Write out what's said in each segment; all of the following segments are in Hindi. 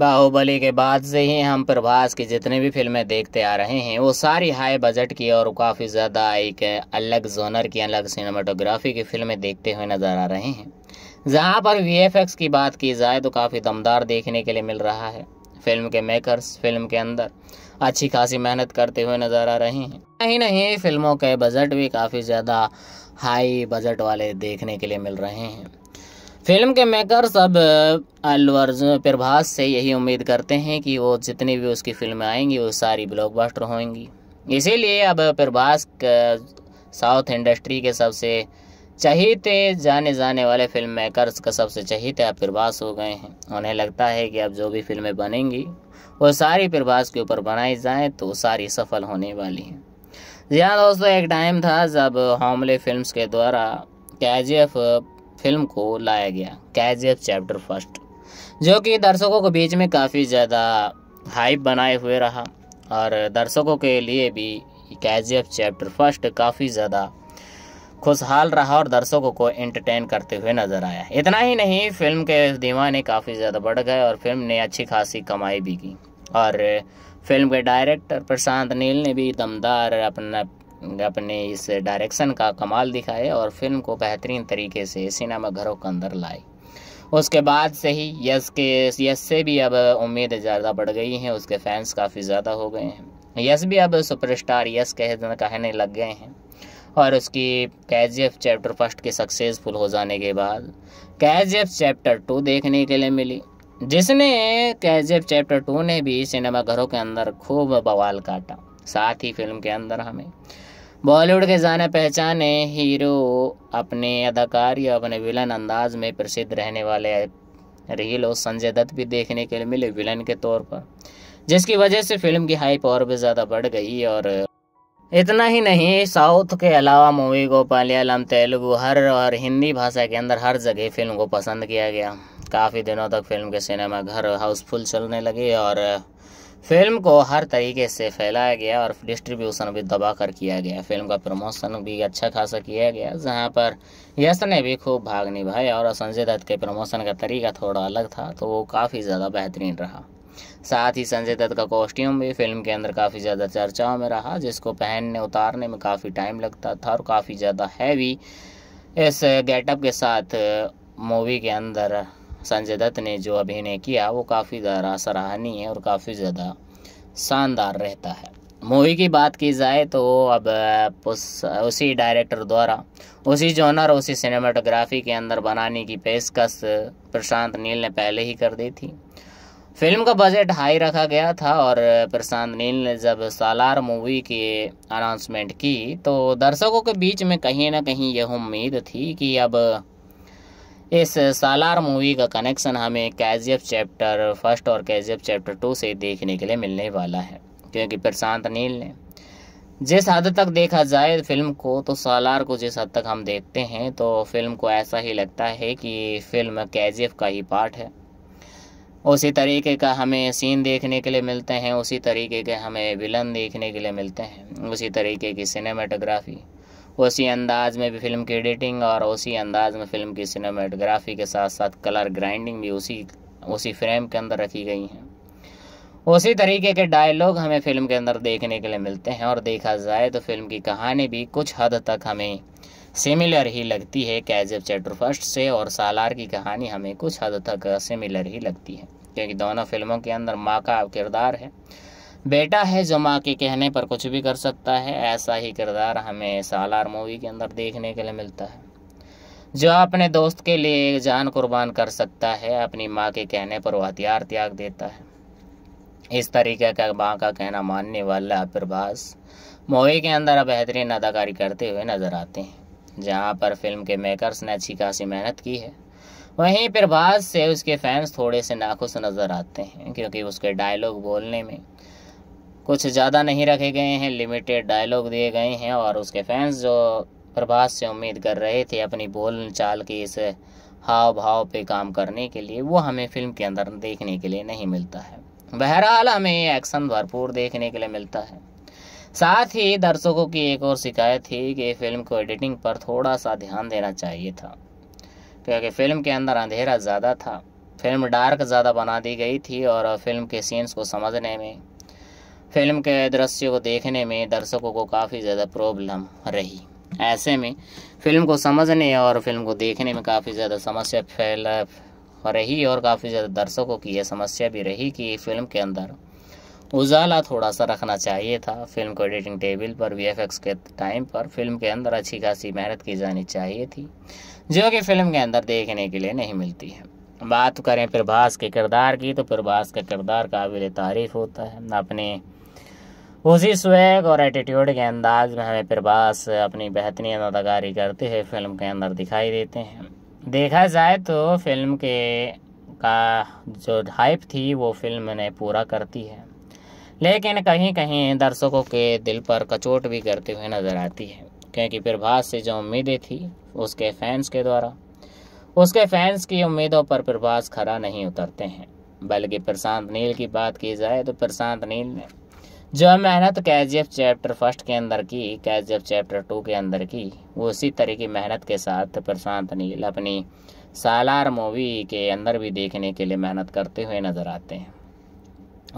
बाहुबली के बाद से ही हम प्रभास की जितनी भी फिल्में देखते आ रहे हैं वो सारी हाई बजट की और काफ़ी ज़्यादा एक अलग जोनर की अलग सिनेमाटोग्राफी की फिल्में देखते हुए नज़र आ रहे हैं जहाँ पर वीएफएक्स की बात की जाए तो काफ़ी दमदार देखने के लिए मिल रहा है फिल्म के मेकर्स फिल्म के अंदर अच्छी खासी मेहनत करते हुए नज़र आ रहे हैं नहीं नहीं फिल्मों के बजट भी काफ़ी ज़्यादा हाई बजट वाले देखने के लिए मिल रहे हैं फिल्म के मेकर्स अब अल्लू प्रभास से यही उम्मीद करते हैं कि वो जितनी भी उसकी फिल्में आएंगी वो सारी ब्लॉकबस्टर होंगी इसीलिए अब प्रभास साउथ इंडस्ट्री के सबसे चहीते जाने जाने वाले फिल्म मेकर्स का सबसे चहीते अब प्रभास हो गए हैं उन्हें लगता है कि अब जो भी फिल्में बनेंगी वो सारी प्रभास के ऊपर बनाई जाएं तो सारी सफल होने वाली हैं जी हाँ दोस्तों एक टाइम था जब हॉमले फिल्म्स के द्वारा के फिल्म को लाया गया कैच एफ चैप्टर फर्स्ट जो कि दर्शकों के बीच में काफ़ी ज़्यादा हाइप बनाए हुए रहा और दर्शकों के लिए भी कैच एफ चैप्टर फर्स्ट काफ़ी ज़्यादा खुशहाल रहा और दर्शकों को एंटरटेन करते हुए नजर आया इतना ही नहीं फिल्म के दीवाने काफ़ी ज़्यादा बढ़ गए और फिल्म ने अच्छी खासी कमाई भी की और फिल्म के डायरेक्टर प्रशांत नील ने भी दमदार अपना अपने इस डायरेक्शन का कमाल दिखाए और फिल्म को बेहतरीन तरीके से सिनेमाघरों के अंदर लाए उसके बाद से ही यस के यस से भी अब उम्मीद ज़्यादा बढ़ गई हैं उसके फैंस काफ़ी ज़्यादा हो गए हैं यस भी अब सुपरस्टार यस कह कहने लग गए हैं और उसकी K G F chapter first के सक्सेसफुल हो जाने के बाद के जी एफ चैप्टर टू देखने के लिए मिली जिसने के जी एफ चैप्टर टू ने भी सिनेमाघरों के अंदर खूब बवाल काटा साथ ही फिल्म के अंदर हमें बॉलीवुड के जाने पहचाने हीरो अपने अदाकार या अपने विलन अंदाज में प्रसिद्ध रहने वाले रील और संजय दत्त भी देखने के लिए मिले विलन के तौर पर जिसकी वजह से फिल्म की हाइप और भी ज़्यादा बढ़ गई और इतना ही नहीं साउथ के अलावा मूवी को मलयालम तेलुगु हर और हिंदी भाषा के अंदर हर जगह फिल्म को पसंद किया गया काफ़ी दिनों तक फिल्म के सिनेमा घर हाउसफुल चलने लगे और फिल्म को हर तरीके से फैलाया गया और डिस्ट्रीब्यूशन भी दबा कर किया गया फिल्म का प्रमोशन भी अच्छा खासा किया गया जहाँ पर यश ने भी खूब भाग निभाया और संजय दत्त के प्रमोशन का तरीका थोड़ा अलग था तो वो काफ़ी ज़्यादा बेहतरीन रहा साथ ही संजय दत्त का कॉस्ट्यूम भी फिल्म के अंदर काफ़ी ज़्यादा चर्चाओं में रहा जिसको पहनने उतारने में काफ़ी टाइम लगता था और काफ़ी ज़्यादा हैवी इस गेटअप के साथ मूवी के अंदर संजय दत्त ने जो अभिनय किया वो काफ़ी ज़्यादा सराहनीय है और काफ़ी ज़्यादा शानदार रहता है मूवी की बात की जाए तो अब उस, उसी डायरेक्टर द्वारा उसी जोनर उसी सिनेमाटोग्राफी के अंदर बनाने की पेशकश प्रशांत नील ने पहले ही कर दी थी फिल्म का बजट हाई रखा गया था और प्रशांत नील ने जब सालार मूवी की अनाउंसमेंट की तो दर्शकों के बीच में कहीं ना कहीं यह उम्मीद थी कि अब इस सालार मूवी का कनेक्शन हमें कैजियफ चैप्टर फर्स्ट और कैजियफ चैप्टर टू से देखने के लिए मिलने वाला है क्योंकि प्रशांत नील ने जिस हद तक देखा जाए फिल्म को तो सालार को जिस हद तक हम देखते हैं तो फिल्म को ऐसा ही लगता है कि फिल्म कैजियफ का ही पार्ट है उसी तरीके का हमें सीन देखने के लिए मिलते हैं उसी तरीके के हमें विलन देखने के लिए मिलते हैं उसी तरीके की सिनेमाटोग्राफी उसी अंदाज में भी फिल्म की एडिटिंग और उसी अंदाज में फिल्म की सिनेमाटोग्राफी के साथ साथ कलर ग्राइंडिंग भी उसी उसी फ्रेम के अंदर रखी गई हैं उसी तरीके के डायलॉग हमें फिल्म के अंदर देखने के लिए मिलते हैं और देखा जाए तो फिल्म की कहानी भी कुछ हद तक हमें सिमिलर ही लगती है कैजब चैटर फर्स्ट से और सालार की कहानी हमें कुछ हद तक सिमिलर ही लगती है क्योंकि दोनों फिल्मों के अंदर माँ का किरदार है बेटा है जो माँ के कहने पर कुछ भी कर सकता है ऐसा ही किरदार हमें सालार मूवी के अंदर देखने के लिए मिलता है जो अपने दोस्त के लिए जान कुर्बान कर सकता है अपनी माँ के कहने पर वह हथियार त्याग देता है इस तरीके का माँ का कहना मानने वाला अप्रभास मूवी के अंदर बेहतरीन अदाकारी करते हुए नजर आते हैं जहाँ पर फिल्म के मेकर्स ने अच्छी खासी मेहनत की है वहीं प्रभास से उसके फैंस थोड़े से नाखुश नज़र आते हैं क्योंकि उसके डायलॉग बोलने में कुछ ज़्यादा नहीं रखे गए हैं लिमिटेड डायलॉग दिए गए हैं और उसके फैंस जो प्रभास से उम्मीद कर रहे थे अपनी बोल चाल की इस हाव भाव पे काम करने के लिए वो हमें फिल्म के अंदर देखने के लिए नहीं मिलता है बहरहाल हमें एक्शन भरपूर देखने के लिए मिलता है साथ ही दर्शकों की एक और शिकायत थी कि फिल्म को एडिटिंग पर थोड़ा सा ध्यान देना चाहिए था क्योंकि फिल्म के अंदर अंधेरा ज़्यादा था फिल्म डार्क ज़्यादा बना दी गई थी और फिल्म के सीन्स को समझने में फिल्म के दृश्य को देखने में दर्शकों को काफ़ी ज़्यादा प्रॉब्लम रही ऐसे में फिल्म को समझने और फिल्म को देखने में काफ़ी ज़्यादा समस्या फैल रही और काफ़ी ज़्यादा दर्शकों की यह समस्या भी रही कि फिल्म के अंदर उजाला थोड़ा सा रखना चाहिए था फिल्म को एडिटिंग टेबल पर वी के टाइम पर फिल्म के अंदर अच्छी खासी मेहनत की जानी चाहिए थी जो कि फिल्म के अंदर देखने के लिए नहीं मिलती है बात करें प्रभास के किरदार की तो प्रभास का किरदार काबिल तारीफ होता है अपने उसी स्वैग और एटीट्यूड के अंदाज में हमें प्रभास अपनी बेहतरीन अदाकारी करते हुए फिल्म के अंदर दिखाई देते हैं देखा जाए तो फिल्म के का जो हाइप थी वो फिल्म ने पूरा करती है लेकिन कहीं कहीं दर्शकों के दिल पर कचोट भी करते हुए नज़र आती है क्योंकि प्रभास से जो उम्मीदें थी उसके फैंस के द्वारा उसके फैंस की उम्मीदों पर प्रभास खरा नहीं उतरते हैं बल्कि प्रशांत नील की बात की जाए तो प्रशांत नील ने जो मेहनत एफ़ चैप्टर फर्स्ट के अंदर की एफ चैप्टर टू के अंदर की वो उसी तरह की मेहनत के साथ प्रशांत नील अपनी सालार मूवी के अंदर भी देखने के लिए मेहनत करते हुए नजर आते हैं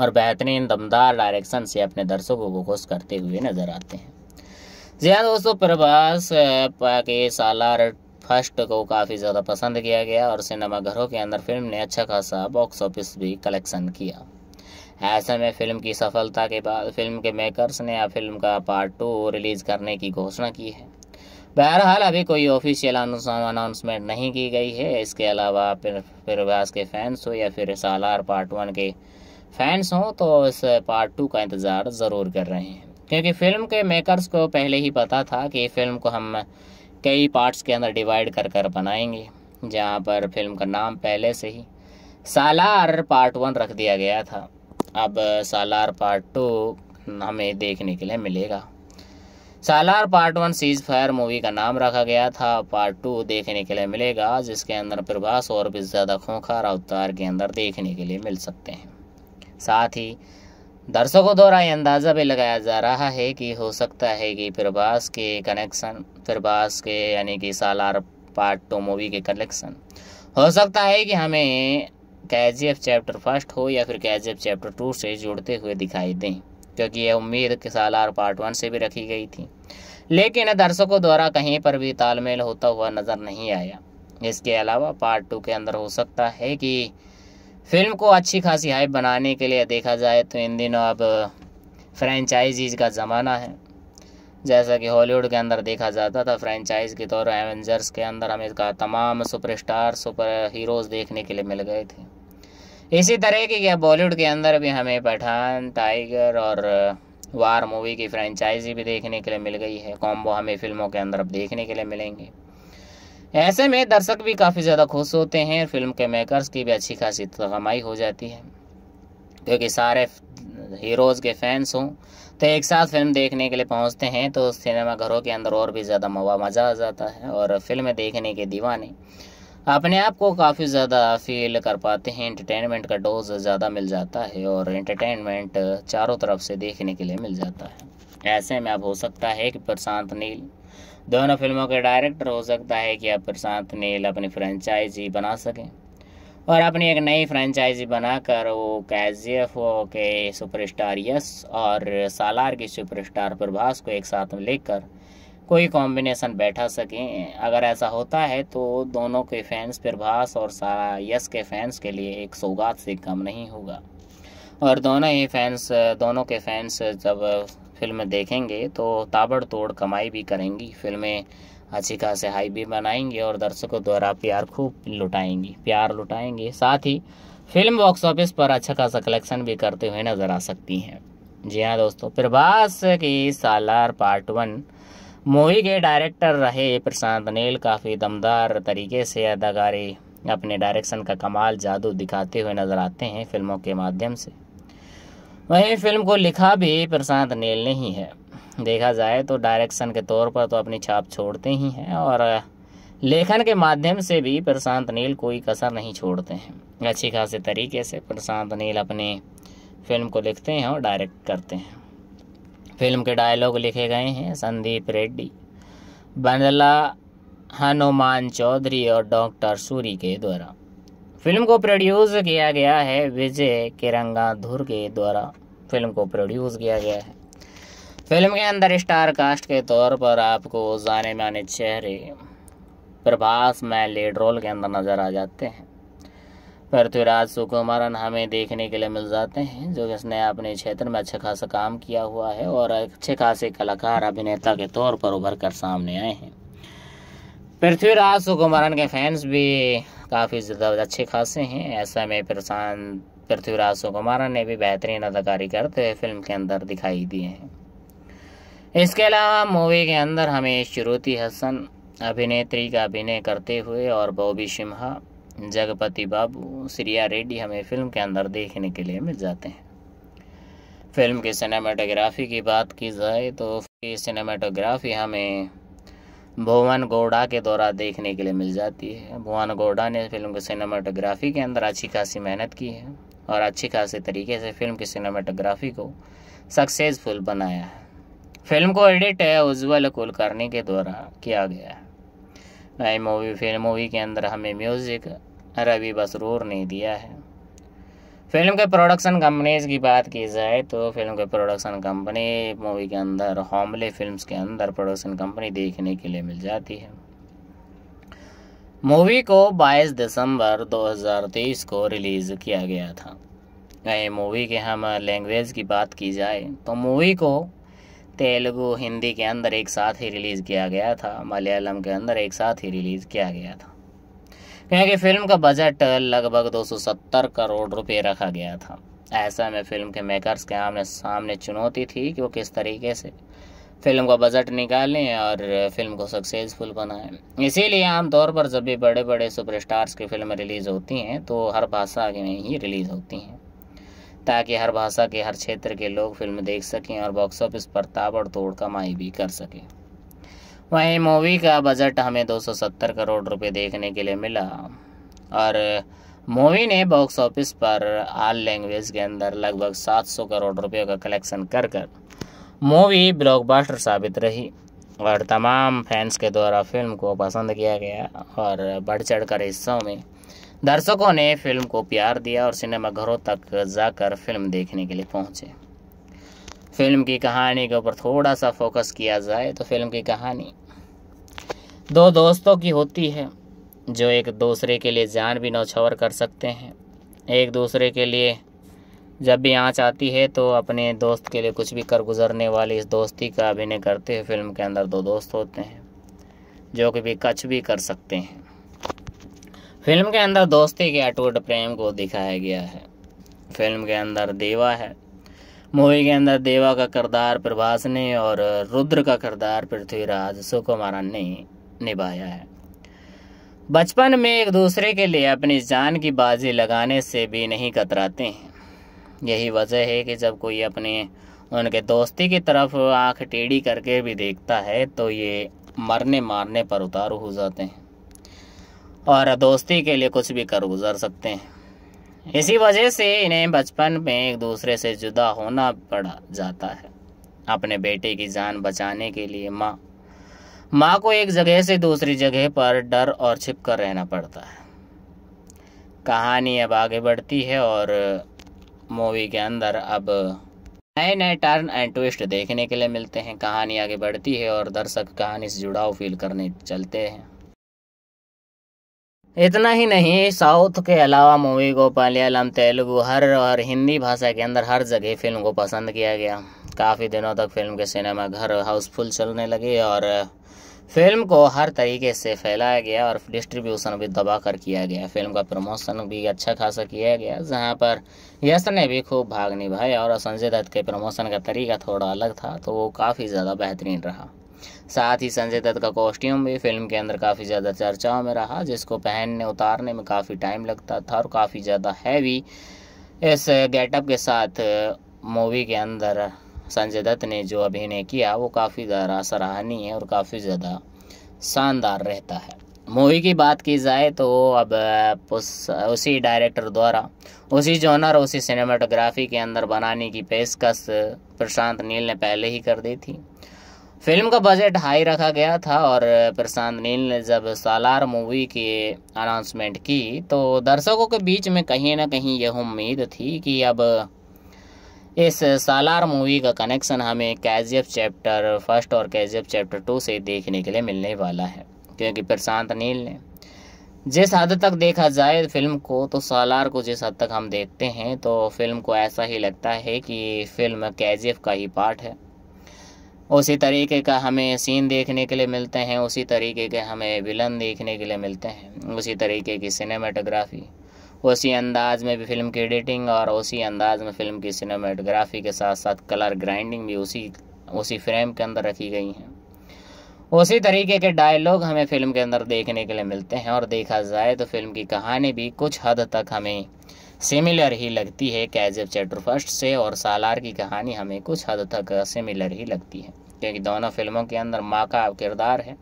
और बेहतरीन दमदार डायरेक्शन से अपने दर्शकों को खुश करते हुए नजर आते हैं जी हाँ दोस्तों प्रभास के सालार फर्स्ट को काफ़ी ज़्यादा पसंद किया गया और सिनेमाघरों के अंदर फिल्म ने अच्छा खासा बॉक्स ऑफिस भी कलेक्शन किया ऐसे में फिल्म की सफलता के बाद फिल्म के मेकर्स ने अब फिल्म का पार्ट टू रिलीज़ करने की घोषणा की है बहरहाल अभी कोई ऑफिशियल अनाउंसमेंट नहीं की गई है इसके अलावा फिर फिर फिरवास के फैंस हो या फिर सालार पार्ट वन के फैंस हों तो इस पार्ट टू का इंतज़ार ज़रूर कर रहे हैं क्योंकि फ़िल्म के मेकर्स को पहले ही पता था कि फिल्म को हम कई पार्ट्स के अंदर डिवाइड कर कर बनाएंगे जहाँ पर फिल्म का नाम पहले से ही सालार पार्ट वन रख दिया गया था अब सालार पार्ट टू हमें देखने के लिए मिलेगा Salaar part one ceasefire movie का नाम रखा गया था पार्ट टू देखने के लिए मिलेगा जिसके अंदर प्रभास और भी ज़्यादा खोखार अवतार के अंदर देखने के लिए मिल सकते हैं साथ ही दर्शकों द्वारा ये अंदाज़ा भी लगाया जा रहा है कि हो सकता है कि प्रभास के कनेक्शन प्रभास के यानी कि सालार पार्ट टू मूवी के कनेक्शन हो सकता है कि हमें कैजी चैप्टर फर्स्ट हो या फिर कैजी चैप्टर टू से जुड़ते हुए दिखाई दें क्योंकि यह उम्मीद साल सालार पार्ट वन से भी रखी गई थी लेकिन दर्शकों द्वारा कहीं पर भी तालमेल होता हुआ नज़र नहीं आया इसके अलावा पार्ट टू के अंदर हो सकता है कि फिल्म को अच्छी खासी हाइप बनाने के लिए देखा जाए तो इन दिनों अब फ्रेंचाइजीज का ज़माना है जैसा कि हॉलीवुड के अंदर देखा जाता था फ्रेंचाइज के तौर एवेंजर्स के अंदर हमें इसका तमाम सुपरस्टार सुपर हीरोज़ देखने के लिए मिल गए थे इसी तरह की क्या बॉलीवुड के अंदर भी हमें पठान टाइगर और वार मूवी की फ्रेंचाइजी भी देखने के लिए मिल गई है कॉम्बो हमें फिल्मों के अंदर अब देखने के लिए मिलेंगे ऐसे में दर्शक भी काफ़ी ज़्यादा खुश होते हैं फिल्म के मेकर्स की भी अच्छी खासी कमाई हो जाती है क्योंकि सारे हीरोज़ के फैंस हों तो एक साथ फिल्म देखने के लिए पहुंचते हैं तो सिनेमाघरों के अंदर और भी ज़्यादा मज़ा आ जाता है और फिल्में देखने के दीवाने अपने आप को काफ़ी ज़्यादा फील कर पाते हैं एंटरटेनमेंट का डोज ज़्यादा मिल जाता है और एंटरटेनमेंट चारों तरफ से देखने के लिए मिल जाता है ऐसे में अब हो सकता है कि प्रशांत नील दोनों फिल्मों के डायरेक्टर हो सकता है कि अब प्रशांत नील अपनी फ्रेंचाइजी बना सकें और अपनी एक नई फ्रेंचाइजी बनाकर वो के जी एफ ओ के सुपरस्टार यश और सालार की सुपरस्टार प्रभास को एक साथ लेकर कोई कॉम्बिनेशन बैठा सकें अगर ऐसा होता है तो दोनों के फैंस प्रभास और सारा यश के फैंस के लिए एक सौगात से कम नहीं होगा और दोनों ही फैंस दोनों के फैंस जब फिल्म देखेंगे तो ताबड़तोड़ कमाई भी करेंगी फिल्में अच्छी खास हाई भी बनाएंगी और दर्शकों द्वारा प्यार खूब लुटाएंगी प्यार लुटाएंगे साथ ही फिल्म बॉक्स ऑफिस पर अच्छा खासा कलेक्शन भी करते हुए नजर आ सकती हैं जी हाँ दोस्तों प्रभास की सालार पार्ट वन मूवी के डायरेक्टर रहे प्रशांत नील काफ़ी दमदार तरीके से अदाकारी अपने डायरेक्शन का कमाल जादू दिखाते हुए नजर आते हैं फिल्मों के माध्यम से वहीं फिल्म को लिखा भी प्रशांत नील ने ही है देखा जाए तो डायरेक्शन के तौर पर तो अपनी छाप छोड़ते ही हैं और लेखन के माध्यम से भी प्रशांत नील कोई कसर नहीं छोड़ते हैं अच्छी खासी तरीके से प्रशांत नील अपनी फिल्म को लिखते हैं और डायरेक्ट करते हैं फिल्म के डायलॉग लिखे गए हैं संदीप रेड्डी बंदला हनुमान चौधरी और डॉक्टर सूरी के द्वारा फिल्म को प्रोड्यूस किया गया है विजय किरंगा धुर के द्वारा फिल्म को प्रोड्यूस किया गया है फिल्म के अंदर स्टार कास्ट के तौर पर आपको जाने माने चेहरे प्रभास मैं लीड रोल के अंदर नज़र आ जाते हैं पृथ्वीराज तो सुकुमार हमें देखने के लिए मिल जाते हैं जो कि इसने अपने क्षेत्र में अच्छा खासा काम किया हुआ है और अच्छे खासे कलाकार अभिनेता के तौर पर उभर कर सामने आए हैं पृथ्वीराज सुकुमारन के फैंस भी काफ़ी ज़्यादा अच्छे खासे हैं ऐसे में प्रशांत पृथ्वीराज सुकुमारन ने भी बेहतरीन अदाकारी करते हुए फिल्म के अंदर दिखाई दिए हैं इसके अलावा मूवी के अंदर हमें श्रुति हसन अभिनेत्री का अभिनय करते हुए और बॉबी सिम्हा जगपति बाबू श्रिया रेड्डी हमें फिल्म के अंदर देखने के लिए मिल जाते हैं फिल्म की सिनेमाटोग्राफी की बात की जाए तो सिनेमाटोग्राफी हमें भुवन गौड़ा के द्वारा देखने के लिए मिल जाती है भुवन गौड़ा ने फिल्म की सिनेमाटोग्राफी के अंदर अच्छी खासी मेहनत की है और अच्छी खासी तरीके से फिल्म की सिनेमाटोग्राफी को सक्सेसफुल बनाया है फिल्म को एडिट है उज्ज्वल कुलकर्णी के द्वारा किया गया है नई मूवी फिल्म मूवी के अंदर हमें म्यूज़िक रवि बसरूर ने दिया है फिल्म के प्रोडक्शन कंपनीज की बात की जाए तो फिल्म के प्रोडक्शन कंपनी मूवी के अंदर हॉमले फिल्म्स के अंदर प्रोडक्शन कंपनी देखने के लिए मिल जाती है मूवी को 22 दिसंबर 2023 को रिलीज़ किया गया था मूवी के हम लैंग्वेज की बात की जाए तो मूवी को तेलुगू हिंदी के अंदर एक साथ ही रिलीज़ किया गया था मलयालम के अंदर एक साथ ही रिलीज़ किया गया था क्योंकि फिल्म का बजट लगभग 270 करोड़ रुपए रखा गया था ऐसा में फिल्म के मेकर्स के आमने सामने चुनौती थी कि वो किस तरीके से फिल्म का बजट निकालें और फिल्म को सक्सेसफुल बनाएं इसीलिए आमतौर पर जब भी बड़े बड़े सुपरस्टार्स की फिल्म रिलीज़ होती हैं तो हर भाषा में ही रिलीज़ होती हैं ताकि हर भाषा के हर क्षेत्र के लोग फिल्म देख सकें और बॉक्स ऑफिस पर ताबड़ तोड़ कमाई भी कर सकें वहीं मूवी का बजट हमें 270 करोड़ रुपए देखने के लिए मिला और मूवी ने बॉक्स ऑफिस पर आल लैंग्वेज के अंदर लगभग 700 करोड़ रुपए का कलेक्शन कर कर मूवी ब्लॉकबस्टर साबित रही और तमाम फैंस के द्वारा फिल्म को पसंद किया गया और बढ़ चढ़ कर हिस्सों में दर्शकों ने फिल्म को प्यार दिया और सिनेमाघरों तक जाकर फिल्म देखने के लिए पहुंचे फिल्म की कहानी के ऊपर थोड़ा सा फोकस किया जाए तो फिल्म की कहानी दो दोस्तों की होती है जो एक दूसरे के लिए जान भी नौछावर कर सकते हैं एक दूसरे के लिए जब भी आँच आती है तो अपने दोस्त के लिए कुछ भी कर गुजरने वाली इस दोस्ती का अभिनय करते हुए फिल्म के अंदर दो दोस्त होते हैं जो कि भी कुछ भी कर सकते हैं फिल्म के अंदर दोस्ती के अटूट प्रेम को दिखाया गया है फिल्म के अंदर देवा है मूवी के अंदर देवा का किरदार प्रभास ने और रुद्र का किरदार पृथ्वीराज सुकुमारन ने निभाया है बचपन में एक दूसरे के लिए अपनी जान की बाजी लगाने से भी नहीं कतराते हैं यही वजह है कि जब कोई अपने उनके दोस्ती की तरफ आंख टेढ़ी करके भी देखता है तो ये मरने मारने पर उतारू हो जाते हैं और दोस्ती के लिए कुछ भी कर गुजर सकते हैं इसी वजह से इन्हें बचपन में एक दूसरे से जुदा होना पड़ा जाता है अपने बेटे की जान बचाने के लिए माँ माँ को एक जगह से दूसरी जगह पर डर और छिप कर रहना पड़ता है कहानी अब आगे बढ़ती है और मूवी के अंदर अब नए नए टर्न एंड ट्विस्ट देखने के लिए मिलते हैं कहानी आगे बढ़ती है और दर्शक कहानी से जुड़ाव फील करने चलते हैं इतना ही नहीं साउथ के अलावा मूवी को मलयालम तेलुगु हर और हिंदी भाषा के अंदर हर जगह फिल्म को पसंद किया गया काफ़ी दिनों तक फिल्म के सिनेमा घर हाउसफुल चलने लगे और फिल्म को हर तरीके से फैलाया गया और डिस्ट्रीब्यूशन भी दबा कर किया गया फिल्म का प्रमोशन भी अच्छा खासा किया गया जहाँ पर यश ने भी खूब भाग निभाया और संजय दत्त के प्रमोशन का तरीका थोड़ा अलग था तो वो काफ़ी ज़्यादा बेहतरीन रहा साथ ही संजय दत्त का कॉस्ट्यूम भी फिल्म के अंदर काफ़ी ज़्यादा चर्चाओं में रहा जिसको पहनने उतारने में काफ़ी टाइम लगता था और काफ़ी ज़्यादा हैवी इस गेटअप के साथ मूवी के अंदर संजय दत्त ने जो अभिनय किया वो काफ़ी ज़्यादा सराहनीय और काफ़ी ज़्यादा शानदार रहता है मूवी की बात की जाए तो अब उस, उसी डायरेक्टर द्वारा उसी जोनर उसी सिनेमाटोग्राफी के अंदर बनाने की पेशकश प्रशांत नील ने पहले ही कर दी थी फिल्म का बजट हाई रखा गया था और प्रशांत नील ने जब सालार मूवी की अनाउंसमेंट की तो दर्शकों के बीच में कहीं ना कहीं यह उम्मीद थी कि अब इस सालार मूवी का कनेक्शन हमें कैजीएफ़ चैप्टर फर्स्ट और कैजीएफ़ चैप्टर टू से देखने के लिए मिलने वाला है क्योंकि प्रशांत नील ने जिस हद तक देखा जाए फिल्म को तो सालार को जिस हद तक हम देखते हैं तो फिल्म को ऐसा ही लगता है कि फिल्म कैजीएफ़ का ही पार्ट है उसी तरीके का हमें सीन देखने के लिए मिलते हैं उसी तरीके के हमें विलन देखने के लिए मिलते हैं उसी तरीके की सिनेमाटोग्राफी उसी अंदाज में भी फिल्म की एडिटिंग और उसी अंदाज में फिल्म की सिनेमाटोग्राफी के साथ साथ कलर ग्राइंडिंग भी उसी उसी फ्रेम के अंदर रखी गई हैं उसी तरीके के डायलॉग हमें फिल्म के अंदर देखने के लिए मिलते हैं और देखा जाए तो फिल्म की कहानी भी कुछ हद तक हमें सिमिलर ही लगती है कैज चैप्टर फर्स्ट से और सालार की कहानी हमें कुछ हद तक सिमिलर ही लगती है क्योंकि दोनों फिल्मों के अंदर माँ का किरदार है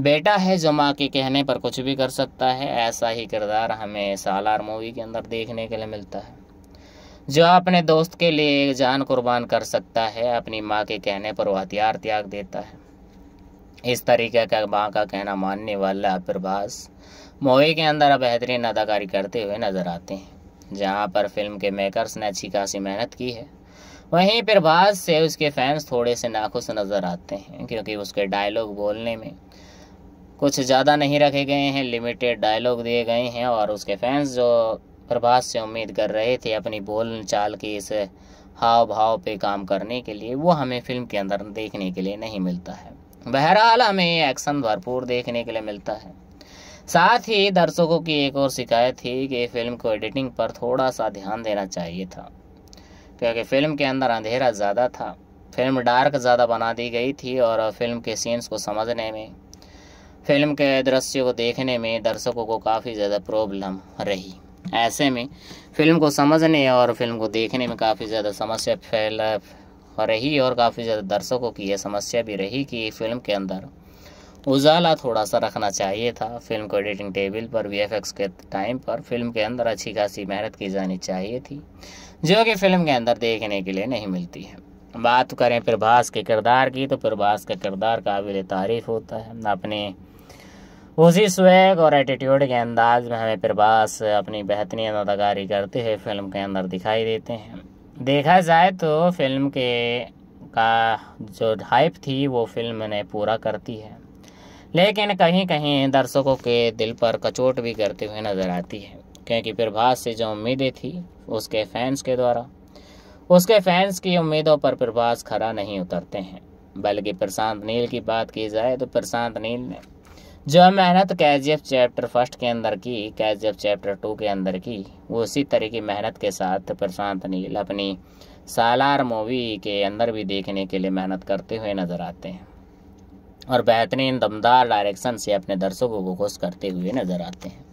बेटा है जो माँ के कहने पर कुछ भी कर सकता है ऐसा ही किरदार हमें सालार मूवी के अंदर देखने के लिए मिलता है जो अपने दोस्त के लिए जान कुर्बान कर सकता है अपनी माँ के कहने पर वो हथियार त्याग देता है इस तरीके का माँ का कहना मानने वाला प्रभास मूवी के अंदर बेहतरीन अदाकारी करते हुए नजर आते हैं जहां पर फिल्म के मेकर्स ने अच्छी खासी मेहनत की है वहीं बाद से उसके फैंस थोड़े से नाखुश नज़र आते हैं क्योंकि उसके डायलॉग बोलने में कुछ ज़्यादा नहीं रखे गए हैं लिमिटेड डायलॉग दिए गए हैं और उसके फैंस जो प्रभास से उम्मीद कर रहे थे अपनी बोल चाल की इस हाव भाव पे काम करने के लिए वो हमें फिल्म के अंदर देखने के लिए नहीं मिलता है बहरहाल हमें एक्शन भरपूर देखने के लिए मिलता है साथ ही दर्शकों की एक और शिकायत थी कि फिल्म को एडिटिंग पर थोड़ा सा ध्यान देना चाहिए था क्योंकि फिल्म के अंदर अंधेरा ज़्यादा था फिल्म डार्क ज़्यादा बना दी गई थी और फिल्म के सीन्स को समझने में फिल्म के दृश्य को देखने में दर्शकों को काफ़ी ज़्यादा प्रॉब्लम रही ऐसे में फिल्म को समझने और फिल्म को देखने में काफ़ी ज़्यादा समस्या फैल रही और काफ़ी ज़्यादा दर्शकों की यह समस्या भी रही कि फिल्म के अंदर उजाला थोड़ा सा रखना चाहिए था फिल्म को एडिटिंग टेबल पर वी के टाइम पर फिल्म के अंदर अच्छी खासी मेहनत की जानी चाहिए थी जो कि फिल्म के अंदर देखने के लिए नहीं मिलती है बात करें प्रभास के किरदार की तो प्रभास का किरदार काबिल तारीफ होता है अपने उसी स्वैग और एटीट्यूड के अंदाज में हमें प्रभास अपनी बेहतरीन अदाकारी करते हुए फिल्म के अंदर दिखाई देते हैं देखा जाए तो फिल्म के का जो हाइप थी वो फिल्म ने पूरा करती है लेकिन कहीं कहीं दर्शकों के दिल पर कचोट भी करते हुए नजर आती है क्योंकि प्रभास से जो उम्मीदें थी उसके फैंस के द्वारा उसके फैंस की उम्मीदों पर प्रभास खरा नहीं उतरते हैं बल्कि प्रशांत नील की बात की जाए तो प्रशांत नील ने जो मेहनत कैजियफ चैप्टर फर्स्ट के अंदर की कैजियफ चैप्टर टू के अंदर की वो उसी तरह की मेहनत के साथ प्रशांत नील अपनी सालार मूवी के अंदर भी देखने के लिए मेहनत करते हुए नजर आते हैं और बेहतरीन दमदार डायरेक्शन से अपने दर्शकों को खुश करते हुए नजर आते हैं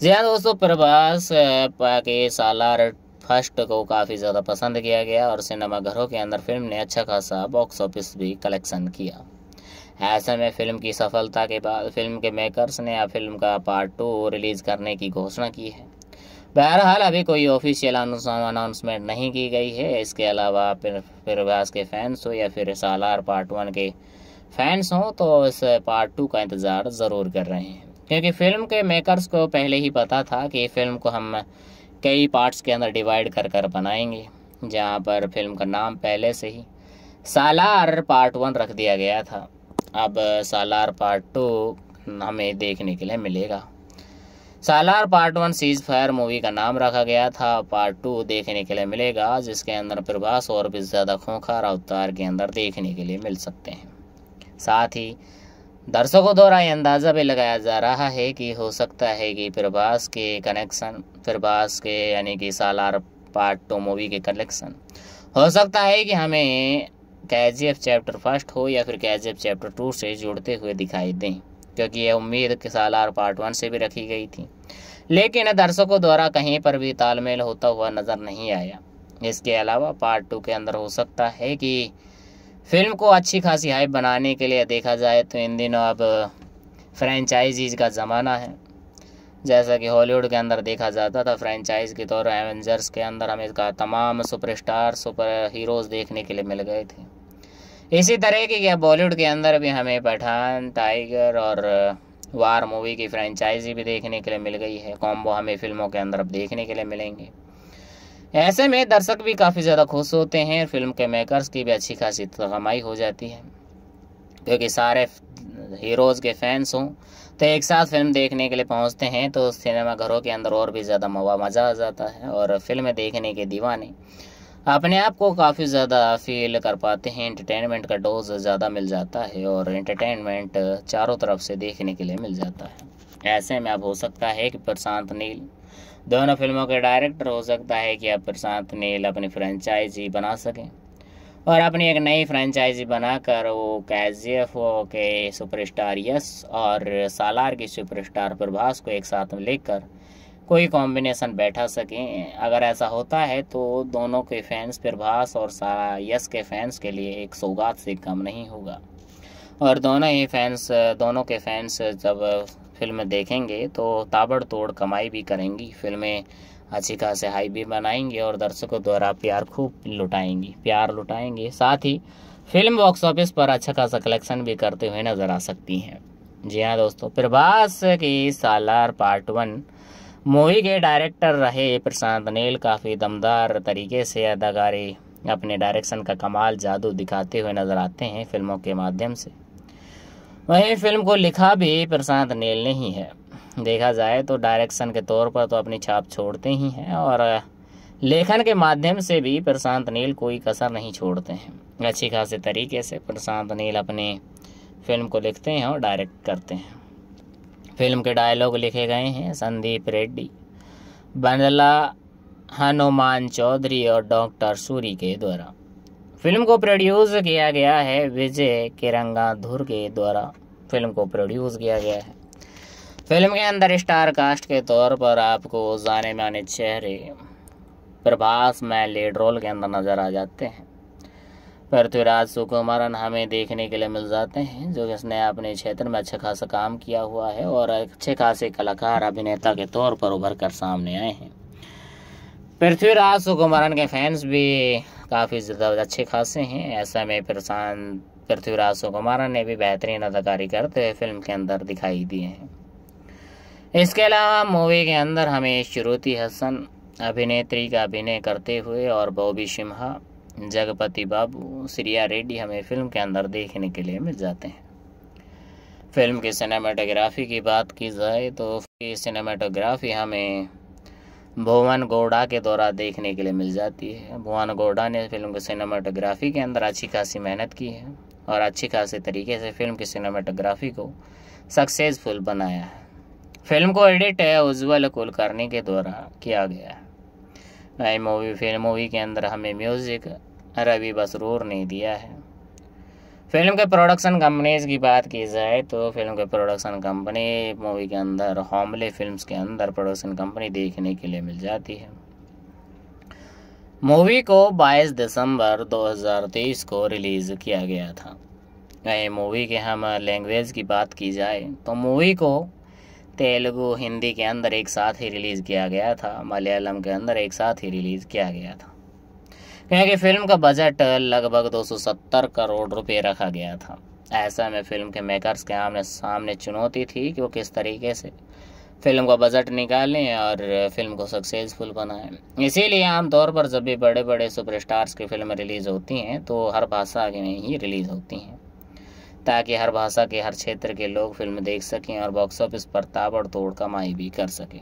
जी हाँ दोस्तों प्रभास के सालार फर्स्ट को काफ़ी ज़्यादा पसंद किया गया और सिनेमाघरों के अंदर फिल्म ने अच्छा खासा बॉक्स ऑफिस भी कलेक्शन किया ऐसे में फिल्म की सफलता के बाद फिल्म के मेकर्स ने फिल्म का पार्ट टू रिलीज़ करने की घोषणा की है बहरहाल अभी कोई ऑफिशियल अनाउंसमेंट नहीं की गई है इसके अलावा फिर प्रभास के फैंस हो या फिर सालार पार्ट वन के फैंस हों तो इस पार्ट टू का इंतज़ार ज़रूर कर रहे हैं क्योंकि फ़िल्म के मेकर्स को पहले ही पता था कि फ़िल्म को हम कई पार्ट्स के अंदर डिवाइड कर कर बनाएंगे जहाँ पर फिल्म का नाम पहले से ही सालार पार्ट वन रख दिया गया था अब सालार पार्ट टू हमें देखने के लिए मिलेगा Salaar part one ceasefire movie का नाम रखा गया था पार्ट टू देखने के लिए मिलेगा जिसके अंदर प्रभास और भी ज़्यादा खोखा और अवतार के अंदर देखने के लिए मिल सकते हैं साथ ही दर्शकों द्वारा यह अंदाज़ा भी लगाया जा रहा है कि हो सकता है कि प्रभास के कनेक्शन प्रभास के यानी कि सालार पार्ट टू मूवी के कनेक्शन हो सकता है कि हमें कैजीएफ चैप्टर फर्स्ट हो या फिर कैजीएफ चैप्टर टू से जुड़ते हुए दिखाई दें क्योंकि यह उम्मीद के सालार पार्ट वन से भी रखी गई थी लेकिन दर्शकों द्वारा कहीं पर भी तालमेल होता हुआ नज़र नहीं आया इसके अलावा पार्ट टू के अंदर हो सकता है कि फिल्म को अच्छी खासी हाइप बनाने के लिए देखा जाए तो इन दिनों अब फ्रेंचाइजीज का ज़माना है जैसा कि हॉलीवुड के अंदर देखा जाता था फ्रेंचाइज के तौर एवेंजर्स के अंदर हमें इसका तमाम सुपरस्टार सुपर हीरोज़ देखने के लिए मिल गए थे इसी तरह की क्या बॉलीवुड के अंदर भी हमें पठान टाइगर और वार मूवी की फ्रेंचाइजी भी देखने के लिए मिल गई है कॉम्बो हमें फिल्मों के अंदर अब देखने के लिए मिलेंगे ऐसे में दर्शक भी काफ़ी ज़्यादा खुश होते हैं फिल्म के मेकर्स की भी अच्छी खासी कमाई हो जाती है क्योंकि सारे हीरोज़ के फैंस हों तो एक साथ फिल्म देखने के लिए पहुंचते हैं तो सिनेमा घरों के अंदर और भी ज़्यादा मज़ा आ जाता है और फिल्म देखने के दीवाने अपने आप को काफ़ी ज़्यादा फील कर पाते हैं इंटरटेनमेंट का डोज ज़्यादा मिल जाता है और इंटरटेनमेंट चारों तरफ से देखने के लिए मिल जाता है ऐसे में अब हो सकता है कि प्रशांत नील दोनों फिल्मों के डायरेक्टर हो सकता है कि अब प्रशांत नील अपनी फ्रेंचाइजी बना सकें और अपनी एक नई फ्रेंचाइजी बनाकर वो कैजीएफ के सुपरस्टार यस और सालार की सुपरस्टार प्रभास को एक साथ में लेकर कोई कॉम्बिनेशन बैठा सकें अगर ऐसा होता है तो दोनों के फैंस प्रभास और यस के फैंस के लिए एक सौगात से कम नहीं होगा और दोनों ही फैंस दोनों के फैंस जब फिल्म देखेंगे तो ताबड़तोड़ कमाई भी करेंगी फिल्में अच्छी खास हाई भी बनाएंगी और दर्शकों द्वारा प्यार खूब लुटाएंगी प्यार लुटाएंगे साथ ही फिल्म बॉक्स ऑफिस पर अच्छा खासा कलेक्शन भी करते हुए नजर आ सकती हैं जी हाँ दोस्तों प्रभास की सालार पार्ट वन मूवी के डायरेक्टर रहे प्रशांत नील काफ़ी दमदार तरीके से अदाकारी अपने डायरेक्शन का कमाल जादू दिखाते हुए नजर आते हैं फिल्मों के माध्यम से वहीं फिल्म को लिखा भी प्रशांत नील ने ही है देखा जाए तो डायरेक्शन के तौर पर तो अपनी छाप छोड़ते ही हैं और लेखन के माध्यम से भी प्रशांत नील कोई कसर नहीं छोड़ते हैं अच्छी खासी तरीके से प्रशांत नील अपने फिल्म को लिखते हैं और डायरेक्ट करते हैं फिल्म के डायलॉग लिखे गए हैं संदीप रेड्डी बंदला हनुमान चौधरी और डॉक्टर सूरी के द्वारा फिल्म को प्रोड्यूस किया गया है विजय किरंगा धुर के द्वारा फिल्म को प्रोड्यूस किया गया है फिल्म के अंदर स्टार कास्ट के तौर पर आपको जाने माने चेहरे प्रभास में लीड रोल के अंदर नज़र आ जाते हैं पृथ्वीराज सुकुमारन हमें देखने के लिए मिल जाते हैं जो इसने अपने क्षेत्र में अच्छा खासा काम किया हुआ है और अच्छे खासे कलाकार अभिनेता के तौर पर उभर कर सामने आए हैं पृथ्वीराज सुकुमारन के फैंस भी काफ़ी ज़्यादा अच्छे खासे हैं ऐसे में प्रशांत पृथ्वीराज सुकुमारन ने भी बेहतरीन अदाकारी करते हुए फिल्म के अंदर दिखाई दिए हैं इसके अलावा मूवी के अंदर हमें श्रुति हसन अभिनेत्री का अभिनय करते हुए और बॉबी सिम्हा जगपति बाबू श्रिया रेड्डी हमें फिल्म के अंदर देखने के लिए मिल जाते हैं फिल्म की सिनेमाटोग्राफी की बात की जाए तो सिनेमाटोग्राफी हमें भुवन गौड़ा के द्वारा देखने के लिए मिल जाती है भुवन गौड़ा ने फिल्म की सिनेमाटोग्राफी के अंदर अच्छी खासी मेहनत की है और अच्छी खासी तरीके से फिल्म की सिनेमाटोग्राफी को सक्सेसफुल बनाया है फिल्म को एडिट है उज्ज्वल कुलकर्णी के द्वारा किया गया है नई मूवी फिल्म मूवी के अंदर हमें म्यूज़िक रवि बसरूर ने दिया है फिल्म के प्रोडक्शन कंपनीज की बात की जाए तो फिल्म के प्रोडक्शन कंपनी मूवी के अंदर हॉमले फिल्म्स के अंदर प्रोडक्शन कंपनी देखने के लिए मिल जाती है मूवी को 22 दिसंबर 2023 को रिलीज़ किया गया था गए मूवी के हम लैंग्वेज की बात की जाए तो मूवी को तेलुगु हिंदी के अंदर एक साथ ही रिलीज़ किया गया था मलयालम के अंदर एक साथ ही रिलीज़ किया गया था यहाँ की फिल्म का बजट लगभग 270 करोड़ रुपए रखा गया था ऐसा में फिल्म के मेकर्स के आमने सामने चुनौती थी कि वो किस तरीके से फिल्म का बजट निकालें और फिल्म को सक्सेसफुल बनाएं इसीलिए आमतौर पर जब भी बड़े बड़े सुपरस्टार्स की फिल्में रिलीज़ होती हैं तो हर भाषा की में ही रिलीज़ होती हैं ताकि हर भाषा के हर क्षेत्र के लोग फिल्म देख सकें और बॉक्स ऑफिस पर ताबड़तोड़ कमाई भी कर सकें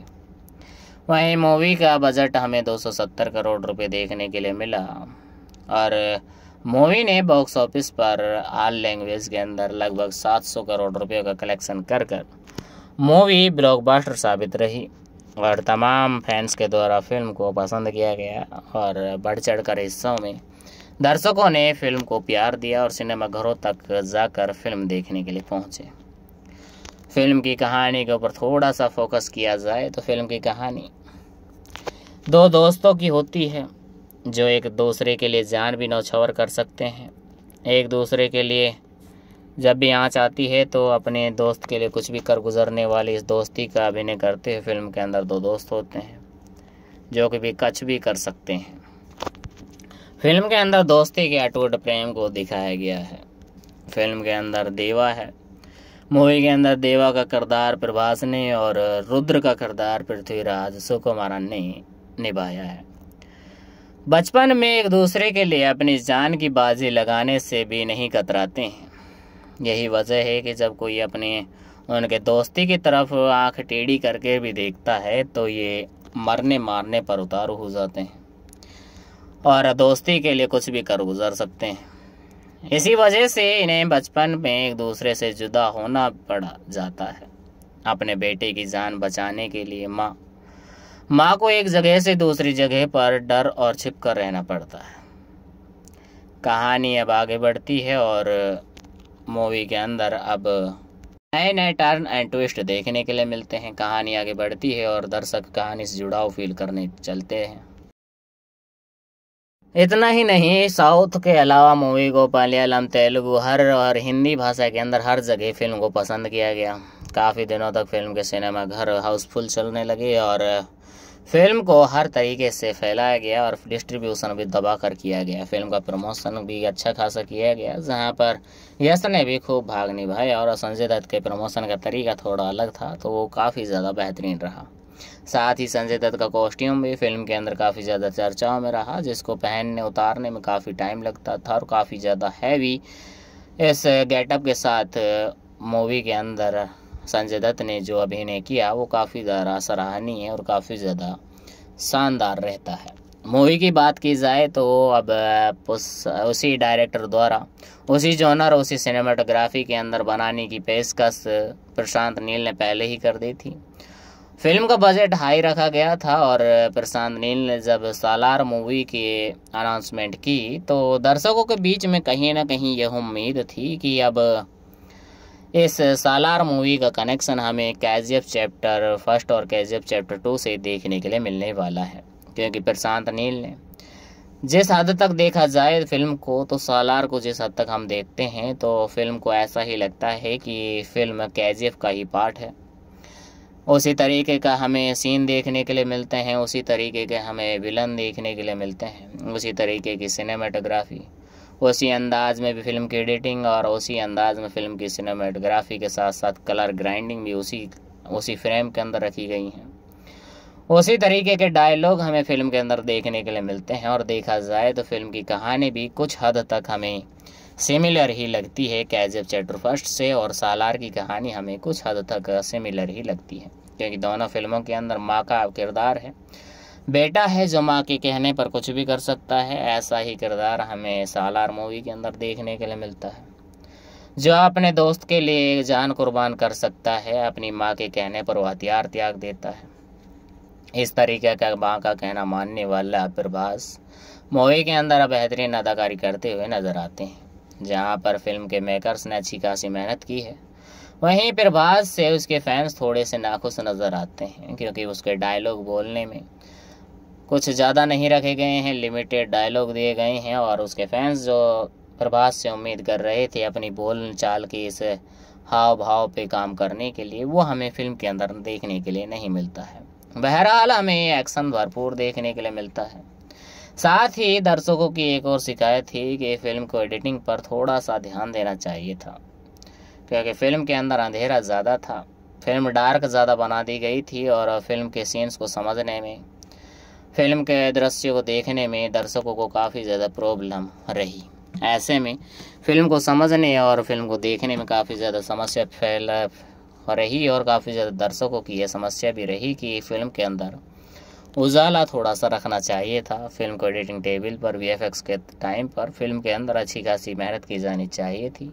वहीं मूवी का बजट हमें 270 करोड़ रुपए देखने के लिए मिला और मूवी ने बॉक्स ऑफिस पर आल लैंग्वेज के अंदर लगभग 700 करोड़ रुपए का कलेक्शन कर कर मूवी ब्लॉकबस्टर साबित रही और तमाम फैंस के द्वारा फिल्म को पसंद किया गया और बढ़ चढ़ कर हिस्सों में दर्शकों ने फिल्म को प्यार दिया और सिनेमाघरों तक जाकर फिल्म देखने के लिए पहुंचे फिल्म की कहानी के ऊपर थोड़ा सा फोकस किया जाए तो फिल्म की कहानी दो दोस्तों की होती है जो एक दूसरे के लिए जान भी नौछावर कर सकते हैं एक दूसरे के लिए जब भी आँच आती है तो अपने दोस्त के लिए कुछ भी कर गुजरने वाली इस दोस्ती का अभिनय करते हुए फिल्म के अंदर दो दोस्त होते हैं जो कि भी कछ भी कर सकते हैं फिल्म के अंदर दोस्ती के अटूट प्रेम को दिखाया गया है फिल्म के अंदर देवा है मूवी के अंदर देवा का किरदार प्रभास ने और रुद्र का किरदार पृथ्वीराज सुकुमारन ने निभाया है बचपन में एक दूसरे के लिए अपनी जान की बाजी लगाने से भी नहीं कतराते हैं यही वजह है कि जब कोई अपने उनके दोस्ती की तरफ आंख टेढ़ी करके भी देखता है तो ये मरने मारने पर उतारू हो जाते हैं और दोस्ती के लिए कुछ भी कर गुजर सकते हैं इसी वजह से इन्हें बचपन में एक दूसरे से जुदा होना पड़ जाता है अपने बेटे की जान बचाने के लिए माँ माँ को एक जगह से दूसरी जगह पर डर और छिप कर रहना पड़ता है कहानी अब आगे बढ़ती है और मूवी के अंदर अब नए नए टर्न एंड ट्विस्ट देखने के लिए मिलते हैं कहानी आगे बढ़ती है और दर्शक कहानी से जुड़ाव फील करने चलते हैं इतना ही नहीं साउथ के अलावा मूवी को मलयालम तेलुगु हर और हिंदी भाषा के अंदर हर जगह फिल्म को पसंद किया गया काफ़ी दिनों तक फिल्म के सिनेमा घर हाउसफुल चलने लगे और फिल्म को हर तरीके से फैलाया गया और डिस्ट्रीब्यूशन भी दबा कर किया गया फिल्म का प्रमोशन भी अच्छा खासा किया गया जहां पर यश ने भी खूब भाग निभाया और संजय दत्त के प्रमोशन का तरीका थोड़ा अलग था तो वो काफ़ी ज़्यादा बेहतरीन रहा साथ ही संजय दत्त का कॉस्ट्यूम भी फिल्म के अंदर काफ़ी ज़्यादा चर्चाओं में रहा जिसको पहनने उतारने में काफ़ी टाइम लगता था और काफ़ी ज़्यादा हैवी इस गेटअप के साथ मूवी के अंदर संजय दत्त ने जो अभिनय किया वो काफ़ी ज़्यादा सराहनीय और काफ़ी ज़्यादा शानदार रहता है मूवी की बात की जाए तो अब उस उसी डायरेक्टर द्वारा उसी जोनर उसी सिनेमाटोग्राफी के अंदर बनाने की पेशकश प्रशांत नील ने पहले ही कर दी थी फिल्म का बजट हाई रखा गया था और प्रशांत नील ने जब सालार मूवी की अनाउंसमेंट की तो दर्शकों के बीच में कहीं ना कहीं यह उम्मीद थी कि अब इस सालार मूवी का कनेक्शन हमें कैजियफ चैप्टर फर्स्ट और कैजियफ चैप्टर टू से देखने के लिए मिलने वाला है क्योंकि प्रशांत नील ने जिस हद तक देखा जाए फिल्म को तो सालार को जिस हद तक हम देखते हैं तो फिल्म को ऐसा ही लगता है कि फिल्म कैजियफ का ही पार्ट है उसी तरीके का हमें सीन देखने के लिए मिलते हैं उसी तरीके के हमें विलन देखने के लिए मिलते हैं उसी तरीके की सिनेमाटोग्राफी उसी अंदाज में भी फिल्म की एडिटिंग और उसी अंदाज में फिल्म की सिनेमाटोग्राफी के साथ साथ कलर ग्राइंडिंग भी उसी उसी फ्रेम के अंदर रखी गई हैं उसी तरीके के डायलॉग हमें फिल्म के अंदर देखने के लिए मिलते हैं और देखा जाए तो फिल्म की कहानी भी कुछ हद तक हमें सिमिलर ही लगती है कैजब चैटर फर्स्ट से और सालार की कहानी हमें कुछ हद तक सिमिलर ही लगती है क्योंकि दोनों फिल्मों के अंदर माँ का किरदार है बेटा है जो माँ के कहने पर कुछ भी कर सकता है ऐसा ही किरदार हमें सालार मूवी के अंदर देखने के लिए मिलता है जो अपने दोस्त के लिए जान कुर्बान कर सकता है अपनी माँ के कहने पर वह हथियार त्याग देता है इस तरीके का माँ का कहना मानने वाला प्रभास मूवी के अंदर बेहतरीन अदाकारी करते हुए नजर आते हैं जहाँ पर फिल्म के मेकर्स ने अच्छी खासी मेहनत की है वहीं प्रभास से उसके फैंस थोड़े से नाखुश नज़र आते हैं क्योंकि उसके डायलॉग बोलने में कुछ ज़्यादा नहीं रखे गए हैं लिमिटेड डायलॉग दिए गए हैं और उसके फैंस जो प्रभास से उम्मीद कर रहे थे अपनी बोल चाल की इस हाव भाव पे काम करने के लिए वो हमें फिल्म के अंदर देखने के लिए नहीं मिलता है बहरहाल हमें एक्शन भरपूर देखने के लिए मिलता है साथ ही दर्शकों की एक और शिकायत थी कि फिल्म को एडिटिंग पर थोड़ा सा ध्यान देना चाहिए था क्योंकि फिल्म के अंदर अंधेरा ज़्यादा था फिल्म डार्क ज़्यादा बना दी गई थी और फिल्म के सीन्स को समझने में फिल्म के दृश्य को देखने में दर्शकों को काफ़ी ज़्यादा प्रॉब्लम रही ऐसे में फिल्म को समझने और फिल्म को देखने में काफ़ी ज़्यादा समस्या फैल रही और काफ़ी ज़्यादा दर्शकों की यह समस्या भी रही कि फिल्म के अंदर उजाला थोड़ा सा रखना चाहिए था फिल्म को एडिटिंग टेबल पर वी के टाइम पर फिल्म के अंदर अच्छी खासी मेहनत की जानी चाहिए थी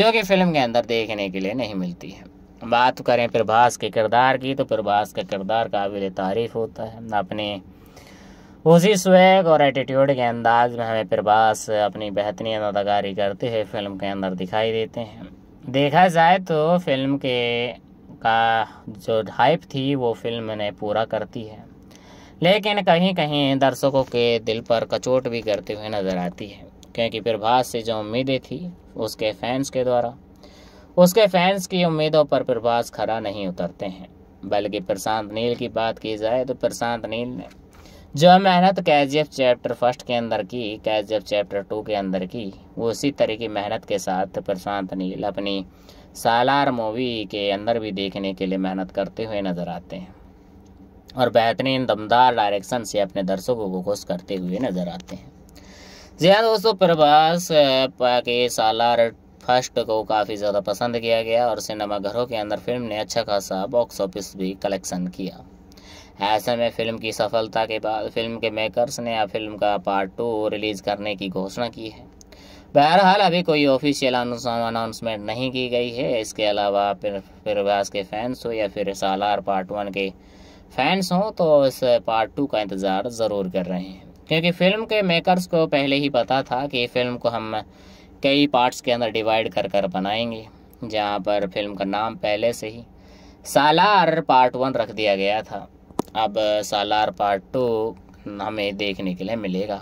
जो कि फिल्म के अंदर देखने के लिए नहीं मिलती है बात करें प्रभास के किरदार की तो प्रभास का किरदार काबिल तारीफ़ होता है अपने उसी स्वैग और एटीट्यूड के अंदाज में हमें प्रभास अपनी बेहतरीन अदाकारी करते हुए फिल्म के अंदर दिखाई देते हैं देखा जाए तो फिल्म के का जो हाइप थी वो फिल्म ने पूरा करती है लेकिन कहीं कहीं दर्शकों के दिल पर कचोट भी करते हुए नज़र आती है क्योंकि प्रभास से जो उम्मीदें थी उसके फैंस के द्वारा उसके फैंस की उम्मीदों पर प्रभास खरा नहीं उतरते हैं बल्कि प्रशांत नील की बात की जाए तो प्रशांत नील ने जो मेहनत के जी एफ चैप्टर फर्स्ट के अंदर की के जी एफ चैप्टर टू के अंदर की वो उसी तरह की मेहनत के साथ प्रशांत नील अपनी सालार मूवी के अंदर भी देखने के लिए मेहनत करते हुए नज़र आते हैं और बेहतरीन दमदार डायरेक्शन से अपने दर्शकों को खुश करते हुए नज़र आते हैं जी हाँ दोस्तों प्रभास के सालार फर्स्ट को काफ़ी ज़्यादा पसंद किया गया और सिनेमाघरों के अंदर फिल्म ने अच्छा खासा बॉक्स ऑफिस भी कलेक्शन किया ऐसे में फिल्म की सफलता के बाद फिल्म के मेकर्स ने अब फिल्म का पार्ट टू रिलीज़ करने की घोषणा की है बहरहाल अभी कोई ऑफिशियल अनाउंसमेंट नहीं की गई है इसके अलावा फिर फिरबाज के फैंस हो या फिर सालार पार्ट वन के फैंस हों तो इस पार्ट टू का इंतज़ार ज़रूर कर रहे हैं क्योंकि फ़िल्म के मेकर्स को पहले ही पता था कि फिल्म को हम कई पार्ट्स के अंदर डिवाइड कर कर बनाएंगे जहाँ पर फिल्म का नाम पहले से ही सालार पार्ट वन रख दिया गया था अब सालार पार्ट टू हमें देखने के लिए मिलेगा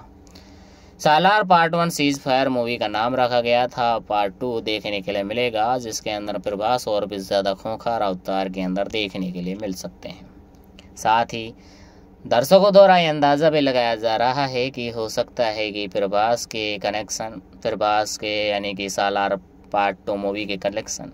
Salaar part one ceasefire movie का नाम रखा गया था पार्ट टू देखने के लिए मिलेगा जिसके अंदर प्रभास और भी ज़्यादा खोखर अवतार के अंदर देखने के लिए मिल सकते हैं साथ ही दर्शकों द्वारा यह अंदाज़ा भी लगाया जा रहा है कि हो सकता है कि प्रभास के कनेक्शन प्रभास के यानी कि सालार पार्ट टू मूवी के कनेक्शन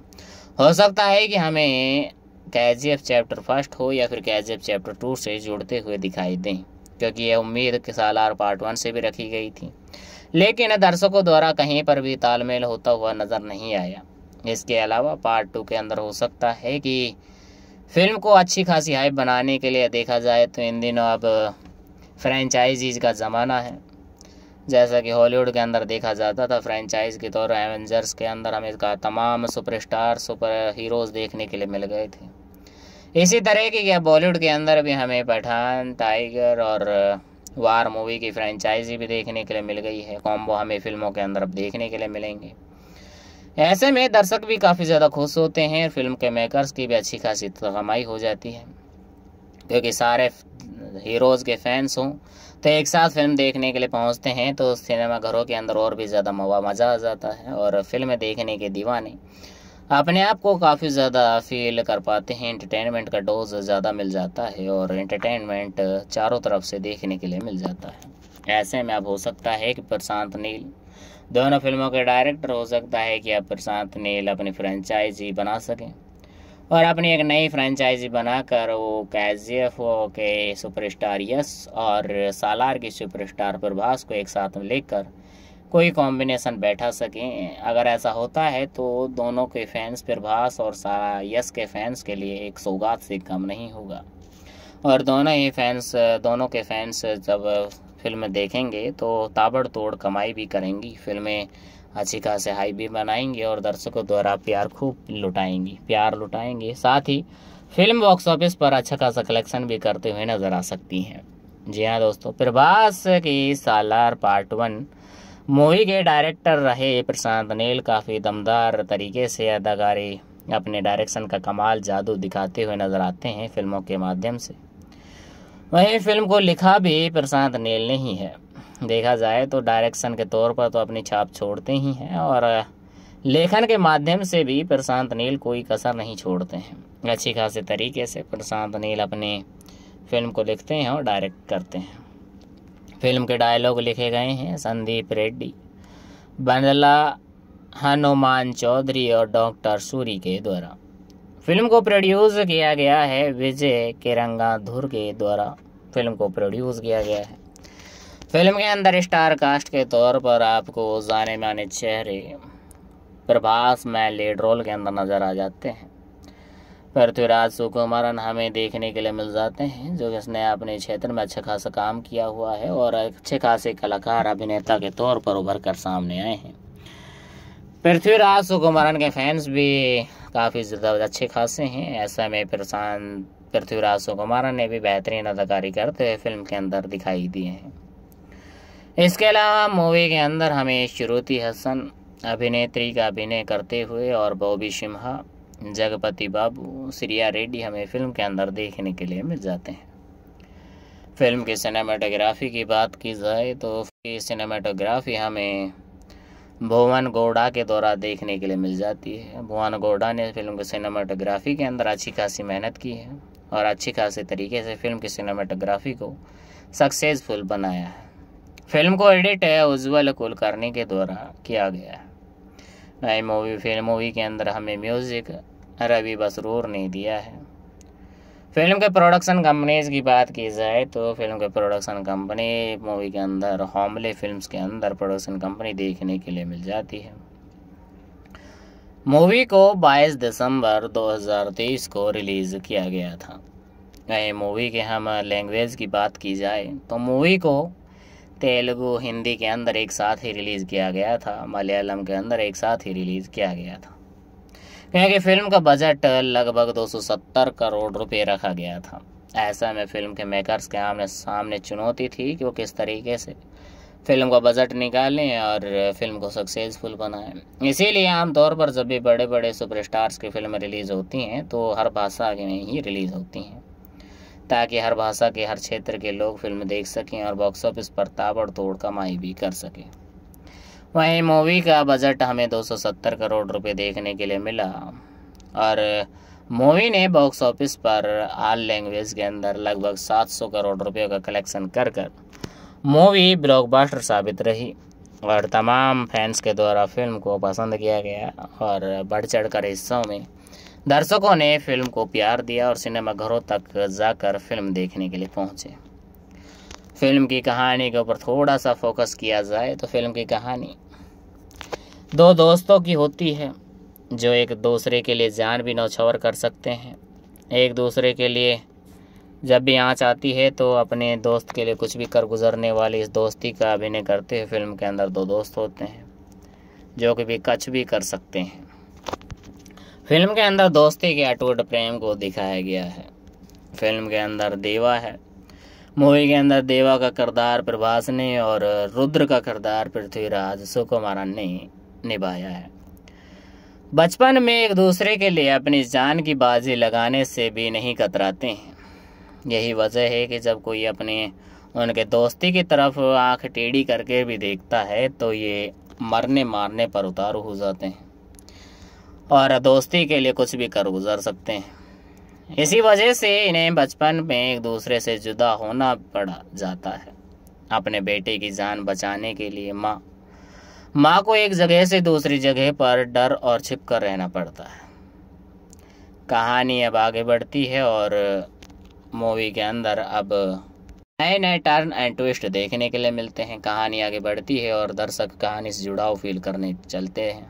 हो सकता है कि हमें कैजियफ चैप्टर फर्स्ट हो या फिर कैजियफ चैप्टर टू से जुड़ते हुए दिखाई दें क्योंकि यह उम्मीद साल आर पार्ट वन से भी रखी गई थी लेकिन दर्शकों द्वारा कहीं पर भी तालमेल होता हुआ नज़र नहीं आया इसके अलावा पार्ट टू के अंदर हो सकता है कि फिल्म को अच्छी खासी हाइप बनाने के लिए देखा जाए तो इन दिनों अब फ्रेंचाइजीज का ज़माना है जैसा कि हॉलीवुड के अंदर देखा जाता था फ्रेंचाइज के तौर एवेंजर्स के अंदर हमें इसका तमाम सुपरस्टार सुपर हीरोज़ देखने के लिए मिल गए थे इसी तरह की क्या बॉलीवुड के अंदर भी हमें पठान टाइगर और वार मूवी की फ्रेंचाइजी भी देखने के लिए मिल गई है कॉम्बो हमें फिल्मों के अंदर अब देखने के लिए मिलेंगे ऐसे में दर्शक भी काफ़ी ज़्यादा खुश होते हैं फिल्म के मेकर्स की भी अच्छी खासी कमाई हो जाती है क्योंकि सारे हीरोज़ के फैंस हों तो एक साथ फिल्म देखने के लिए पहुंचते हैं तो सिनेमाघरों के अंदर और भी ज़्यादा मज़ा आ जाता है और फिल्में देखने के दीवाने अपने आप को काफ़ी ज़्यादा फील कर पाते हैं इंटरटेनमेंट का डोज ज़्यादा मिल जाता है और इंटरटेनमेंट चारों तरफ से देखने के लिए मिल जाता है ऐसे में अब हो सकता है कि प्रशांत नील दोनों फिल्मों के डायरेक्टर हो सकता है कि अब प्रशांत नील अपनी फ्रेंचाइजी बना सकें और अपनी एक नई फ्रेंचाइजी बनाकर वो कैजीएफ के सुपरस्टार यश और सालार की सुपरस्टार प्रभास को एक साथ में लेकर कोई कॉम्बिनेशन बैठा सकें अगर ऐसा होता है तो दोनों के फैंस प्रभास और यस के फैंस के लिए एक सौगात से कम नहीं होगा और दोनों ही फैंस दोनों के फैंस जब फिल्म देखेंगे तो ताबड़तोड़ कमाई भी करेंगी फिल्में अच्छी खास हाई भी बनाएंगी और दर्शकों द्वारा प्यार खूब लुटाएंगी प्यार लुटाएंगे साथ ही फिल्म बॉक्स ऑफिस पर अच्छा खासा कलेक्शन भी करते हुए नजर आ सकती हैं जी हाँ दोस्तों प्रभास की सालार पार्ट वन मूवी के डायरेक्टर रहे प्रशांत नील काफ़ी दमदार तरीके से अदाकारी अपने डायरेक्शन का कमाल जादू दिखाते हुए नजर आते हैं फिल्मों के माध्यम से वहीं फिल्म को लिखा भी प्रशांत नील ने ही है देखा जाए तो डायरेक्शन के तौर पर तो अपनी छाप छोड़ते ही हैं और लेखन के माध्यम से भी प्रशांत नील कोई कसर नहीं छोड़ते हैं अच्छी खासी तरीके से प्रशांत नील अपनी फिल्म को लिखते हैं और डायरेक्ट करते हैं फिल्म के डायलॉग लिखे गए हैं संदीप रेड्डी बंदला हनुमान चौधरी और डॉक्टर सूरी के द्वारा फिल्म को प्रोड्यूस किया गया है विजय किरंगा धुर के द्वारा फिल्म को प्रोड्यूस किया गया है फिल्म के अंदर स्टार कास्ट के तौर पर आपको जाने माने चेहरे प्रभास मैं लीड रोल के अंदर नज़र आ जाते हैं पृथ्वीराज सुकुमारन हमें देखने के लिए मिल जाते हैं जो इसने अपने क्षेत्र में अच्छा खासा काम किया हुआ है और अच्छे खासे कलाकार अभिनेता के तौर पर उभर कर सामने आए हैं पृथ्वीराज सुकुमारन के फैंस भी काफ़ी ज़्यादा अच्छे खासे हैं ऐसा में प्रशांत पृथ्वीराज सुकुमारन ने भी बेहतरीन अदाकारी करते हुए फिल्म के अंदर दिखाई दिए हैं इसके अलावा मूवी के अंदर हमें श्रुति हसन अभिनेत्री का अभिनय करते हुए और बॉबी सिम्हा जगपति बाबू श्रिया रेड्डी हमें फिल्म के अंदर देखने के लिए मिल जाते हैं फिल्म की सिनेमाटोग्राफी की बात की जाए तो सिनेमाटोग्राफी हमें भुवन गौड़ा के द्वारा देखने के लिए मिल जाती है भुवन गौड़ा ने फिल्म के सिनेमाटोग्राफी के अंदर अच्छी खासी मेहनत की है और अच्छी खासी तरीके से फिल्म की सिनेमाटोग्राफी को सक्सेसफुल बनाया है फिल्म को एडिट है उज्ज्वल कुलकर्णी के द्वारा किया गया है नई मूवी फिल्म मूवी के अंदर हमें म्यूज़िक रवि बसरूर ने दिया है फिल्म के प्रोडक्शन कंपनीज की बात की जाए तो फिल्म के प्रोडक्शन कंपनी मूवी के अंदर हॉमले फिल्म्स के अंदर प्रोडक्शन कंपनी देखने के लिए मिल जाती है मूवी को 22 दिसंबर 2023 को रिलीज़ किया गया था वहीं मूवी के हम लैंग्वेज की बात की जाए तो मूवी को तेलुगु हिंदी के अंदर एक साथ ही रिलीज़ किया गया था मलयालम के अंदर एक साथ ही रिलीज़ किया गया था कहें कि फिल्म का बजट लगभग 270 करोड़ रुपए रखा गया था ऐसा में फिल्म के मेकर्स के आमने सामने चुनौती थी कि वो किस तरीके से फिल्म का बजट निकालें और फिल्म को सक्सेसफुल बनाएं इसीलिए आमतौर पर जब भी बड़े बड़े सुपरस्टार्स की फिल्म रिलीज़ होती हैं तो हर भाषा में ही रिलीज़ होती हैं ताकि हर भाषा के हर क्षेत्र के लोग फिल्म देख सकें और बॉक्स ऑफिस पर ताबड़तोड़ कमाई भी कर सकें वहीं मूवी का बजट हमें 270 करोड़ रुपए देखने के लिए मिला और मूवी ने बॉक्स ऑफिस पर आल लैंग्वेज के अंदर लगभग 700 करोड़ रुपए का कलेक्शन कर कर मूवी ब्लॉकबस्टर साबित रही और तमाम फैंस के द्वारा फिल्म को पसंद किया गया और बढ़ चढ़ कर हिस्सों में दर्शकों ने फिल्म को प्यार दिया और सिनेमाघरों तक जाकर फिल्म देखने के लिए पहुँचे फिल्म की कहानी के ऊपर थोड़ा सा फोकस किया जाए तो फिल्म की कहानी दो दोस्तों की होती है जो एक दूसरे के लिए जान भी नौछावर कर सकते हैं एक दूसरे के लिए जब भी आँच आती है तो अपने दोस्त के लिए कुछ भी कर गुजरने वाली इस दोस्ती का अभिनय करते हुए फिल्म के अंदर दो दोस्त होते हैं जो कि भी कच भी कर सकते हैं फिल्म के अंदर दोस्ती के अटूट प्रेम को दिखाया गया है फिल्म के अंदर देवा है मूवी के अंदर देवा का किरदार प्रभास ने और रुद्र का किरदार पृथ्वीराज सुकुमारन ने निभाया है बचपन में एक दूसरे के लिए अपनी जान की बाजी लगाने से भी नहीं कतराते हैं यही वजह है कि जब कोई अपने उनके दोस्ती की तरफ आंख टेढ़ी करके भी देखता है तो ये मरने मारने पर उतारू हो जाते हैं और दोस्ती के लिए कुछ भी कर गुजर सकते हैं इसी वजह से इन्हें बचपन में एक दूसरे से जुदा होना पड़ा जाता है अपने बेटे की जान बचाने के लिए माँ माँ को एक जगह से दूसरी जगह पर डर और छिप कर रहना पड़ता है कहानी अब आगे बढ़ती है और मूवी के अंदर अब नए नए टर्न एंड ट्विस्ट देखने के लिए मिलते हैं कहानी आगे बढ़ती है और दर्शक कहानी से जुड़ाव फील करने चलते हैं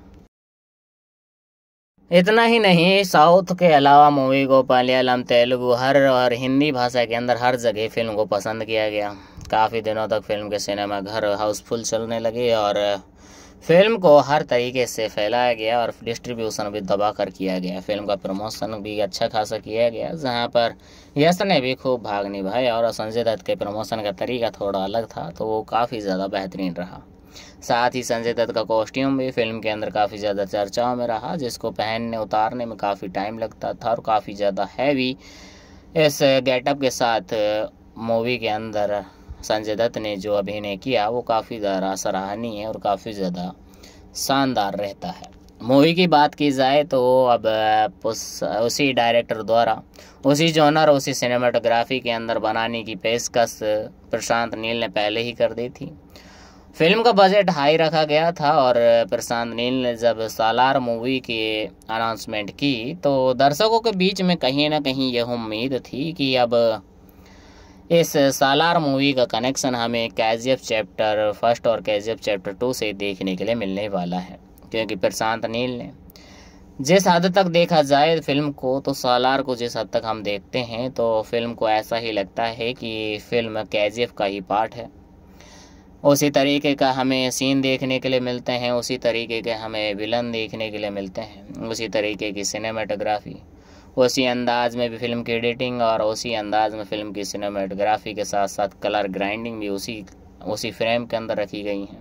इतना ही नहीं साउथ के अलावा मूवी को मलयालम तेलुगु हर और हिंदी भाषा के अंदर हर जगह फिल्म को पसंद किया गया काफ़ी दिनों तक फिल्म के सिनेमा घर हाउसफुल चलने लगे और फिल्म को हर तरीके से फैलाया गया और डिस्ट्रीब्यूशन भी दबा कर किया गया फिल्म का प्रमोशन भी अच्छा खासा किया गया जहाँ पर यश ने भी खूब भाग निभाया और संजय दत्त के प्रमोशन का तरीका थोड़ा अलग था तो वो काफ़ी ज़्यादा बेहतरीन रहा साथ ही संजय दत्त का कॉस्ट्यूम भी फिल्म के अंदर काफ़ी ज़्यादा चर्चाओं में रहा जिसको पहनने उतारने में काफ़ी टाइम लगता था और काफ़ी ज़्यादा हैवी इस गेटअप के साथ मूवी के अंदर संजय दत्त ने जो अभिनय किया वो काफ़ी ज़्यादा सराहनीय है और काफ़ी ज़्यादा शानदार रहता है मूवी की बात की जाए तो अब उस उसी डायरेक्टर द्वारा उसी जोनर उसी सिनेमाटोग्राफी के अंदर बनाने की पेशकश प्रशांत नील ने पहले ही कर दी थी फिल्म का बजट हाई रखा गया था और प्रशांत नील ने जब सालार मूवी की अनाउंसमेंट की तो दर्शकों के बीच में कहीं ना कहीं यह उम्मीद थी कि अब इस सालार मूवी का कनेक्शन हमें कैजियफ चैप्टर फर्स्ट और कैजियफ चैप्टर टू से देखने के लिए मिलने वाला है क्योंकि प्रशांत नील ने जिस हद तक देखा जाए फिल्म को तो सालार को जिस हद तक हम देखते हैं तो फिल्म को ऐसा ही लगता है कि फिल्म कैजियफ का ही पार्ट है उसी तरीके का हमें सीन देखने के लिए मिलते हैं उसी तरीके के हमें विलन देखने के लिए मिलते हैं उसी तरीके की सिनेमाटोग्राफी उसी अंदाज में भी फिल्म की एडिटिंग और उसी अंदाज में फिल्म की सिनेमाटोग्राफी के साथ साथ कलर ग्राइंडिंग भी उसी उसी फ्रेम के अंदर रखी गई हैं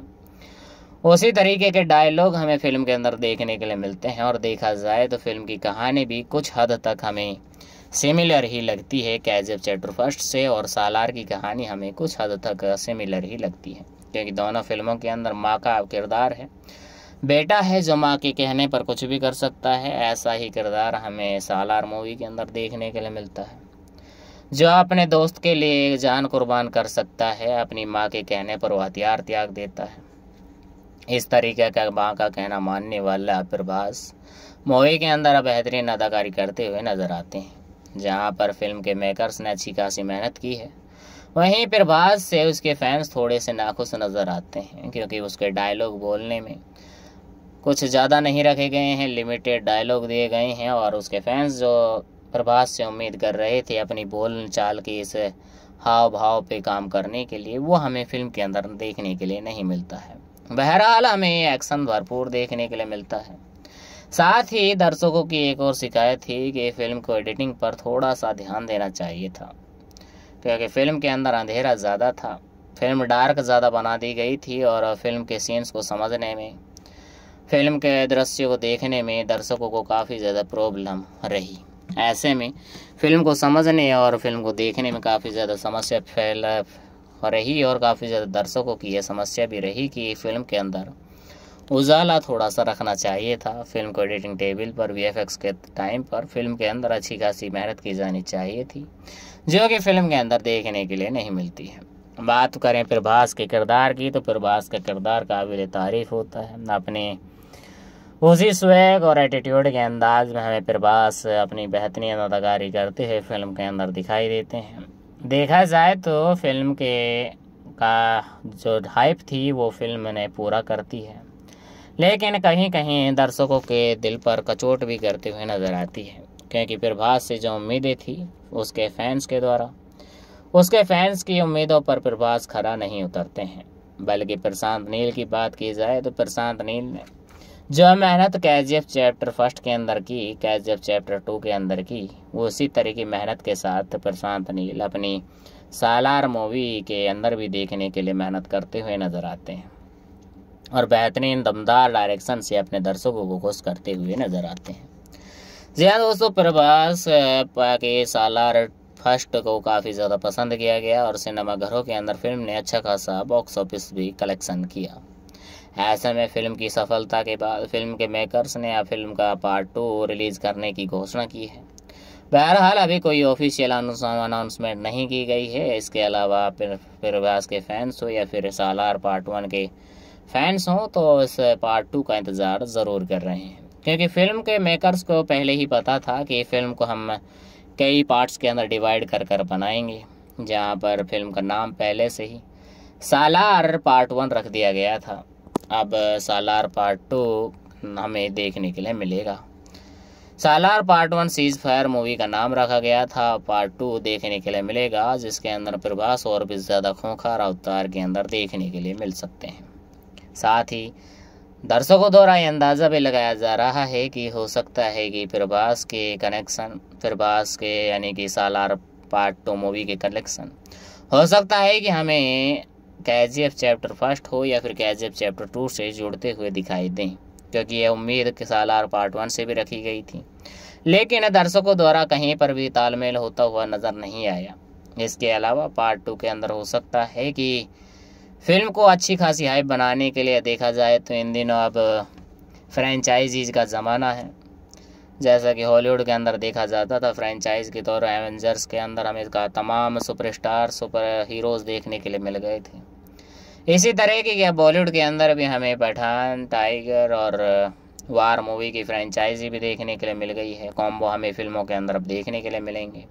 उसी तरीके के डायलॉग हमें फिल्म के अंदर देखने के लिए मिलते हैं और देखा जाए तो फिल्म की कहानी भी कुछ हद तक हमें सिमिलर ही लगती है कैजब चैप्टर फर्स्ट से और सालार की कहानी हमें कुछ हद तक सिमिलर ही लगती है क्योंकि दोनों फिल्मों के अंदर माँ का किरदार है बेटा है जो माँ के कहने पर कुछ भी कर सकता है ऐसा ही किरदार हमें सालार मूवी के अंदर देखने के लिए मिलता है जो अपने दोस्त के लिए जान कुर्बान कर सकता है अपनी माँ के कहने पर वो हथियार त्याग देता है इस तरीके का माँ का कहना मानने वाला प्रभास मूवी के अंदर बेहतरीन अदाकारी करते हुए नजर आते हैं जहाँ पर फिल्म के मेकर्स ने अच्छी खासी मेहनत की है वहीं प्रभास से उसके फैंस थोड़े से नाखुश नज़र आते हैं क्योंकि उसके डायलॉग बोलने में कुछ ज़्यादा नहीं रखे गए हैं लिमिटेड डायलॉग दिए गए हैं और उसके फैंस जो प्रभास से उम्मीद कर रहे थे अपनी बोल चाल की इस हाव भाव पे काम करने के लिए वो हमें फिल्म के अंदर देखने के लिए नहीं मिलता है बहरहाल हमें एक्शन भरपूर देखने के लिए मिलता है साथ ही दर्शकों की एक और शिकायत थी कि फिल्म को एडिटिंग पर थोड़ा सा ध्यान देना चाहिए था क्योंकि फिल्म के अंदर अंधेरा ज़्यादा था फिल्म डार्क ज़्यादा बना दी गई थी और फिल्म के सीन्स को समझने में फिल्म के दृश्य को देखने में दर्शकों को काफ़ी ज़्यादा प्रॉब्लम रही ऐसे में फिल्म को समझने और फिल्म को देखने में काफ़ी ज़्यादा समस्या फैल रही और काफ़ी ज़्यादा दर्शकों की यह समस्या भी रही कि फिल्म के अंदर उजाला थोड़ा सा रखना चाहिए था फिल्म को एडिटिंग टेबल पर वी के टाइम पर फिल्म के अंदर अच्छी खासी मेहनत की जानी चाहिए थी जो कि फिल्म के अंदर देखने के लिए नहीं मिलती है बात करें प्रभास के किरदार की तो प्रभास का किरदार काबिल तारीफ होता है अपने उसी स्वैग और एटीट्यूड के अंदाज में हमें प्रभास अपनी बेहतरीन अदाकारी करते हुए फिल्म के अंदर दिखाई देते हैं देखा जाए तो फिल्म के का जो हाइप थी वो फिल्म ने पूरा करती है लेकिन कहीं कहीं दर्शकों के दिल पर कचोट भी करते हुए नजर आती है क्योंकि प्रभास से जो उम्मीदें थी उसके फैंस के द्वारा उसके फैंस की उम्मीदों पर प्रभास खरा नहीं उतरते हैं बल्कि प्रशांत नील की बात की जाए तो प्रशांत नील ने जो मेहनत कैजीएफ चैप्टर फर्स्ट के अंदर की कैजीएफ चैप्टर टू के अंदर की वो उसी तरह की मेहनत के साथ प्रशांत नील अपनी सालार मूवी के अंदर भी देखने के लिए मेहनत करते हुए नजर आते हैं और बेहतरीन दमदार डायरेक्शन से अपने दर्शकों को खुश करते हुए नजर आते हैं ज्यादा हाँ दोस्तों प्रभास के सालार फर्स्ट को काफ़ी ज़्यादा पसंद किया गया और सिनेमाघरों के अंदर फिल्म ने अच्छा खासा बॉक्स ऑफिस भी कलेक्शन किया ऐसे में फिल्म की सफलता के बाद फिल्म के मेकर्स ने अब फिल्म का पार्ट टू रिलीज़ करने की घोषणा की है बहरहाल अभी कोई ऑफिशियल अनाउंसमेंट नहीं की गई है इसके अलावा फिर प्रभास के फैंस हो या फिर सालार पार्ट वन के फैंस हों तो इस पार्ट टू का इंतज़ार ज़रूर कर रहे हैं क्योंकि फ़िल्म के मेकर्स को पहले ही पता था कि फिल्म को हम कई पार्ट्स के अंदर डिवाइड कर कर बनाएंगे जहाँ पर फिल्म का नाम पहले से ही सालार पार्ट वन रख दिया गया था अब सालार पार्ट टू हमें देखने के लिए मिलेगा Salaar part one ceasefire movie का नाम रखा गया था पार्ट टू देखने के लिए मिलेगा जिसके अंदर प्रभास और भी ज़्यादा खोखा अवतार के अंदर देखने के लिए मिल सकते हैं साथ ही दर्शकों द्वारा यह अंदाज़ा भी लगाया जा रहा है कि हो सकता है कि प्रभास के कनेक्शन प्रभास के यानी कि सालार पार्ट टू मूवी के कलेक्शन हो सकता है कि हमें के चैप्टर फर्स्ट हो या फिर के चैप्टर टू से जुड़ते हुए दिखाई दें क्योंकि यह उम्मीद के सालार पार्ट वन से भी रखी गई थी लेकिन दर्शकों द्वारा कहीं पर भी तालमेल होता हुआ नज़र नहीं आया इसके अलावा पार्ट टू के अंदर हो सकता है कि फिल्म को अच्छी खासी हाइप बनाने के लिए देखा जाए तो इन दिनों अब फ्रेंचाइजीज का ज़माना है जैसा कि हॉलीवुड के अंदर देखा जाता था फ्रेंचाइज के तौर एवेंजर्स के अंदर हमें इसका तमाम सुपरस्टार सुपर हीरोज़ देखने के लिए मिल गए थे इसी तरह की क्या बॉलीवुड के अंदर भी हमें पठान टाइगर और वार मूवी की फ्रेंचाइजी भी देखने के लिए मिल गई है कॉम्बो हमें फिल्मों के अंदर अब देखने के लिए मिलेंगे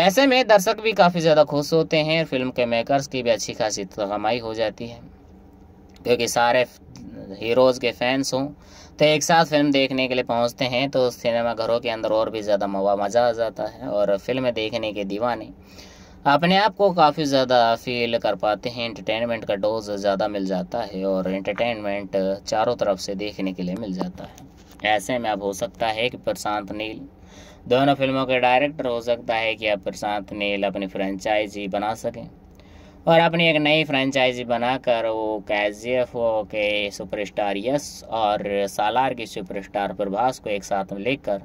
ऐसे में दर्शक भी काफ़ी ज़्यादा खुश होते हैं फिल्म के मेकर्स की भी अच्छी खासी कमाई हो जाती है क्योंकि सारे हीरोज़ के फैंस हों तो एक साथ फिल्म देखने के लिए पहुंचते हैं तो सिनेमा घरों के अंदर और भी ज़्यादा मज़ा आ जाता है और फिल्में देखने के दीवाने अपने आप को काफ़ी ज़्यादा फील कर पाते हैं एंटरटेनमेंट का डोज ज़्यादा मिल जाता है और एंटरटेनमेंट चारों तरफ से देखने के लिए मिल जाता है ऐसे में अब हो सकता है कि प्रशांत नील दोनों फिल्मों के डायरेक्टर हो सकता है कि अब प्रशांत नील अपनी फ्रेंचाइजी बना सकें और अपनी एक नई फ्रेंचाइजी बनाकर वो के ओ के सुपरस्टार यस और सालार की सुपरस्टार प्रभास को एक साथ लेकर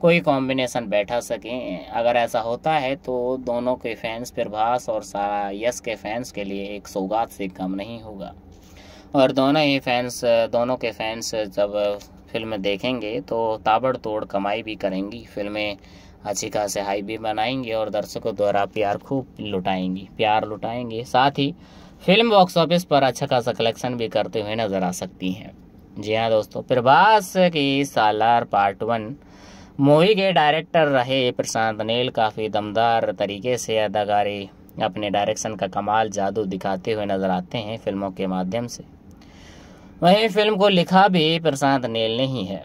कोई कॉम्बिनेशन बैठा सकें अगर ऐसा होता है तो दोनों के फैंस प्रभास और यस के फैंस के लिए एक सौगात से कम नहीं होगा और दोनों ही फैंस दोनों के फैंस जब फिल्म देखेंगे तो ताबड़तोड़ कमाई भी करेंगी फिल्में अच्छी खासे हाई भी बनाएंगी और दर्शकों द्वारा प्यार खूब लुटाएंगी प्यार लुटाएंगे साथ ही फिल्म बॉक्स ऑफिस पर अच्छा खासा कलेक्शन भी करते हुए नजर आ सकती हैं जी हाँ दोस्तों प्रभास की सालार पार्ट वन मूवी के डायरेक्टर रहे प्रशांत नील काफ़ी दमदार तरीके से अदाकारी अपने डायरेक्शन का कमाल जादू दिखाते हुए नजर आते हैं फिल्मों के माध्यम से वहीं फिल्म को लिखा भी प्रशांत नील ने ही है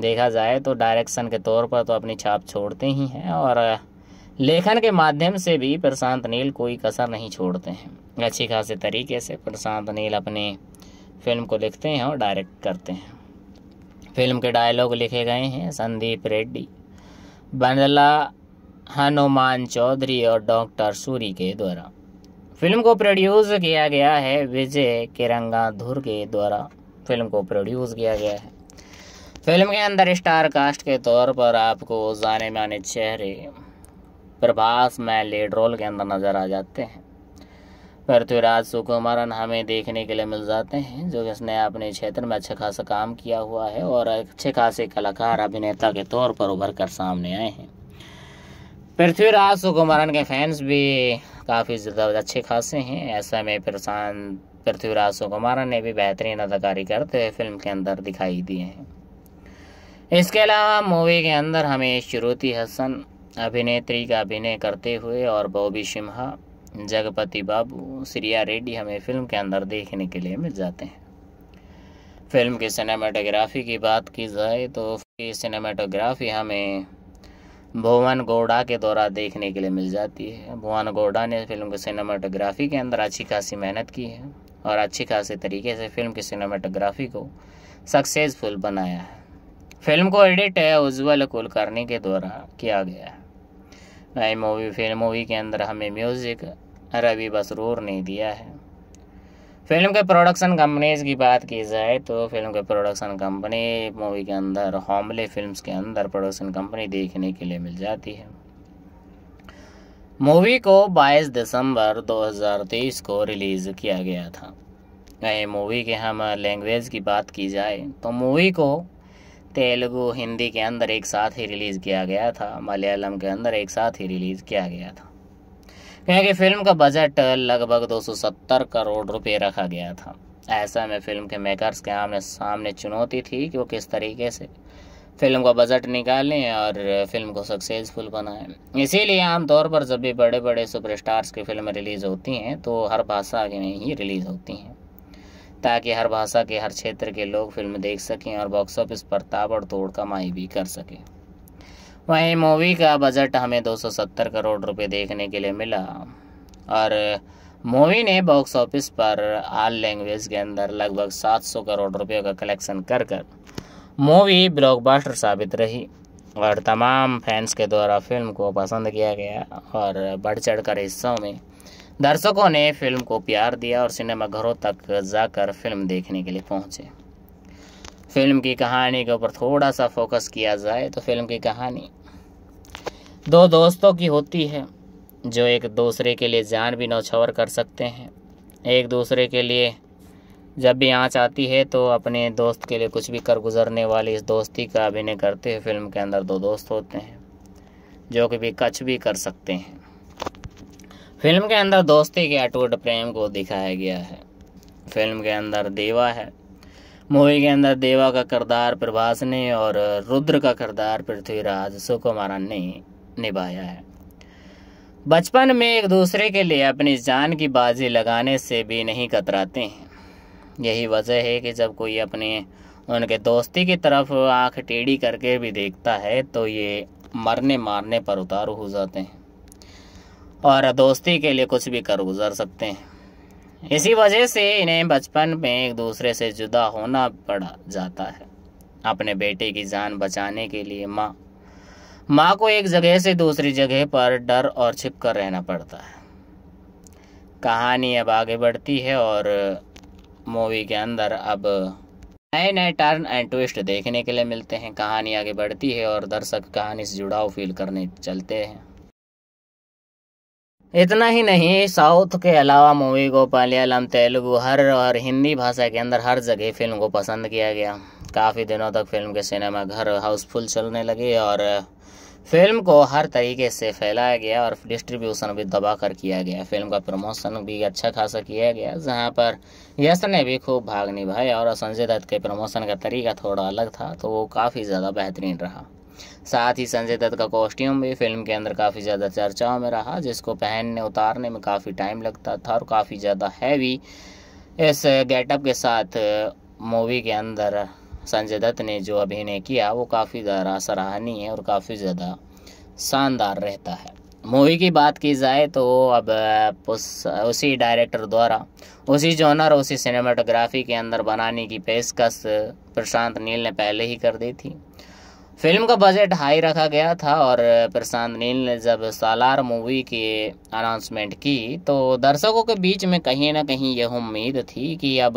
देखा जाए तो डायरेक्शन के तौर पर तो अपनी छाप छोड़ते ही हैं और लेखन के माध्यम से भी प्रशांत नील कोई कसर नहीं छोड़ते हैं अच्छी खासी तरीके से प्रशांत नील अपनी फिल्म को लिखते हैं और डायरेक्ट करते हैं फिल्म के डायलॉग लिखे गए हैं संदीप रेड्डी बनला हनुमान चौधरी और डॉक्टर सूरी के द्वारा फिल्म को प्रोड्यूस किया गया है विजय किरंगा धुर के द्वारा फिल्म को प्रोड्यूस किया गया है फिल्म के अंदर स्टार कास्ट के तौर पर आपको जाने माने चेहरे प्रभास में लीड रोल के अंदर नज़र आ जाते हैं पृथ्वीराज सुकुमारन हमें देखने के लिए मिल जाते हैं जो कि उसने अपने क्षेत्र में अच्छा खासा काम किया हुआ है और अच्छे खासे कलाकार अभिनेता के तौर पर उभर कर सामने आए हैं पृथ्वीराज सुकुमारन के फैंस भी काफ़ी ज़्यादा अच्छे खासे हैं ऐसे में प्रशांत पृथ्वीराज सुकुमारन ने भी बेहतरीन अदाकारी करते हुए फिल्म के अंदर दिखाई दिए हैं इसके अलावा मूवी के अंदर हमें श्रुति हसन अभिनेत्री का अभिनय करते हुए और बॉबी सिम्हा जगपति बाबू श्रिया रेड्डी हमें फिल्म के अंदर देखने के लिए मिल जाते हैं फिल्म की सिनेमाटोग्राफी की बात की जाए तो सिनेमाटोग्राफी हमें भुवन गौड़ा के द्वारा देखने के लिए मिल जाती है भुवन गौड़ा ने फिल्म की सिनेमाटोग्राफी के अंदर अच्छी खासी मेहनत की है और अच्छी खासी तरीके से फिल्म की सिनेमाटोग्राफी को सक्सेसफुल बनाया है फिल्म को एडिट है उज्ज्वल कुलकर्णी के द्वारा किया गया है मूवी फिल्म मूवी के अंदर हमें म्यूज़िक रवि बसरूर ने दिया है फिल्म के प्रोडक्शन कंपनीज की बात की जाए तो फिल्म के प्रोडक्शन कंपनी मूवी के अंदर हॉमले फिल्म्स के अंदर प्रोडक्शन कंपनी देखने के लिए मिल जाती है मूवी को 22 दिसंबर 2023 को रिलीज़ किया गया था गए मूवी के हम लैंग्वेज की बात की जाए तो मूवी को तेलुगु हिंदी के अंदर एक साथ ही रिलीज़ किया गया था मलयालम के अंदर एक साथ ही रिलीज़ किया गया था क्योंकि फिल्म का बजट लगभग 270 करोड़ रुपए रखा गया था ऐसा में फिल्म के मेकर्स के आमने सामने चुनौती थी कि वो किस तरीके से फिल्म का बजट निकालें और फिल्म को सक्सेसफुल बनाएं इसीलिए आमतौर पर जब भी बड़े बड़े सुपरस्टार्स की फिल्म रिलीज़ होती हैं तो हर भाषा में ही रिलीज़ होती हैं ताकि हर भाषा के हर क्षेत्र के लोग फिल्म देख सकें और बॉक्स ऑफिस पर ताबड़तोड़ कमाई भी कर सकें वहीं मूवी का बजट हमें 270 करोड़ रुपए देखने के लिए मिला और मूवी ने बॉक्स ऑफिस पर आल लैंग्वेज के अंदर लगभग 700 करोड़ रुपए का कलेक्शन कर कर मूवी ब्लॉकबस्टर साबित रही और तमाम फैंस के द्वारा फिल्म को पसंद किया गया और बढ़ चढ़ कर हिस्सों में दर्शकों ने फिल्म को प्यार दिया और सिनेमाघरों तक जाकर फिल्म देखने के लिए पहुँचे फिल्म की कहानी के ऊपर थोड़ा सा फोकस किया जाए तो फिल्म की कहानी दो दोस्तों की होती है जो एक दूसरे के लिए जान भी नौछावर कर सकते हैं एक दूसरे के लिए जब भी आँच आती है तो अपने दोस्त के लिए कुछ भी कर गुजरने वाली इस दोस्ती का अभिनय करते हैं फिल्म के अंदर दो दोस्त होते हैं जो कि भी कच भी कर सकते हैं फिल्म के अंदर दोस्ती के अटूट प्रेम को दिखाया गया है फिल्म के अंदर देवा है मूवी के अंदर देवा का किरदार प्रभास ने और रुद्र का किरदार पृथ्वीराज सुकुमारन ने निभाया है बचपन में एक दूसरे के लिए अपनी जान की बाजी लगाने से भी नहीं कतराते हैं यही वजह है कि जब कोई अपने उनके दोस्ती की तरफ आंख टेढ़ी करके भी देखता है तो ये मरने मारने पर उतारू हो जाते हैं और दोस्ती के लिए कुछ भी कर गुजर सकते हैं इसी वजह से इन्हें बचपन में एक दूसरे से जुदा होना पड़ा जाता है अपने बेटे की जान बचाने के लिए माँ माँ को एक जगह से दूसरी जगह पर डर और छिप कर रहना पड़ता है कहानी अब आगे बढ़ती है और मूवी के अंदर अब नए नए टर्न एंड ट्विस्ट देखने के लिए मिलते हैं कहानी आगे बढ़ती है और दर्शक कहानी से जुड़ाव फील करने चलते हैं इतना ही नहीं साउथ के अलावा मूवी को मलयालम तेलुगु हर और हिंदी भाषा के अंदर हर जगह फिल्म को पसंद किया गया काफ़ी दिनों तक फिल्म के सिनेमा घर हाउसफुल चलने लगे और फिल्म को हर तरीके से फैलाया गया और डिस्ट्रीब्यूशन भी दबा कर किया गया फिल्म का प्रमोशन भी अच्छा खासा किया गया जहाँ पर यश ने भी खूब भाग निभाया और संजय दत्त के प्रमोशन का तरीका थोड़ा अलग था तो वो काफ़ी ज़्यादा बेहतरीन रहा साथ ही संजय दत्त का कॉस्ट्यूम भी फिल्म के अंदर काफ़ी ज़्यादा चर्चाओं में रहा जिसको पहनने उतारने में काफ़ी टाइम लगता था और काफ़ी ज़्यादा हैवी इस गेटअप के साथ मूवी के अंदर संजय दत्त ने जो अभिनय किया वो काफ़ी ज़्यादा सराहनीय और काफ़ी ज़्यादा शानदार रहता है मूवी की बात की जाए तो अब उस, उसी डायरेक्टर द्वारा उसी जोनर उसी सिनेमाटोग्राफी के अंदर बनाने की पेशकश प्रशांत नील ने पहले ही कर दी थी फिल्म का बजट हाई रखा गया था और प्रशांत नील ने जब सालार मूवी की अनाउंसमेंट की तो दर्शकों के बीच में कहीं ना कहीं यह उम्मीद थी कि अब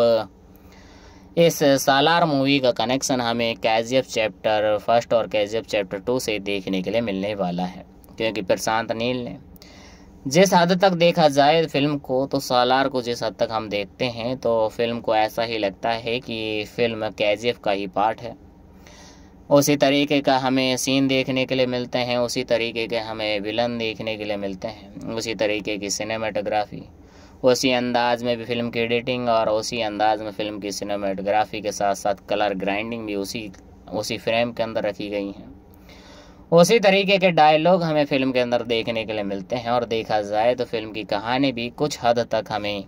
इस सालार मूवी का कनेक्शन हमें कैजीएफ़ चैप्टर फर्स्ट और कैजीएफ़ चैप्टर टू से देखने के लिए मिलने वाला है क्योंकि प्रशांत नील ने जिस हद तक देखा जाए फिल्म को तो सालार को जिस हद तक हम देखते हैं तो फिल्म को ऐसा ही लगता है कि फिल्म कैजीएफ़ का ही पार्ट है उसी तरीके का हमें सीन देखने के लिए मिलते हैं उसी तरीके के हमें विलन देखने के लिए मिलते हैं उसी तरीके की सिनेमाटोग्राफी उसी अंदाज में भी फिल्म की एडिटिंग और उसी अंदाज में फिल्म की सिनेमाटोग्राफी के साथ साथ कलर ग्राइंडिंग भी उसी उसी फ्रेम के अंदर रखी गई हैं उसी तरीके के डायलॉग हमें फिल्म के अंदर देखने के लिए मिलते हैं और देखा जाए तो फिल्म की कहानी भी कुछ हद तक हमें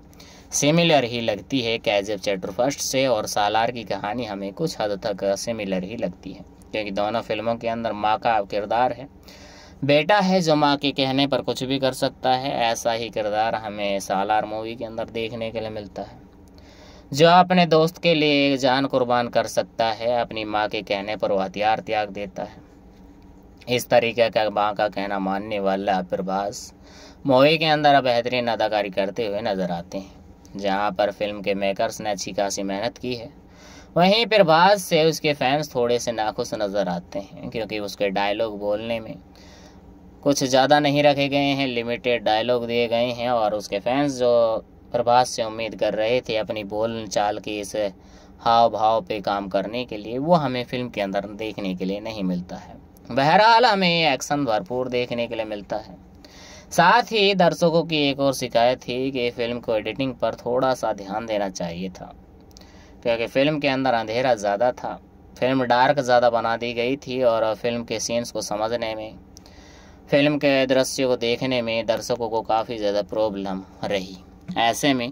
सिमिलर ही लगती है कैजब चैटर फर्स्ट से और सालार की कहानी हमें कुछ हद तक सिमिलर ही लगती है सकते हैं कि दोनों फिल्मों के अंदर माँ का किरदार है बेटा है जो माँ के कहने पर कुछ भी कर सकता है ऐसा ही किरदार हमें सालार मूवी के अंदर देखने के लिए मिलता है जो अपने दोस्त के लिए जान कुर्बान कर सकता है अपनी माँ के कहने पर वो हथियार त्याग देता है इस तरीके का माँ का कहना मानने वाला प्रभास मूवी के अंदर बेहतरीन अदाकारी करते हुए नजर आते हैं जहाँ पर फिल्म के मेकर्स ने अच्छी खासी मेहनत की है वहीं प्रभास से उसके फैंस थोड़े से नाखुश नज़र आते हैं क्योंकि उसके डायलॉग बोलने में कुछ ज़्यादा नहीं रखे गए हैं लिमिटेड डायलॉग दिए गए हैं और उसके फैंस जो प्रभास से उम्मीद कर रहे थे अपनी बोल चाल की इस हाव भाव पे काम करने के लिए वो हमें फिल्म के अंदर देखने के लिए नहीं मिलता है बहरहाल हमें एक्शन भरपूर देखने के लिए मिलता है साथ ही दर्शकों की एक और शिकायत थी कि फिल्म को एडिटिंग पर थोड़ा सा ध्यान देना चाहिए था क्योंकि फ़िल्म के अंदर अंधेरा ज़्यादा था फिल्म डार्क ज़्यादा बना दी गई थी और फिल्म के सीन्स को समझने में फिल्म के दृश्य को देखने में दर्शकों को काफ़ी ज़्यादा प्रॉब्लम रही ऐसे में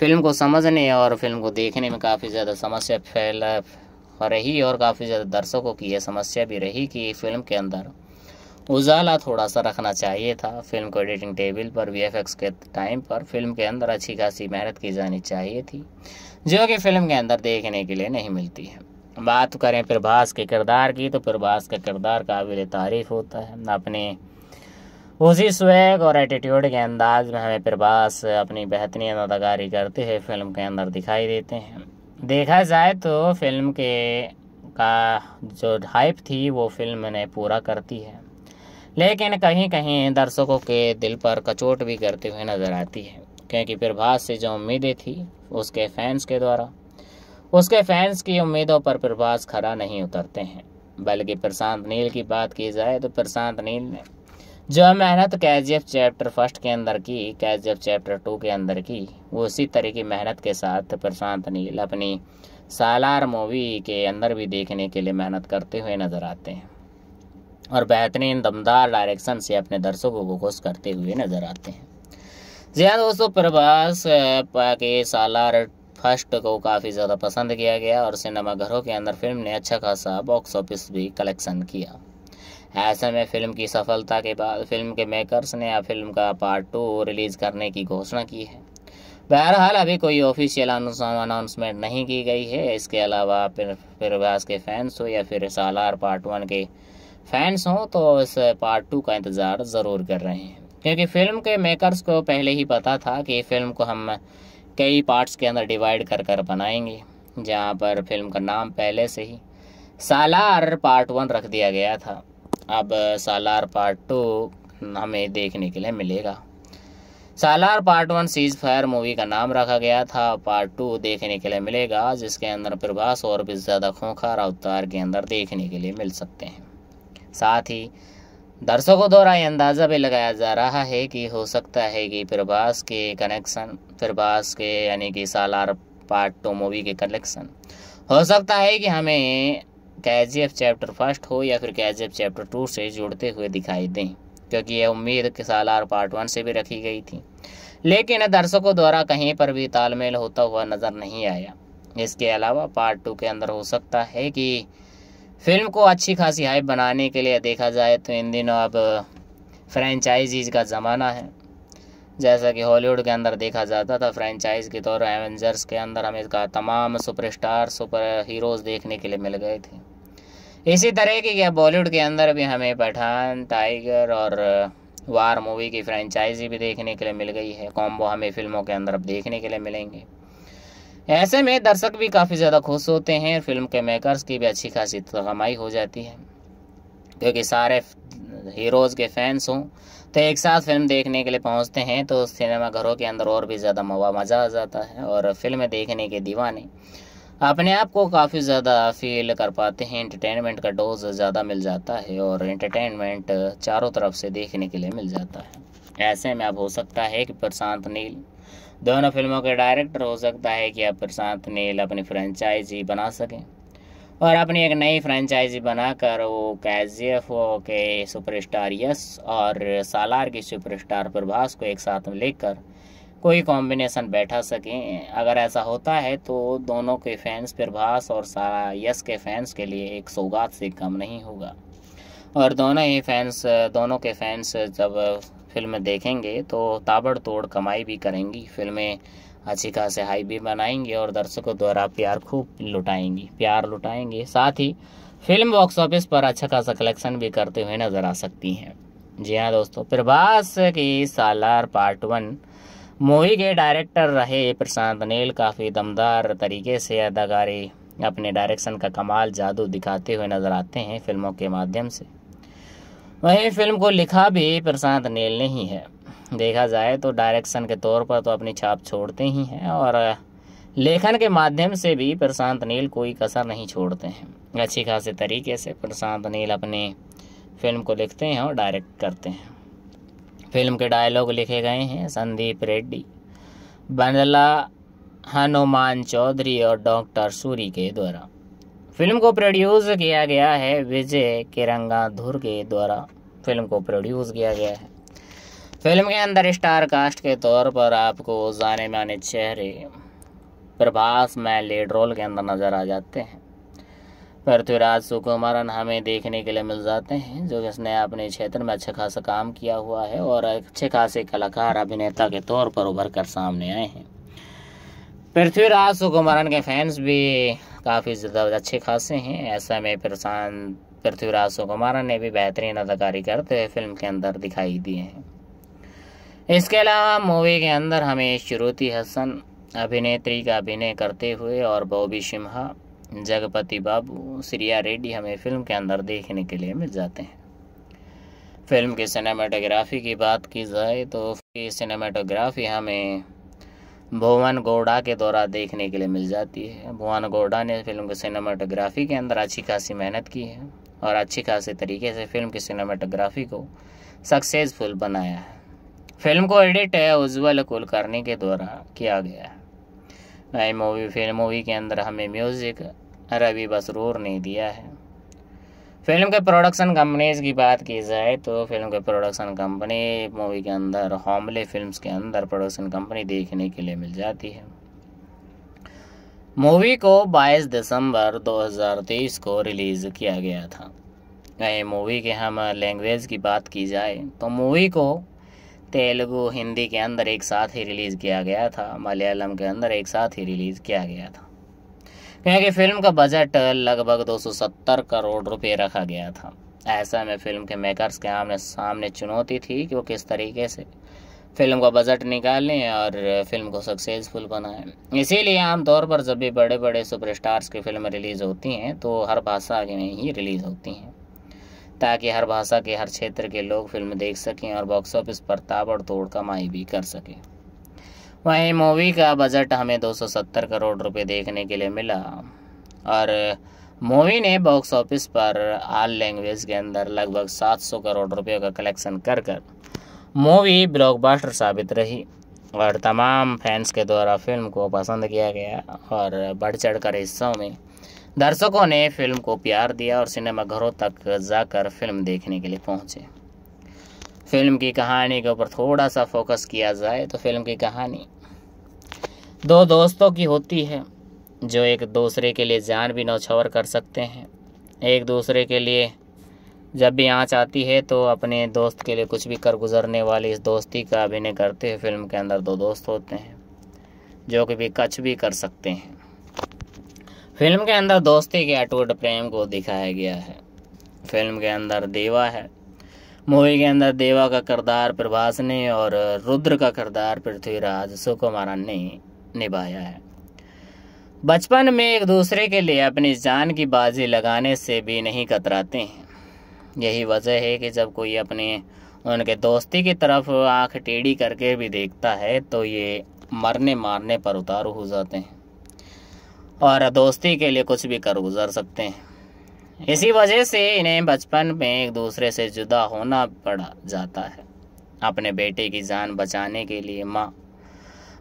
फिल्म को समझने और फिल्म को देखने में काफ़ी ज़्यादा समस्या फैल रही और काफ़ी ज़्यादा दर्शकों की यह समस्या भी रही कि फिल्म के अंदर उजाला थोड़ा सा रखना चाहिए था फिल्म को एडिटिंग टेबल पर वी के टाइम पर फिल्म के अंदर अच्छी खासी मेहनत की जानी चाहिए थी जो कि फिल्म के अंदर देखने के लिए नहीं मिलती है बात करें प्रभास के किरदार की तो प्रभास का किरदार काबिल तारीफ होता है अपने उसी स्वैग और एटीट्यूड के अंदाज में हमें प्रभास अपनी बेहतरीन अदाकारी करते हुए फिल्म के अंदर दिखाई देते हैं देखा जाए तो फिल्म के का जो हाइप थी वो फिल्म ने पूरा करती है लेकिन कहीं कहीं दर्शकों के दिल पर कचोट भी करते हुए नज़र आती है क्योंकि प्रभास से जो उम्मीदें थी उसके फैंस के द्वारा उसके फैंस की उम्मीदों पर प्रभास खरा नहीं उतरते हैं बल्कि प्रशांत नील की बात की जाए तो प्रशांत नील ने जो मेहनत कैजीएफ चैप्टर फर्स्ट के अंदर की कैजीएफ चैप्टर टू के अंदर की वो उसी तरह की मेहनत के साथ प्रशांत नील अपनी सालार मूवी के अंदर भी देखने के लिए मेहनत करते हुए नजर आते हैं और बेहतरीन दमदार डायरेक्शन से अपने दर्शकों को खुश करते हुए नजर आते हैं जी हाँ दोस्तों प्रभास के सालार फर्स्ट को काफ़ी ज़्यादा पसंद किया गया और सिनेमाघरों के अंदर फिल्म ने अच्छा खासा बॉक्स ऑफिस भी कलेक्शन किया ऐसे में फिल्म की सफलता के बाद फिल्म के मेकर्स ने फिल्म का पार्ट टू रिलीज़ करने की घोषणा की है बहरहाल अभी कोई ऑफिशियल अनाउंसमेंट नहीं की गई है इसके अलावा प्रभास के फैंस हो या फिर सालार पार्ट वन के फैंस हों तो इस पार्ट टू का इंतज़ार ज़रूर कर रहे हैं क्योंकि फिल्म के मेकर्स को पहले ही पता था कि फिल्म को हम कई पार्ट्स के अंदर डिवाइड कर कर बनाएंगे जहाँ पर फिल्म का नाम पहले से ही सालार पार्ट वन रख दिया गया था अब सालार पार्ट टू हमें देखने के लिए मिलेगा Salaar part one ceasefire movie का नाम रखा गया था पार्ट टू देखने के लिए मिलेगा जिसके अंदर प्रभास और भी ज़्यादा खोखा अवतार के अंदर देखने के लिए मिल सकते हैं साथ ही दर्शकों द्वारा ये अंदाज़ा भी लगाया जा रहा है कि हो सकता है कि प्रभास के कनेक्शन प्रभास के यानी कि सालार पार्ट टू मूवी के कनेक्शन हो सकता है कि हमें कैजीएफ चैप्टर फर्स्ट हो या फिर कैजीएफ चैप्टर टू से जुड़ते हुए दिखाई दें क्योंकि यह उम्मीद कि सालार पार्ट वन से भी रखी गई थी लेकिन दर्शकों द्वारा कहीं पर भी तालमेल होता हुआ नज़र नहीं आया इसके अलावा पार्ट टू के अंदर हो सकता है कि फिल्म को अच्छी खासी हाइप बनाने के लिए देखा जाए तो इन दिनों अब फ्रेंचाइजीज का ज़माना है जैसा कि हॉलीवुड के अंदर देखा जाता था फ्रेंचाइज के तौर एवेंजर्स के अंदर हमें इसका तमाम सुपरस्टार सुपर हीरोज़ देखने के लिए मिल गए थे इसी तरह की क्या बॉलीवुड के अंदर भी हमें पठान टाइगर और वार मूवी की फ्रेंचाइजी भी देखने के लिए मिल गई है कॉम्बो हमें फिल्मों के अंदर अब देखने के लिए मिलेंगे ऐसे में दर्शक भी काफ़ी ज़्यादा खुश होते हैं फिल्म के मेकर्स की भी अच्छी खासी कमाई हो जाती है क्योंकि सारे हीरोज़ के फैंस हों तो एक साथ फिल्म देखने के लिए पहुंचते हैं तो सिनेमाघरों के अंदर और भी ज़्यादा मज़ा आ जाता है और फिल्म देखने के दीवाने अपने आप को काफ़ी ज़्यादा फील कर पाते हैं एंटरटेनमेंट का डोज ज़्यादा मिल जाता है और एंटरटेनमेंट चारों तरफ से देखने के लिए मिल जाता है ऐसे में अब हो सकता है कि प्रशांत नील दोनों फिल्मों के डायरेक्टर हो सकता है कि आप प्रशांत नील अपनी फ्रेंचाइजी बना सकें और अपनी एक नई फ्रेंचाइजी बनाकर वो के जी एफ ओ के सुपरस्टार यश और सालार के सुपरस्टार प्रभास को एक साथ में लेकर कोई कॉम्बिनेशन बैठा सकें अगर ऐसा होता है तो दोनों के फैंस प्रभास और सारा के फैंस के लिए एक सौगात से कम नहीं होगा और दोनों ही फैंस दोनों के फैंस जब फिल्म देखेंगे तो ताबड़तोड़ कमाई भी करेंगी फिल्में अच्छी खास हाई भी बनाएंगी और दर्शकों द्वारा प्यार खूब लुटाएंगी प्यार लुटाएंगे साथ ही फिल्म बॉक्स ऑफिस पर अच्छा खासा कलेक्शन भी करते हुए नजर आ सकती हैं जी हाँ दोस्तों प्रभास की सालार पार्ट वन मूवी के डायरेक्टर रहे प्रशांत नील काफ़ी दमदार तरीके से अदाकारी अपने डायरेक्शन का कमाल जादू दिखाते हुए नजर आते हैं फिल्मों के माध्यम से वहीं फिल्म को लिखा भी प्रशांत नील ने ही है देखा जाए तो डायरेक्शन के तौर पर तो अपनी छाप छोड़ते ही हैं और लेखन के माध्यम से भी प्रशांत नील कोई कसर नहीं छोड़ते हैं अच्छी खासी तरीके से प्रशांत नील अपने फिल्म को लिखते हैं और डायरेक्ट करते हैं फिल्म के डायलॉग लिखे गए हैं संदीप रेड्डी बंदला हनुमान चौधरी और डॉक्टर सूरी के द्वारा फिल्म को प्रोड्यूस किया गया है विजय किरंगा धुर के द्वारा फिल्म को प्रोड्यूस किया गया है फिल्म के अंदर स्टार कास्ट के तौर पर आपको जाने माने चेहरे प्रभास में लीड रोल के अंदर नज़र आ जाते हैं पृथ्वीराज सुकुमारन हमें देखने के लिए मिल जाते हैं जो जिसने अपने क्षेत्र में अच्छा खासा काम किया हुआ है और अच्छे खासे कलाकार अभिनेता के तौर पर उभर कर सामने आए हैं पृथ्वीराज सुकुमारन के फैंस भी काफ़ी ज़्यादा अच्छे खासे हैं ऐसा में प्रशांत पृथ्वीराज सुकुमारन ने भी बेहतरीन अदाकारी करते हुए फिल्म के अंदर दिखाई दिए हैं इसके अलावा मूवी के अंदर हमें श्रुति हसन अभिनेत्री का अभिनय करते हुए और बॉबी सिम्हा जगपति बाबू श्रिया रेड्डी हमें फिल्म के अंदर देखने के लिए मिल जाते हैं फिल्म की सिनेमाटोग्राफी की बात की जाए तो सिनेमाटोग्राफी हमें भुवन गौड़ा के द्वारा देखने के लिए मिल जाती है भुवन गौड़ा ने फिल्म की सिनेमाटोग्राफी के अंदर अच्छी खासी मेहनत की है और अच्छी खासी तरीके से फिल्म की सिनेमाटोग्राफी को सक्सेसफुल बनाया है फिल्म को एडिट है उज्ज्वल कुलकर्णी के द्वारा किया गया है नई मूवी फिल्म मूवी के अंदर हमें म्यूज़िक रवि बसरूर ने दिया है फिल्म के प्रोडक्शन कंपनीज की बात की जाए तो फिल्म के प्रोडक्शन कंपनी मूवी के अंदर हॉमले फिल्म्स के अंदर प्रोडक्शन कंपनी देखने के लिए मिल जाती है मूवी को 22 दिसंबर 2023 को रिलीज़ किया गया था कहीं मूवी के हम लैंग्वेज की बात की जाए तो मूवी को तेलुगु हिंदी के अंदर एक साथ ही रिलीज़ किया गया था मलयालम के अंदर एक साथ ही रिलीज़ किया गया था क्योंकि फिल्म का बजट लगभग 270 करोड़ रुपए रखा गया था ऐसा में फिल्म के मेकर्स के आमने सामने चुनौती थी कि वो किस तरीके से फिल्म का बजट निकालें और फिल्म को सक्सेसफुल बनाएं इसीलिए आमतौर पर जब भी बड़े बड़े सुपरस्टार्स की फिल्म रिलीज़ होती हैं तो हर भाषा में ही रिलीज़ होती हैं ताकि हर भाषा के हर क्षेत्र के लोग फिल्म देख सकें और बॉक्स ऑफिस पर ताबड़ तोड़ कमाई भी कर सकें वहीं मूवी का बजट हमें 270 करोड़ रुपए देखने के लिए मिला और मूवी ने बॉक्स ऑफिस पर आल लैंग्वेज के अंदर लगभग 700 करोड़ रुपये का कलेक्शन कर कर मूवी ब्लॉकबस्टर साबित रही और तमाम फैंस के द्वारा फिल्म को पसंद किया गया और बढ़ चढ़ कर हिस्सों में दर्शकों ने फिल्म को प्यार दिया और सिनेमाघरों तक जाकर फिल्म देखने के लिए पहुंचे फिल्म की कहानी के ऊपर थोड़ा सा फोकस किया जाए तो फिल्म की कहानी दो दोस्तों की होती है जो एक दूसरे के लिए जान भी नौछावर कर सकते हैं एक दूसरे के लिए जब भी आँच आती है तो अपने दोस्त के लिए कुछ भी कर गुजरने वाली इस दोस्ती का अभिनय करते हुए फिल्म के अंदर दो दोस्त होते हैं जो कि भी कुछ भी कर सकते हैं फिल्म के अंदर दोस्ती के अटूट प्रेम को दिखाया गया है फिल्म के अंदर देवा है मूवी के अंदर देवा का किरदार प्रभास ने और रुद्र का किरदार पृथ्वीराज सुकुमारन ने निभाया है बचपन में एक दूसरे के लिए अपनी जान की बाजी लगाने से भी नहीं कतराते हैं यही वजह है कि जब कोई अपने उनके दोस्ती की तरफ आंख टेढ़ी करके भी देखता है तो ये मरने मारने पर उतारू हो जाते हैं और दोस्ती के लिए कुछ भी कर गुजर सकते हैं इसी वजह से इन्हें बचपन में एक दूसरे से जुदा होना पड़ा जाता है अपने बेटे की जान बचाने के लिए माँ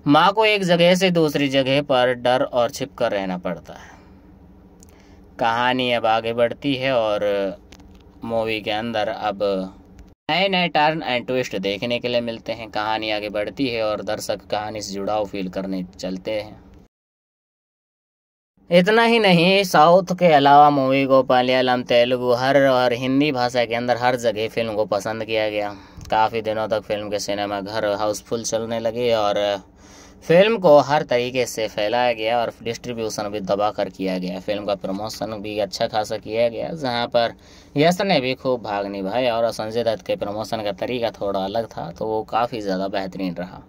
माँ को एक जगह से दूसरी जगह पर डर और छिप कर रहना पड़ता है कहानी अब आगे बढ़ती है और मूवी के अंदर अब नए नए टर्न एंड ट्विस्ट देखने के लिए मिलते हैं कहानी आगे बढ़ती है और दर्शक कहानी से जुड़ाव फील करने चलते हैं इतना ही नहीं साउथ के अलावा मूवी को मलयालम तेलुगु हर और हिंदी भाषा के अंदर हर जगह फिल्म को पसंद किया गया काफ़ी दिनों तक फिल्म के सिनेमा घर हाउसफुल चलने लगे और फिल्म को हर तरीके से फैलाया गया और डिस्ट्रीब्यूशन भी दबा कर किया गया फिल्म का प्रमोशन भी अच्छा खासा किया गया जहां पर यश ने भी खूब भाग निभाया और संजय दत्त के प्रमोशन का तरीका थोड़ा अलग था तो वो काफ़ी ज़्यादा बेहतरीन रहा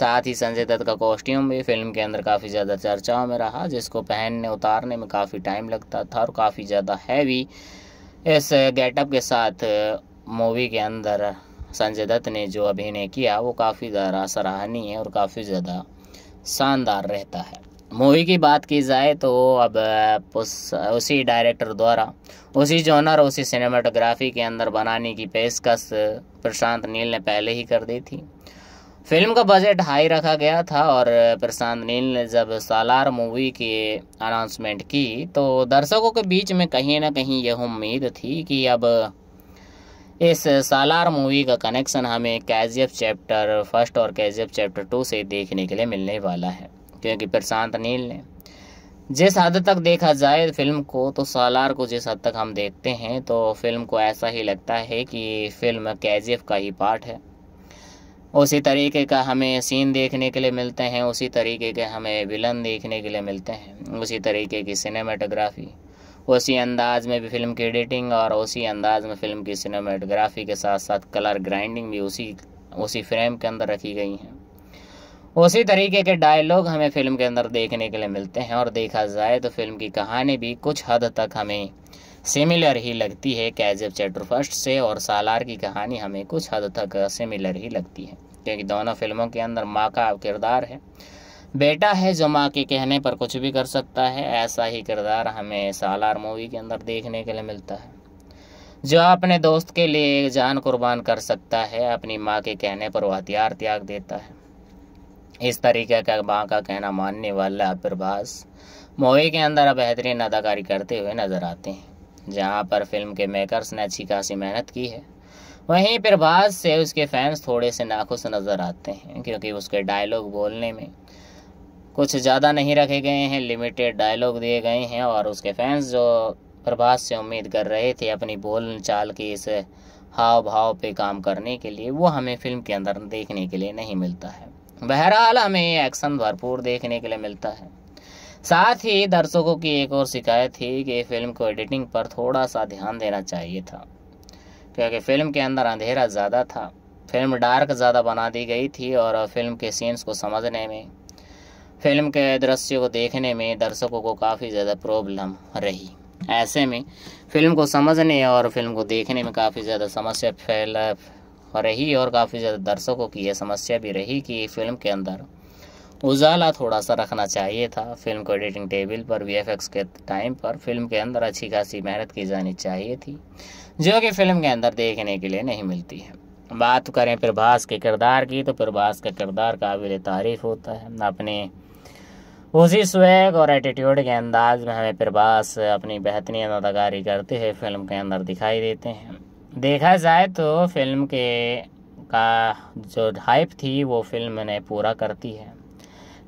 साथ ही संजय दत्त का कॉस्ट्यूम भी फिल्म के अंदर काफ़ी ज़्यादा चर्चाओं में रहा जिसको पहनने उतारने में काफ़ी टाइम लगता था और काफ़ी ज़्यादा हैवी इस गेटअप के साथ मूवी के अंदर संजय दत्त ने जो अभिनय किया वो काफ़ी ज़्यादा सराहनीय और काफ़ी ज़्यादा शानदार रहता है मूवी की बात की जाए तो अब उस, उसी डायरेक्टर द्वारा उसी जोनर उसी सिनेमाटोग्राफी के अंदर बनाने की पेशकश प्रशांत नील ने पहले ही कर दी थी फिल्म का बजट हाई रखा गया था और प्रशांत नील ने जब सालार मूवी की अनाउंसमेंट की तो दर्शकों के बीच में कहीं ना कहीं यह उम्मीद थी कि अब इस सालार मूवी का कनेक्शन हमें कैजियफ चैप्टर फर्स्ट और कैजियफ चैप्टर टू से देखने के लिए मिलने वाला है क्योंकि प्रशांत नील ने जिस हद तक देखा जाए फिल्म को तो सालार को जिस हद तक हम देखते हैं तो फिल्म को ऐसा ही लगता है कि फिल्म कैजियफ का ही पार्ट है उसी तरीके का हमें सीन देखने के लिए मिलते हैं उसी तरीके के हमें विलन देखने के लिए मिलते हैं उसी तरीके की सिनेमाटोग्राफी उसी अंदाज में भी फिल्म की एडिटिंग और उसी अंदाज में फिल्म की सिनेमाटोग्राफी के साथ साथ कलर ग्राइंडिंग भी उसी उसी फ्रेम के अंदर रखी गई हैं उसी तरीके के डायलॉग हमें फिल्म के अंदर देखने के लिए मिलते हैं और देखा जाए तो फिल्म की कहानी भी कुछ हद तक हमें सिमिलर ही लगती है कैजब चैटर फर्स्ट से और सालार की कहानी हमें कुछ हद तक सिमिलर ही लगती है क्योंकि दोनों फिल्मों के अंदर माँ का किरदार है बेटा है जो माँ के कहने पर कुछ भी कर सकता है ऐसा ही किरदार हमें सालार मूवी के अंदर देखने के लिए मिलता है जो अपने दोस्त के लिए जान कुर्बान कर सकता है अपनी माँ के कहने पर वह हथियार त्याग देता है इस तरीके का माँ का कहना मानने वाला प्रभास मूवी के अंदर बेहतरीन अदाकारी करते हुए नजर आते हैं जहाँ पर फिल्म के मेकर्स ने अच्छी खासी मेहनत की है वहीं प्रभास से उसके फैंस थोड़े से नाखुश नज़र आते हैं क्योंकि उसके डायलॉग बोलने में कुछ ज़्यादा नहीं रखे गए हैं लिमिटेड डायलॉग दिए गए हैं और उसके फैंस जो प्रभास से उम्मीद कर रहे थे अपनी बोल चाल की इस हाव भाव पे काम करने के लिए वो हमें फिल्म के अंदर देखने के लिए नहीं मिलता है बहरहाल हमें एक्शन भरपूर देखने के लिए मिलता है साथ ही दर्शकों की एक और शिकायत थी कि फिल्म को एडिटिंग पर थोड़ा सा ध्यान देना चाहिए था क्योंकि फिल्म के अंदर अंधेरा ज़्यादा था फिल्म डार्क ज़्यादा बना दी गई थी और फिल्म के सीन्स को समझने में फिल्म के दृश्य को देखने में दर्शकों को काफ़ी ज़्यादा प्रॉब्लम रही ऐसे में फिल्म को समझने और फिल्म को देखने में काफ़ी ज़्यादा समस्या फैल रही और काफ़ी ज़्यादा दर्शकों की यह समस्या भी रही कि फिल्म के अंदर उजाला थोड़ा सा रखना चाहिए था फिल्म को एडिटिंग टेबल पर वी के टाइम पर फिल्म के अंदर अच्छी खासी मेहनत की जानी चाहिए थी जो कि फिल्म के अंदर देखने के लिए नहीं मिलती है बात करें प्रभास के किरदार की तो प्रभास का किरदार काबिल तारीफ होता है अपने उसी स्वेग और एटीट्यूड के अंदाज में हमें प्रभास अपनी बेहतरीन अदाकारी करते हुए फिल्म के अंदर दिखाई देते हैं देखा जाए तो फिल्म के का जो हाइप थी वो फिल्म ने पूरा करती है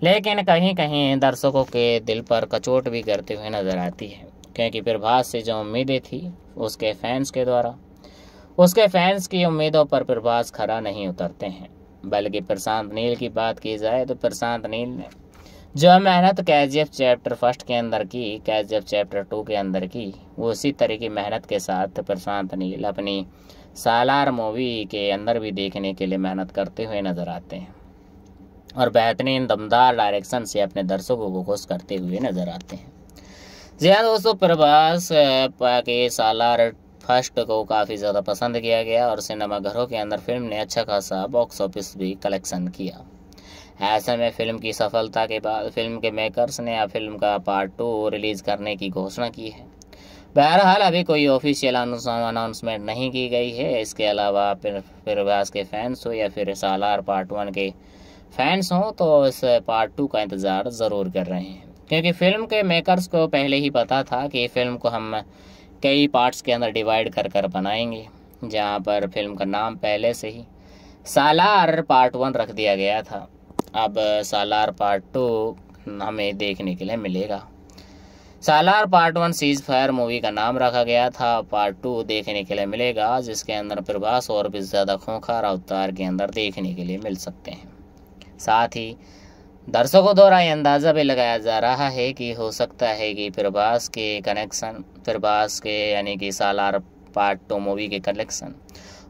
लेकिन कहीं कहीं दर्शकों के दिल पर कचोट भी करते हुए नज़र आती है क्योंकि प्रभास से जो उम्मीदें थी उसके फैंस के द्वारा उसके फैंस की उम्मीदों पर प्रभास खरा नहीं उतरते हैं बल्कि प्रशांत नील की बात की जाए तो प्रशांत नील ने जो मेहनत कैजीएफ चैप्टर फर्स्ट के अंदर की कैजीएफ चैप्टर टू के अंदर की वो उसी तरह की मेहनत के साथ प्रशांत नील अपनी सालार मूवी के अंदर भी देखने के लिए मेहनत करते हुए नजर आते हैं और बेहतरीन दमदार डायरेक्शन से अपने दर्शकों को खुश करते हुए नजर आते हैं जी हाँ दोस्तों प्रभास के सालार फर्स्ट को काफ़ी ज़्यादा पसंद किया गया और सिनेमाघरों के अंदर फिल्म ने अच्छा खासा बॉक्स ऑफिस भी कलेक्शन किया ऐसे में फिल्म की सफलता के बाद फिल्म के मेकर्स ने अब फिल्म का पार्ट टू रिलीज़ करने की घोषणा की है बहरहाल अभी कोई ऑफिशियल अनाउंसमेंट नहीं की गई है इसके अलावा फिर फिर फिरबाज के फैंस हो या फिर सालार पार्ट वन के फैंस हों तो इस पार्ट टू का इंतज़ार ज़रूर कर रहे हैं क्योंकि फिल्म के मेकर्स को पहले ही पता था कि फिल्म को हम कई पार्ट्स के अंदर डिवाइड कर कर बनाएंगे जहाँ पर फिल्म का नाम पहले से ही सालार पार्ट वन रख दिया गया था अब सालार पार्ट टू हमें देखने के लिए मिलेगा Salaar part one ceasefire movie का नाम रखा गया था पार्ट टू देखने के लिए मिलेगा जिसके अंदर प्रभास और भी ज़्यादा खोखा अवतार के अंदर देखने के लिए मिल सकते हैं साथ ही दर्शकों द्वारा ये अंदाज़ा भी लगाया जा रहा है कि हो सकता है कि प्रभास के कनेक्शन प्रभास के यानी कि सालार पार्ट टू मूवी के कनेक्शन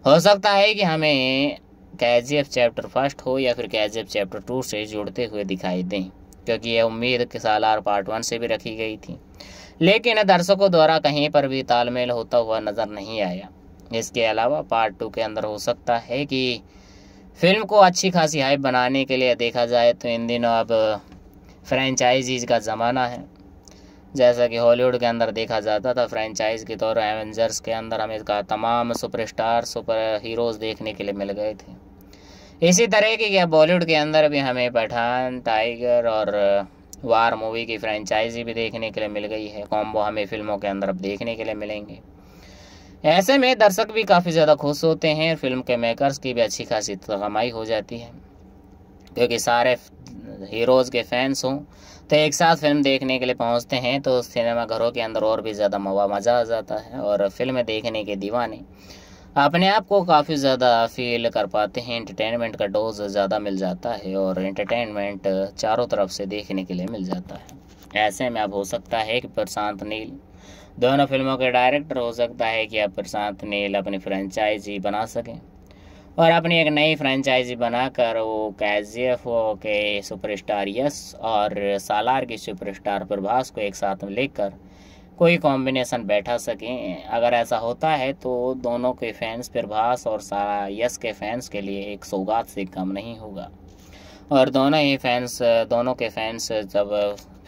हो सकता है कि हमें कैजियफ चैप्टर फर्स्ट हो या फिर कैजियफ चैप्टर टू से जुड़ते हुए दिखाई दें क्योंकि यह उम्मीद साल आर पार्ट वन से भी रखी गई थी लेकिन दर्शकों द्वारा कहीं पर भी तालमेल होता हुआ नज़र नहीं आया इसके अलावा पार्ट टू के अंदर हो सकता है कि फिल्म को अच्छी खासी हाइप बनाने के लिए देखा जाए तो इन दिनों अब फ्रेंचाइजीज़ का ज़माना है जैसा कि हॉलीवुड के अंदर देखा जाता था फ्रेंचाइज के तौर एवेंजर्स के अंदर हमें तमाम सुपरस्टार सुपर हीरोज़ देखने के लिए मिल गए थे इसी तरह की क्या बॉलीवुड के अंदर भी हमें पठान टाइगर और वार मूवी की फ्रेंचाइजी भी देखने के लिए मिल गई है कॉम्बो हमें फिल्मों के अंदर अब देखने के लिए मिलेंगे ऐसे में दर्शक भी काफ़ी ज़्यादा खुश होते हैं फिल्म के मेकर्स की भी अच्छी खासी कमाई हो जाती है क्योंकि सारे हीरोज़ के फैंस हों तो एक साथ फिल्म देखने के लिए पहुंचते हैं तो सिनेमाघरों के अंदर और भी ज़्यादा मज़ा आ जाता है और फिल्में देखने के दीवाने अपने आप को काफ़ी ज़्यादा फील कर पाते हैं इंटरटेनमेंट का डोज ज़्यादा मिल जाता है और इंटरटेनमेंट चारों तरफ से देखने के लिए मिल जाता है ऐसे में अब हो सकता है कि प्रशांत नील दोनों फिल्मों के डायरेक्टर हो सकता है कि अब प्रशांत नील अपनी फ्रेंचाइजी बना सकें और अपनी एक नई फ्रेंचाइजी बनाकर वो कैजीएफ के सुपरस्टार यश और सालार की सुपरस्टार प्रभास को एक साथ में लेकर कोई कॉम्बिनेशन बैठा सकें अगर ऐसा होता है तो दोनों के फैंस प्रभास और यस के फैंस के लिए एक सौगात से कम नहीं होगा और दोनों ही फैंस दोनों के फैंस जब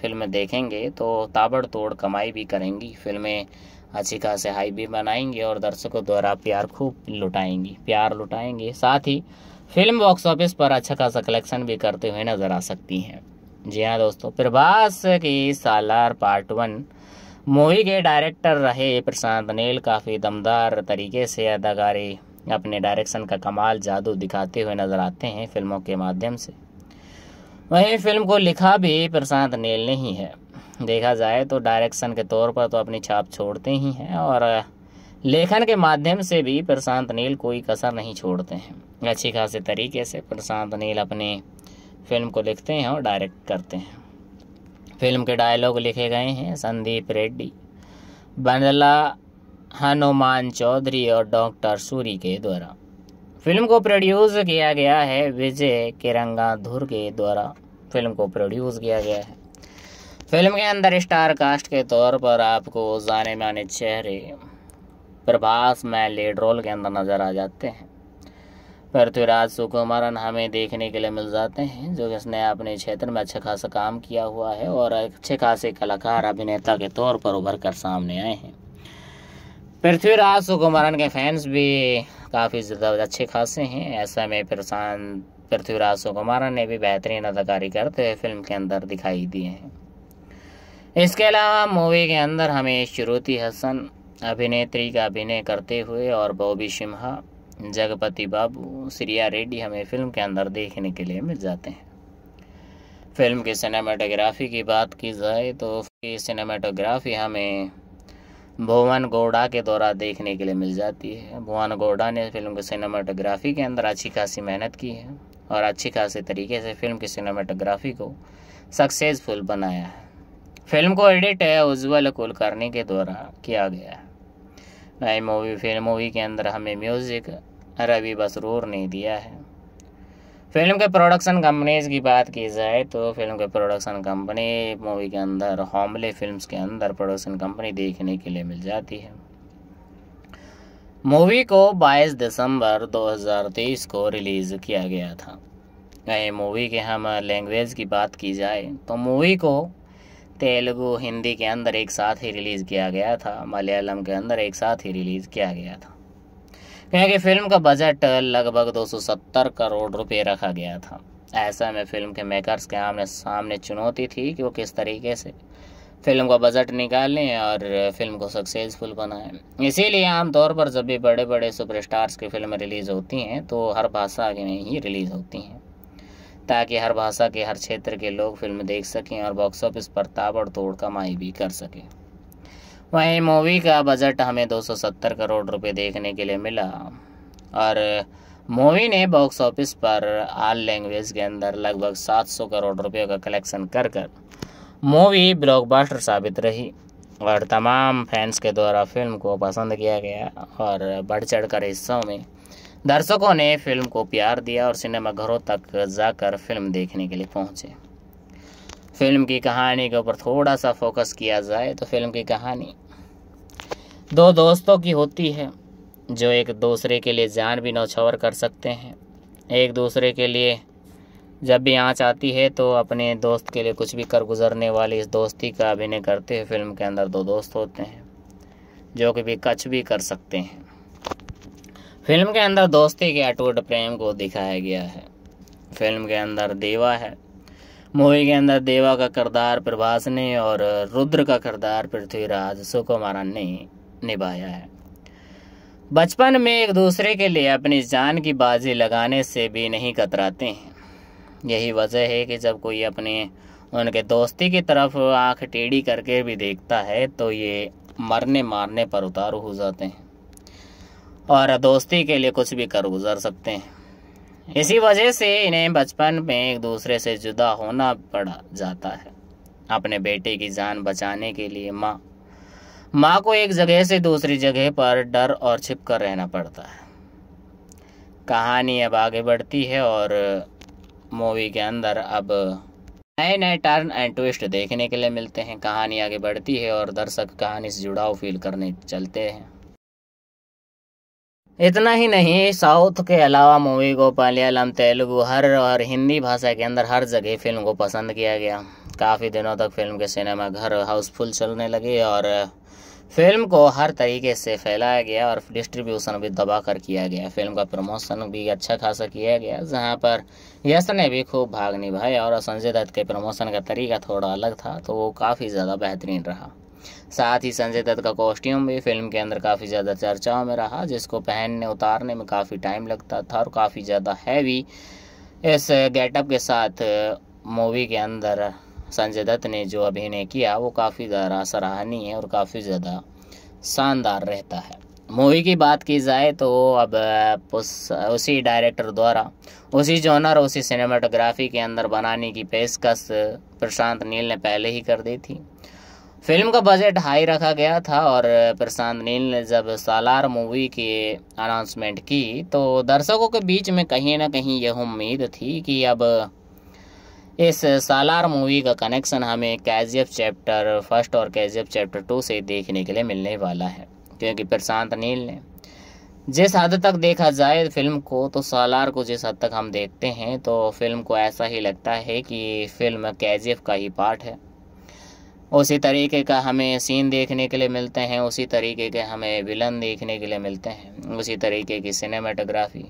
फिल्म देखेंगे तो ताबड़तोड़ कमाई भी करेंगी फिल्में अच्छी खास हाई भी बनाएंगी और दर्शकों द्वारा प्यार खूब लुटाएंगी प्यार लुटाएंगे साथ ही फिल्म बॉक्स ऑफिस पर अच्छा खासा कलेक्शन भी करते हुए नजर आ सकती हैं जी हाँ दोस्तों प्रभास की सालार पार्ट वन मूवी के डायरेक्टर रहे प्रशांत नील काफ़ी दमदार तरीके से अदाकारी अपने डायरेक्शन का कमाल जादू दिखाते हुए नजर आते हैं फिल्मों के माध्यम से वहीं फिल्म को लिखा भी प्रशांत नील ने ही है देखा जाए तो डायरेक्शन के तौर पर तो अपनी छाप छोड़ते ही हैं और लेखन के माध्यम से भी प्रशांत नील कोई कसर नहीं छोड़ते हैं अच्छी खासी तरीके से प्रशांत नील अपनी फिल्म को लिखते हैं और डायरेक्ट करते हैं फिल्म के डायलॉग लिखे गए हैं संदीप रेड्डी बंदला हनुमान चौधरी और डॉक्टर सूरी के द्वारा फिल्म को प्रोड्यूस किया गया है विजय किरंगा धुर के द्वारा फिल्म को प्रोड्यूस किया गया है फिल्म के अंदर स्टार कास्ट के तौर पर आपको जाने माने चेहरे प्रभास में लीड रोल के अंदर नज़र आ जाते हैं पृथ्वीराज तो सुकुमारन हमें देखने के लिए मिल जाते हैं जो कि इसने अपने क्षेत्र में अच्छा खासा काम किया हुआ है और अच्छे खासे कलाकार अभिनेता के तौर पर उभर कर सामने आए हैं पृथ्वीराज सुकुमारन के फैंस भी काफ़ी ज़्यादा अच्छे खासे हैं ऐसा में प्रशांत पृथ्वीराज सुकुमारन ने भी बेहतरीन अदाकारी करते हुए फिल्म के अंदर दिखाई दिए हैं इसके अलावा मूवी के अंदर हमें श्रुति हसन अभिनेत्री का अभिनय करते हुए और बॉबी सिम्हा जगपति बाबू श्रिया रेड्डी हमें फिल्म के अंदर देखने के लिए मिल जाते हैं फिल्म की सिनेमाटोग्राफी की बात की जाए तो सिनेमाटोग्राफी हमें भुवन गौड़ा के द्वारा देखने के लिए मिल जाती है भुवन गौड़ा ने फिल्म की सिनेमाटोग्राफी के अंदर अच्छी खासी मेहनत की है और अच्छी खासी तरीके से फिल्म की सिनेमाटोग्राफी को सक्सेसफुल बनाया है फिल्म को एडिट है उज्ज्वल कुलकर्णी के द्वारा किया गया है नई मूवी फिल्म मूवी के अंदर हमें म्यूज़िक रवि बसरूर ने दिया है फिल्म के प्रोडक्शन कंपनीज की बात की जाए तो फिल्म के प्रोडक्शन कंपनी मूवी के अंदर हॉमले फिल्म्स के अंदर प्रोडक्शन कंपनी देखने के लिए मिल जाती है मूवी को 22 दिसंबर 2023 को रिलीज़ किया गया था कहीं मूवी के हम लैंग्वेज की बात की जाए तो मूवी को तेलुगु हिंदी के अंदर एक साथ ही रिलीज़ किया गया था मलयालम के अंदर एक साथ ही रिलीज़ किया गया था क्योंकि फिल्म का बजट लगभग 270 करोड़ रुपए रखा गया था ऐसा में फिल्म के मेकर्स के आमने सामने चुनौती थी कि वो किस तरीके से फिल्म का बजट निकालें और फिल्म को सक्सेसफुल बनाएं इसीलिए आमतौर पर जब भी बड़े बड़े सुपरस्टार्स की फिल्म रिलीज़ होती हैं तो हर भाषा में ही रिलीज़ होती हैं ताकि हर भाषा के हर क्षेत्र के लोग फिल्म देख सकें और बॉक्स ऑफिस पर ताबड़तोड़ कमाई भी कर सकें वहीं मूवी का बजट हमें 270 करोड़ रुपए देखने के लिए मिला और मूवी ने बॉक्स ऑफिस पर आल लैंग्वेज के अंदर लगभग 700 करोड़ रुपए का कलेक्शन कर कर मूवी ब्लॉकबस्टर साबित रही और तमाम फैंस के द्वारा फिल्म को पसंद किया गया और बढ़ चढ़ कर हिस्सों में दर्शकों ने फिल्म को प्यार दिया और सिनेमाघरों तक जाकर फिल्म देखने के लिए पहुँचे फिल्म की कहानी के ऊपर थोड़ा सा फोकस किया जाए तो फिल्म की कहानी दो दोस्तों की होती है जो एक दूसरे के लिए जान भी नौछावर कर सकते हैं एक दूसरे के लिए जब भी आँच आती है तो अपने दोस्त के लिए कुछ भी कर गुजरने वाली इस दोस्ती का अभिनय करते हैं फिल्म के अंदर दो दोस्त होते हैं जो कि भी कच भी कर सकते हैं फिल्म के अंदर दोस्ती के अटूट प्रेम को दिखाया गया है फिल्म के अंदर देवा है मूवी के अंदर देवा का किरदार प्रभास ने और रुद्र का किरदार पृथ्वीराज सुकुमारन ने निभाया है बचपन में एक दूसरे के लिए अपनी जान की बाजी लगाने से भी नहीं कतराते हैं यही वजह है कि जब कोई अपने उनके दोस्ती की तरफ आंख टेढ़ी करके भी देखता है तो ये मरने मारने पर उतारू हो जाते हैं और दोस्ती के लिए कुछ भी कर गुजर सकते हैं इसी वजह से इन्हें बचपन में एक दूसरे से जुदा होना पड़ा जाता है अपने बेटे की जान बचाने के लिए माँ माँ को एक जगह से दूसरी जगह पर डर और छिप कर रहना पड़ता है कहानी अब आगे बढ़ती है और मूवी के अंदर अब नए नए टर्न एंड ट्विस्ट देखने के लिए मिलते हैं कहानी आगे बढ़ती है और दर्शक कहानी से जुड़ाव फील करने चलते हैं इतना ही नहीं साउथ के अलावा मूवी को मलयालम तेलुगु हर और हिंदी भाषा के अंदर हर जगह फिल्म को पसंद किया गया काफ़ी दिनों तक फिल्म के सिनेमा घर हाउसफुल चलने लगे और फिल्म को हर तरीके से फैलाया गया और डिस्ट्रीब्यूशन भी दबा कर किया गया फिल्म का प्रमोशन भी अच्छा खासा किया गया जहाँ पर यश ने भी खूब भाग निभाया और संजय दत्त के प्रमोशन का तरीका थोड़ा अलग था तो वो काफ़ी ज़्यादा बेहतरीन रहा साथ ही संजय दत्त का कॉस्ट्यूम भी फिल्म के अंदर काफ़ी ज़्यादा चर्चाओं में रहा जिसको पहनने उतारने में काफ़ी टाइम लगता था और काफ़ी ज़्यादा हैवी इस गेटअप के साथ मूवी के अंदर संजय दत्त ने जो अभिनय किया वो काफ़ी ज़्यादा सराहनीय है और काफ़ी ज़्यादा शानदार रहता है मूवी की बात की जाए तो अब उस उसी डायरेक्टर द्वारा उसी जोनर उसी सिनेमाटोग्राफी के अंदर बनाने की पेशकश प्रशांत नील ने पहले ही कर दी थी फिल्म का बजट हाई रखा गया था और प्रशांत नील ने जब सालार मूवी की अनाउंसमेंट की तो दर्शकों के बीच में कहीं ना कहीं यह उम्मीद थी कि अब इस सालार मूवी का कनेक्शन हमें कैजीएफ़ चैप्टर फर्स्ट और कैजीएफ़ चैप्टर टू से देखने के लिए मिलने वाला है क्योंकि प्रशांत नील ने जिस हद तक देखा जाए फिल्म को तो सालार को जिस हद तक हम देखते हैं तो फिल्म को ऐसा ही लगता है कि फिल्म कैजीएफ़ का ही पार्ट है उसी तरीके का हमें सीन देखने के लिए मिलते हैं उसी तरीके के हमें विलन देखने के लिए मिलते हैं उसी तरीके की सिनेमाटोग्राफी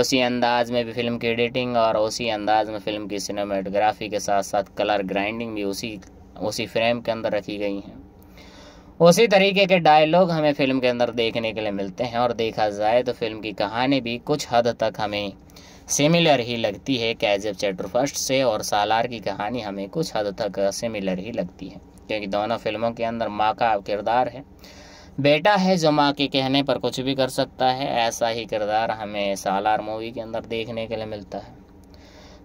उसी अंदाज में भी फिल्म की एडिटिंग और उसी अंदाज में फिल्म की सिनेमाटोग्राफी के साथ साथ कलर ग्राइंडिंग भी उसी उसी फ्रेम के अंदर रखी गई हैं उसी तरीके के डायलॉग हमें फिल्म के अंदर देखने के लिए मिलते हैं और देखा जाए तो फिल्म की कहानी भी कुछ हद तक हमें सिमिलर ही लगती है कैजब चैप्टर फर्स्ट से और सालार की कहानी हमें कुछ हद तक सिमिलर ही लगती है क्योंकि दोनों फिल्मों के अंदर माँ का किरदार है बेटा है जो माँ के कहने पर कुछ भी कर सकता है ऐसा ही किरदार हमें सालार मूवी के अंदर देखने के लिए मिलता है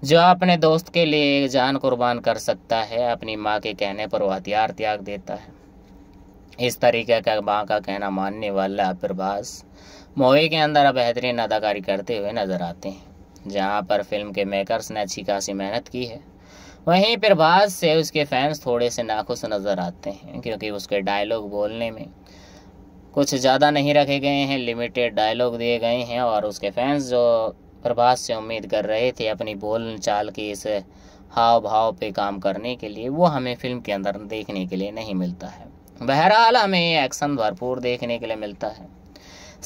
जो अपने दोस्त के लिए जान कुर्बान कर सकता है अपनी माँ के कहने पर वो हथियार त्याग देता है इस तरीके का माँ का कहना मानने वाला प्रभास मूवी के अंदर बेहतरीन अदाकारी करते हुए नजर आते हैं जहाँ पर फिल्म के मेकर्स ने अच्छी खासी मेहनत की है वहीं प्रभास से उसके फैंस थोड़े से नाखुश नज़र आते हैं क्योंकि उसके डायलॉग बोलने में कुछ ज़्यादा नहीं रखे गए हैं लिमिटेड डायलॉग दिए गए हैं और उसके फैंस जो प्रभास से उम्मीद कर रहे थे अपनी बोल चाल की इस हाव भाव पे काम करने के लिए वो हमें फिल्म के अंदर देखने के लिए नहीं मिलता है बहरहाल हमें एक्शन भरपूर देखने के लिए मिलता है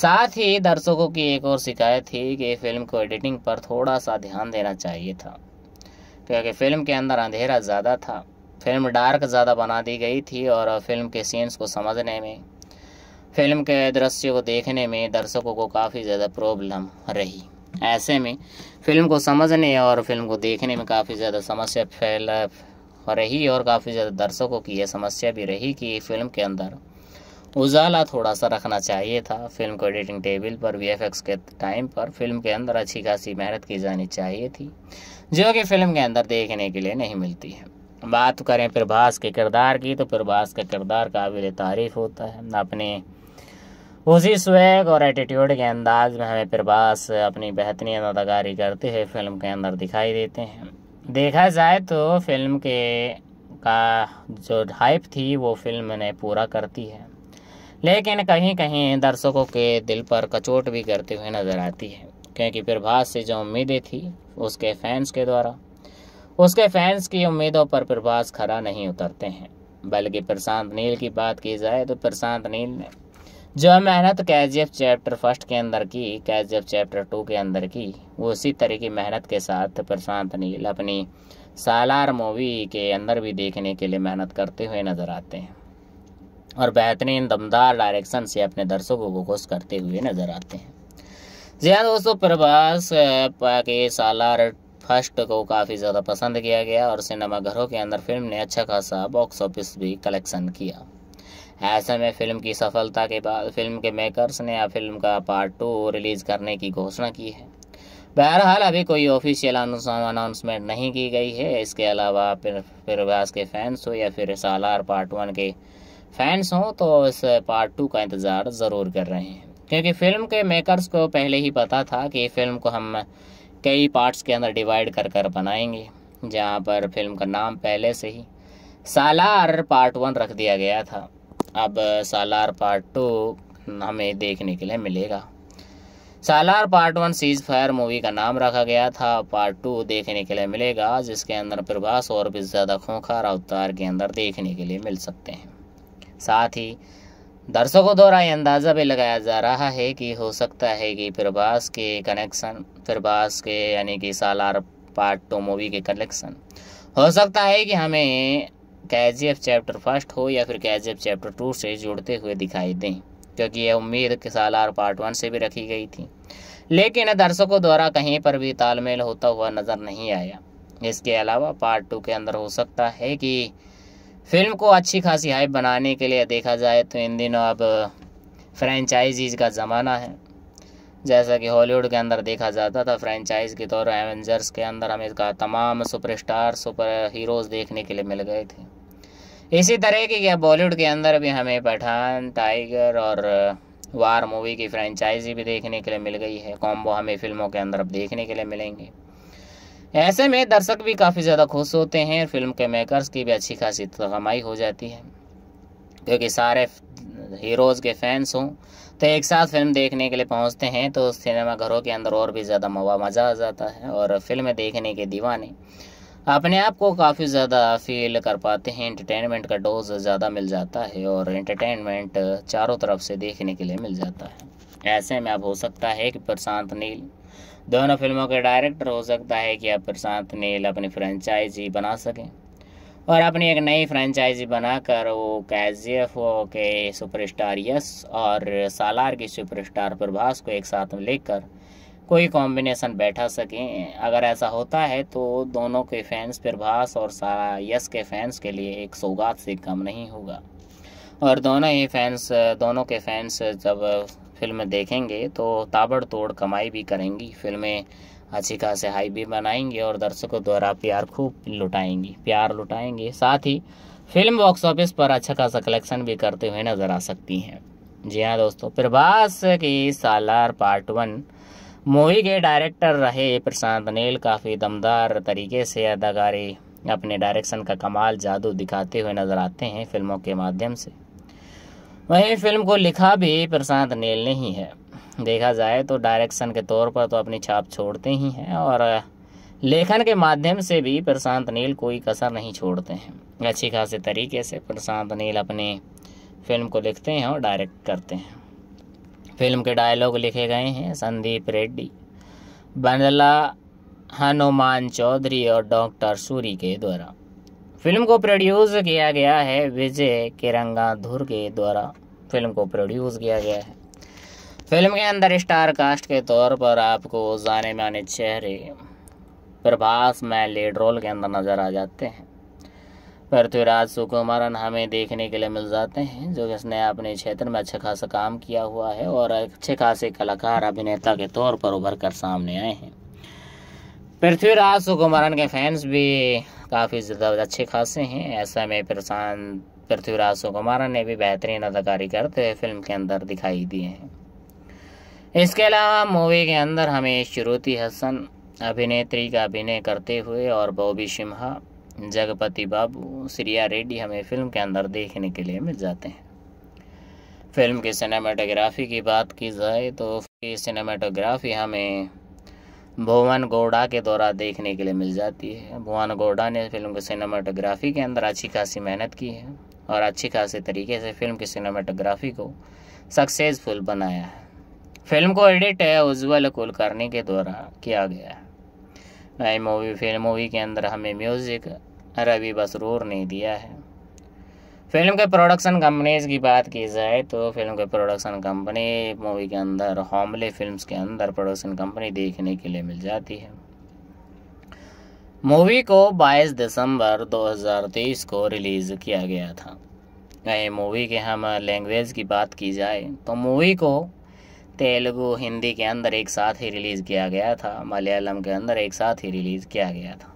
साथ ही दर्शकों की एक और शिकायत थी कि फिल्म को एडिटिंग पर थोड़ा सा ध्यान देना चाहिए था क्योंकि फिल्म के अंदर अंधेरा ज़्यादा था फिल्म डार्क ज़्यादा बना दी गई थी और फिल्म के सीन्स को समझने में फिल्म के दृश्य को देखने में दर्शकों को काफ़ी ज़्यादा प्रॉब्लम रही ऐसे में फिल्म को समझने और फिल्म को देखने में काफ़ी ज़्यादा समस्या फैल रही और काफ़ी ज़्यादा दर्शकों की यह समस्या भी रही कि फिल्म के अंदर उजाला थोड़ा सा रखना चाहिए था फिल्म को एडिटिंग टेबल पर वीएफएक्स के टाइम पर फिल्म के अंदर अच्छी खासी मेहनत की जानी चाहिए थी जो कि फिल्म के अंदर देखने के लिए नहीं मिलती है बात करें प्रभास के किरदार की तो प्रभास का किरदार काबिल तारीफ होता है अपने उसी स्वैग और एटीट्यूड के अंदाज में हमें प्रभास अपनी बेहतरीन अदाकारी करते हुए फिल्म के अंदर दिखाई देते हैं देखा जाए तो फिल्म के का जो हाइप थी वो फिल्म ने पूरा करती है लेकिन कहीं कहीं दर्शकों के दिल पर कचोट भी करते हुए नजर आती है क्योंकि प्रभास से जो उम्मीदें थी उसके फैंस के द्वारा उसके फैंस की उम्मीदों पर प्रभास खरा नहीं उतरते हैं बल्कि प्रशांत नील की बात की जाए तो प्रशांत नील ने जो मेहनत कैजियफ चैप्टर फर्स्ट के अंदर की कैजियफ चैप्टर टू के अंदर की वो उसी तरह की मेहनत के साथ प्रशांत नील अपनी सालार मूवी के अंदर भी देखने के लिए मेहनत करते हुए नजर आते हैं और बेहतरीन दमदार डायरेक्शन से अपने दर्शकों को खुश करते हुए नजर आते हैं ज्यादा हाँ दोस्तों प्रभास के सालार फर्स्ट को काफ़ी ज़्यादा पसंद किया गया और सिनेमाघरों के अंदर फिल्म ने अच्छा खासा बॉक्स ऑफिस भी कलेक्शन किया ऐसे में फिल्म की सफलता के बाद फिल्म के मेकर्स ने फिल्म का पार्ट टू रिलीज़ करने की घोषणा की है बहरहाल अभी कोई ऑफिशियल अनाउंसमेंट नहीं की गई है इसके अलावा फिर प्रभास के फैंस हो या फिर सालार पार्ट वन के फैंस हों तो इस पार्ट टू का इंतज़ार ज़रूर कर रहे हैं क्योंकि फ़िल्म के मेकर्स को पहले ही पता था कि फ़िल्म को हम कई पार्ट्स के अंदर डिवाइड कर कर बनाएंगे जहाँ पर फिल्म का नाम पहले से ही सालार पार्ट वन रख दिया गया था अब सालार पार्ट टू हमें देखने के लिए मिलेगा Salaar part one ceasefire movie का नाम रखा गया था पार्ट टू देखने के लिए मिलेगा जिसके अंदर प्रभास और भी ज़्यादा खोखा अवतार के अंदर देखने के लिए मिल सकते हैं साथ ही दर्शकों द्वारा यह अंदाज़ा भी लगाया जा रहा है कि हो सकता है कि प्रभास के कनेक्शन प्रभास के यानी कि सालार पार्ट टू मूवी के कलेक्शन हो सकता है कि हमें के चैप्टर फर्स्ट हो या फिर के चैप्टर टू से जुड़ते हुए दिखाई दें क्योंकि यह उम्मीद कि सालार पार्ट वन से भी रखी गई थी लेकिन दर्शकों द्वारा कहीं पर भी तालमेल होता हुआ नज़र नहीं आया इसके अलावा पार्ट टू के अंदर हो सकता है कि फिल्म को अच्छी खासी हाइप बनाने के लिए देखा जाए तो इन दिनों अब फ्रेंचाइजीज का ज़माना है जैसा कि हॉलीवुड के अंदर देखा जाता था फ्रेंचाइज के तौर एवेंजर्स के अंदर हमें इसका तमाम सुपरस्टार सुपर हीरोज़ देखने के लिए मिल गए थे इसी तरह की क्या बॉलीवुड के अंदर भी हमें पठान टाइगर और वार मूवी की फ्रेंचाइजी भी देखने के लिए मिल गई है कॉम्बो हमें फिल्मों के अंदर अब देखने के लिए मिलेंगे ऐसे में दर्शक भी काफ़ी ज़्यादा खुश होते हैं फिल्म के मेकर्स की भी अच्छी खासी कमाई हो जाती है क्योंकि सारे हीरोज़ के फैंस हों तो एक साथ फिल्म देखने के लिए पहुंचते हैं तो सिनेमा घरों के अंदर और भी ज़्यादा मवा मज़ा आ जाता है और फिल्म देखने के दीवाने अपने आप को काफ़ी ज़्यादा फील कर पाते हैं इंटरटेनमेंट का डोज ज़्यादा मिल जाता है और इंटरटेनमेंट चारों तरफ से देखने के लिए मिल जाता है ऐसे में अब हो सकता है कि प्रशांत नील दोनों फिल्मों के डायरेक्टर हो सकता है कि अब प्रशांत नील अपनी फ्रेंचाइजी बना सकें और अपनी एक नई फ्रेंचाइजी बनाकर वो के के सुपरस्टार यस और सालार की सुपरस्टार प्रभास को एक साथ लेकर कोई कॉम्बिनेशन बैठा सकें अगर ऐसा होता है तो दोनों के फैंस प्रभास और यस के फैंस के लिए एक सौगात से कम नहीं होगा और दोनों ही फैंस दोनों के फैंस जब फिल्म देखेंगे तो ताबड़तोड़ कमाई भी करेंगी फिल्में अच्छी खासी हाई भी बनाएंगी और दर्शकों द्वारा प्यार खूब लुटाएंगी प्यार लुटाएंगे साथ ही फिल्म बॉक्स ऑफिस पर अच्छा खासा कलेक्शन भी करते हुए नजर आ सकती हैं जी हाँ दोस्तों प्रभास की सालार पार्ट वन मूवी के डायरेक्टर रहे प्रशांत नील काफ़ी दमदार तरीके से अदाकारी अपने डायरेक्शन का कमाल जादू दिखाते हुए नजर आते हैं फिल्मों के माध्यम से वहीं फिल्म को लिखा भी प्रशांत नील ने ही है देखा जाए तो डायरेक्शन के तौर पर तो अपनी छाप छोड़ते ही हैं और लेखन के माध्यम से भी प्रशांत नील कोई कसर नहीं छोड़ते हैं अच्छी खासी तरीके से प्रशांत नील अपनी फिल्म को लिखते हैं और डायरेक्ट करते हैं फिल्म के डायलॉग लिखे गए हैं संदीप रेड्डी बनला हनुमान चौधरी और डॉक्टर सूरी के द्वारा फिल्म को प्रोड्यूस किया गया है विजय किरंगा धुर के द्वारा फिल्म को प्रोड्यूस किया गया है फिल्म के अंदर स्टार कास्ट के तौर पर आपको जाने माने चेहरे प्रभास में लीड रोल के अंदर नज़र आ जाते हैं पृथ्वीराज सुकुमारन हमें देखने के लिए मिल जाते हैं जो कि इसने अपने क्षेत्र में अच्छा खासा काम किया हुआ है और अच्छे खासे कलाकार अभिनेता के तौर पर उभर कर सामने आए हैं पृथ्वीराज सुकुमारन के फैंस भी काफ़ी ज़्यादा अच्छे खासे हैं ऐसे में प्रशांत पृथ्वीराज सुकुमारन ने भी बेहतरीन अदाकारी करते हुए फिल्म के अंदर दिखाई दिए हैं इसके अलावा मूवी के अंदर हमें श्रुति हसन अभिनेत्री का अभिनय करते हुए और बॉबी सिम्हा जगपति बाबू श्रिया रेड्डी हमें फिल्म के अंदर देखने के लिए मिल जाते हैं फिल्म की सिनेमाटोग्राफी की बात की जाए तो सिनेमाटोग्राफी हमें भुवन गौड़ा के द्वारा देखने के लिए मिल जाती है भुवन गौड़ा ने फिल्म की सिनेमाटोग्राफी के अंदर अच्छी खासी मेहनत की है और अच्छी खासी तरीके से फिल्म की सिनेमाटोग्राफी को सक्सेसफुल बनाया है फिल्म को एडिट है उज्ज्वल कुलकर्णी के द्वारा किया गया है नई मूवी फिल्म मूवी के अंदर हमें म्यूज़िक रवि बसरूर ने दिया है फिल्म के प्रोडक्शन कंपनीज की बात की जाए तो फिल्म के प्रोडक्शन कंपनी मूवी के अंदर हॉमले फिल्म्स के अंदर प्रोडक्शन कंपनी देखने के लिए मिल जाती है मूवी को 22 दिसंबर 2023 को रिलीज़ किया गया था ये मूवी के हम लैंग्वेज की बात की जाए तो मूवी को तेलुगु हिंदी के अंदर एक साथ ही रिलीज़ किया गया था मलयालम के अंदर एक साथ ही रिलीज़ किया गया था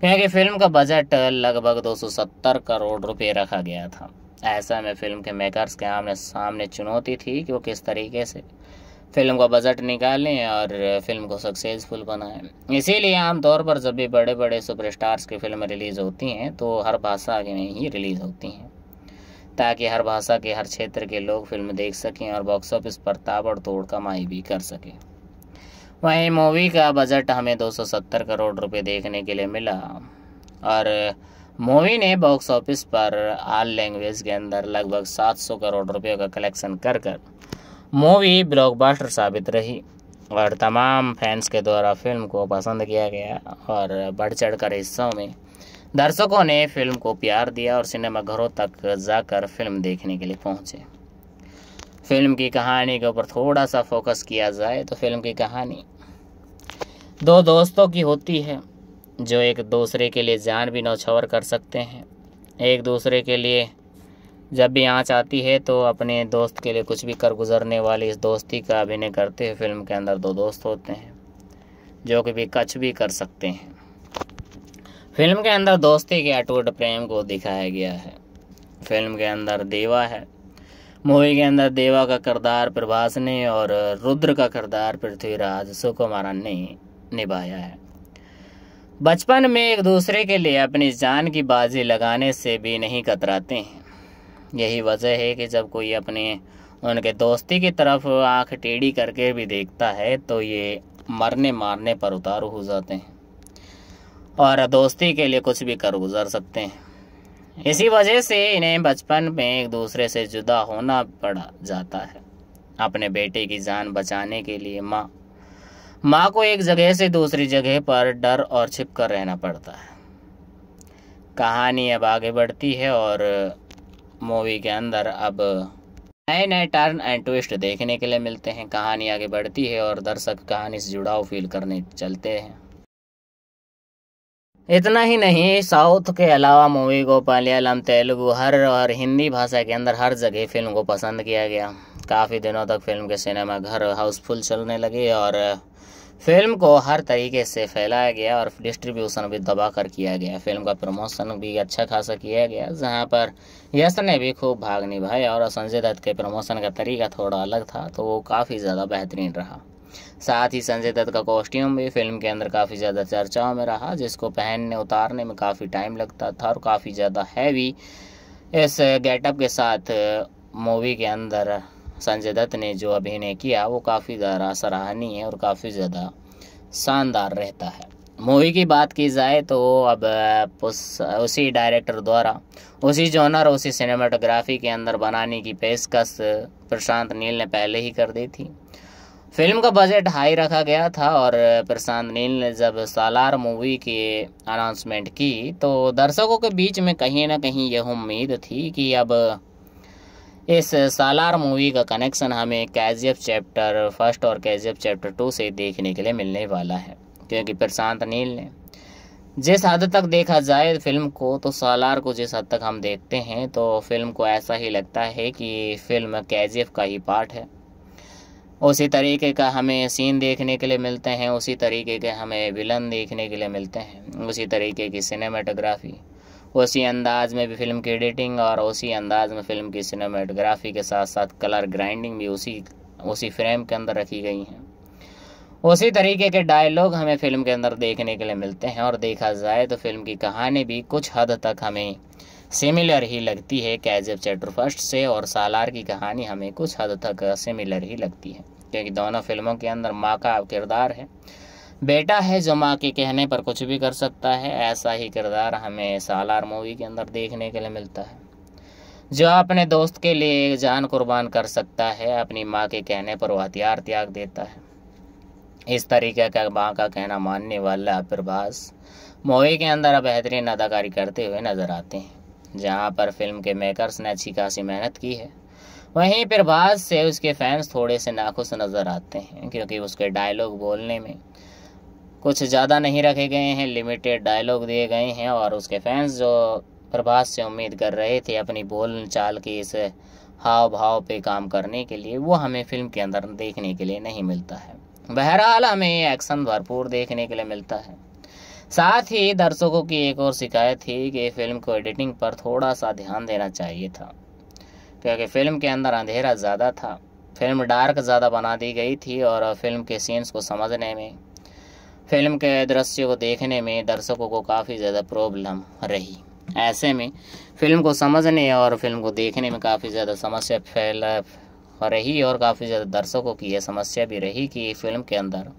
क्योंकि फिल्म का बजट लगभग 270 करोड़ रुपए रखा गया था ऐसा में फिल्म के मेकर्स के आमने सामने चुनौती थी कि वो किस तरीके से फिल्म का बजट निकालें और फिल्म को सक्सेसफुल बनाएं इसीलिए आमतौर पर जब भी बड़े बड़े सुपरस्टार्स की फिल्म रिलीज़ होती हैं तो हर भाषा में ही रिलीज़ होती हैं ताकि हर भाषा के हर क्षेत्र के लोग फिल्म देख सकें और बॉक्स ऑफिस पर ताबड़तोड़ कमाई भी कर सकें वहीं मूवी का बजट हमें 270 करोड़ रुपए देखने के लिए मिला और मूवी ने बॉक्स ऑफिस पर आल लैंग्वेज के अंदर लगभग 700 करोड़ रुपए का कलेक्शन कर कर मूवी ब्लॉकबस्टर साबित रही और तमाम फैंस के द्वारा फिल्म को पसंद किया गया और बढ़ चढ़ कर हिस्सों में दर्शकों ने फिल्म को प्यार दिया और सिनेमाघरों तक जाकर फिल्म देखने के लिए पहुंचे फिल्म की कहानी के ऊपर थोड़ा सा फोकस किया जाए तो फिल्म की कहानी दो दोस्तों की होती है जो एक दूसरे के लिए जान भी नौछावर कर सकते हैं एक दूसरे के लिए जब भी आँच आती है तो अपने दोस्त के लिए कुछ भी कर गुजरने वाली इस दोस्ती का अभिनय करते हुए फिल्म के अंदर दो दोस्त होते हैं जो कि भी कच भी कर सकते हैं फिल्म के अंदर दोस्ती के अटूट प्रेम को दिखाया गया है फिल्म के अंदर देवा है मूवी के अंदर देवा का किरदार प्रभास ने और रुद्र का किरदार पृथ्वीराज सुकुमारन ने निभाया है बचपन में एक दूसरे के लिए अपनी जान की बाजी लगाने से भी नहीं कतराते हैं यही वजह है कि जब कोई अपने उनके दोस्ती की तरफ आंख टेढ़ी करके भी देखता है तो ये मरने मारने पर उतारू हो जाते हैं और दोस्ती के लिए कुछ भी कर गुजर सकते हैं इसी वजह से इन्हें बचपन में एक दूसरे से जुदा होना पड़ा जाता है अपने बेटे की जान बचाने के लिए माँ माँ को एक जगह से दूसरी जगह पर डर और छिप कर रहना पड़ता है कहानी अब आगे बढ़ती है और मूवी के अंदर अब नए नए टर्न एंड ट्विस्ट देखने के लिए मिलते हैं कहानी आगे बढ़ती है और दर्शक कहानी से जुड़ाव फील करने चलते हैं इतना ही नहीं साउथ के अलावा मूवी को मलयालम तेलुगु हर और हिंदी भाषा के अंदर हर जगह फिल्म को पसंद किया गया काफ़ी दिनों तक फिल्म के सिनेमा घर हाउसफुल चलने लगे और फिल्म को हर तरीके से फैलाया गया और डिस्ट्रीब्यूशन भी दबा कर किया गया फिल्म का प्रमोशन भी अच्छा खासा किया गया जहाँ पर यश ने भी खूब भाग निभाया और संजय दत्त के प्रमोशन का तरीका थोड़ा अलग था तो वो काफ़ी ज़्यादा बेहतरीन रहा साथ ही संजय दत्त का कॉस्ट्यूम भी फिल्म के अंदर काफ़ी ज़्यादा चर्चाओं में रहा जिसको पहनने उतारने में काफ़ी टाइम लगता था और काफ़ी ज़्यादा हैवी इस गेटअप के साथ मूवी के अंदर संजय दत्त ने जो अभिनय किया वो काफ़ी ज़्यादा सराहनीय और काफ़ी ज़्यादा शानदार रहता है मूवी की बात की जाए तो अब उस उसी डायरेक्टर द्वारा उसी जोनर उसी सिनेमाटोग्राफी के अंदर बनाने की पेशकश प्रशांत नील ने पहले ही कर दी थी फिल्म का बजट हाई रखा गया था और प्रशांत नील ने जब सालार मूवी की अनाउंसमेंट की तो दर्शकों के बीच में कहीं ना कहीं यह उम्मीद थी कि अब इस सालार मूवी का कनेक्शन हमें कैजियफ चैप्टर फर्स्ट और कैजियफ चैप्टर टू से देखने के लिए मिलने वाला है क्योंकि प्रशांत नील ने जिस हद तक देखा जाए फिल्म को तो सालार को जिस हद तक हम देखते हैं तो फिल्म को ऐसा ही लगता है कि फिल्म कैजियफ का ही पार्ट है उसी तरीके का हमें सीन देखने के लिए मिलते हैं उसी तरीके के हमें विलन देखने के लिए मिलते हैं उसी तरीके की सिनेमाटोग्राफी उसी अंदाज में भी फिल्म की एडिटिंग और उसी अंदाज में फिल्म की सिनेमाटोग्राफी के साथ साथ कलर ग्राइंडिंग भी उसी उसी फ्रेम के अंदर रखी गई हैं उसी तरीके के डायलॉग हमें फिल्म के अंदर देखने के लिए मिलते हैं और देखा जाए तो फिल्म की कहानी भी कुछ हद तक हमें सिमिलर ही लगती है कैजब चैप्टर फर्स्ट से और सालार की कहानी हमें कुछ हद तक सिमिलर ही लगती है क्योंकि दोनों फिल्मों के अंदर माँ का किरदार है बेटा है जो माँ के कहने पर कुछ भी कर सकता है ऐसा ही किरदार हमें सालार मूवी के अंदर देखने के लिए मिलता है जो अपने दोस्त के लिए जान कुर्बान कर सकता है अपनी माँ के कहने पर वो हथियार त्याग देता है इस तरीके का माँ का कहना मानने वाला प्रभास मूवी के अंदर बेहतरीन अदाकारी करते हुए नजर आते हैं जहाँ पर फिल्म के मेकर्स ने अच्छी खासी मेहनत की है वहीं प्रभास से उसके फैंस थोड़े से नाखुश नज़र आते हैं क्योंकि उसके डायलॉग बोलने में कुछ ज़्यादा नहीं रखे गए हैं लिमिटेड डायलॉग दिए गए हैं और उसके फैंस जो प्रभास से उम्मीद कर रहे थे अपनी बोल चाल की इस हाव भाव पे काम करने के लिए वो हमें फिल्म के अंदर देखने के लिए नहीं मिलता है बहरहाल हमें एक्शन भरपूर देखने के लिए मिलता है साथ ही दर्शकों की एक और शिकायत थी कि फिल्म को एडिटिंग पर थोड़ा सा ध्यान देना चाहिए था क्योंकि फिल्म के अंदर अंधेरा ज़्यादा था फिल्म डार्क ज़्यादा बना दी गई थी और फिल्म के सीन्स को समझने में फिल्म के दृश्य को देखने में दर्शकों को काफ़ी ज़्यादा प्रॉब्लम रही ऐसे में फिल्म को समझने और फिल्म को देखने में काफ़ी ज़्यादा समस्या फैल रही और काफ़ी ज़्यादा दर्शकों की यह समस्या भी रही कि फिल्म के अंदर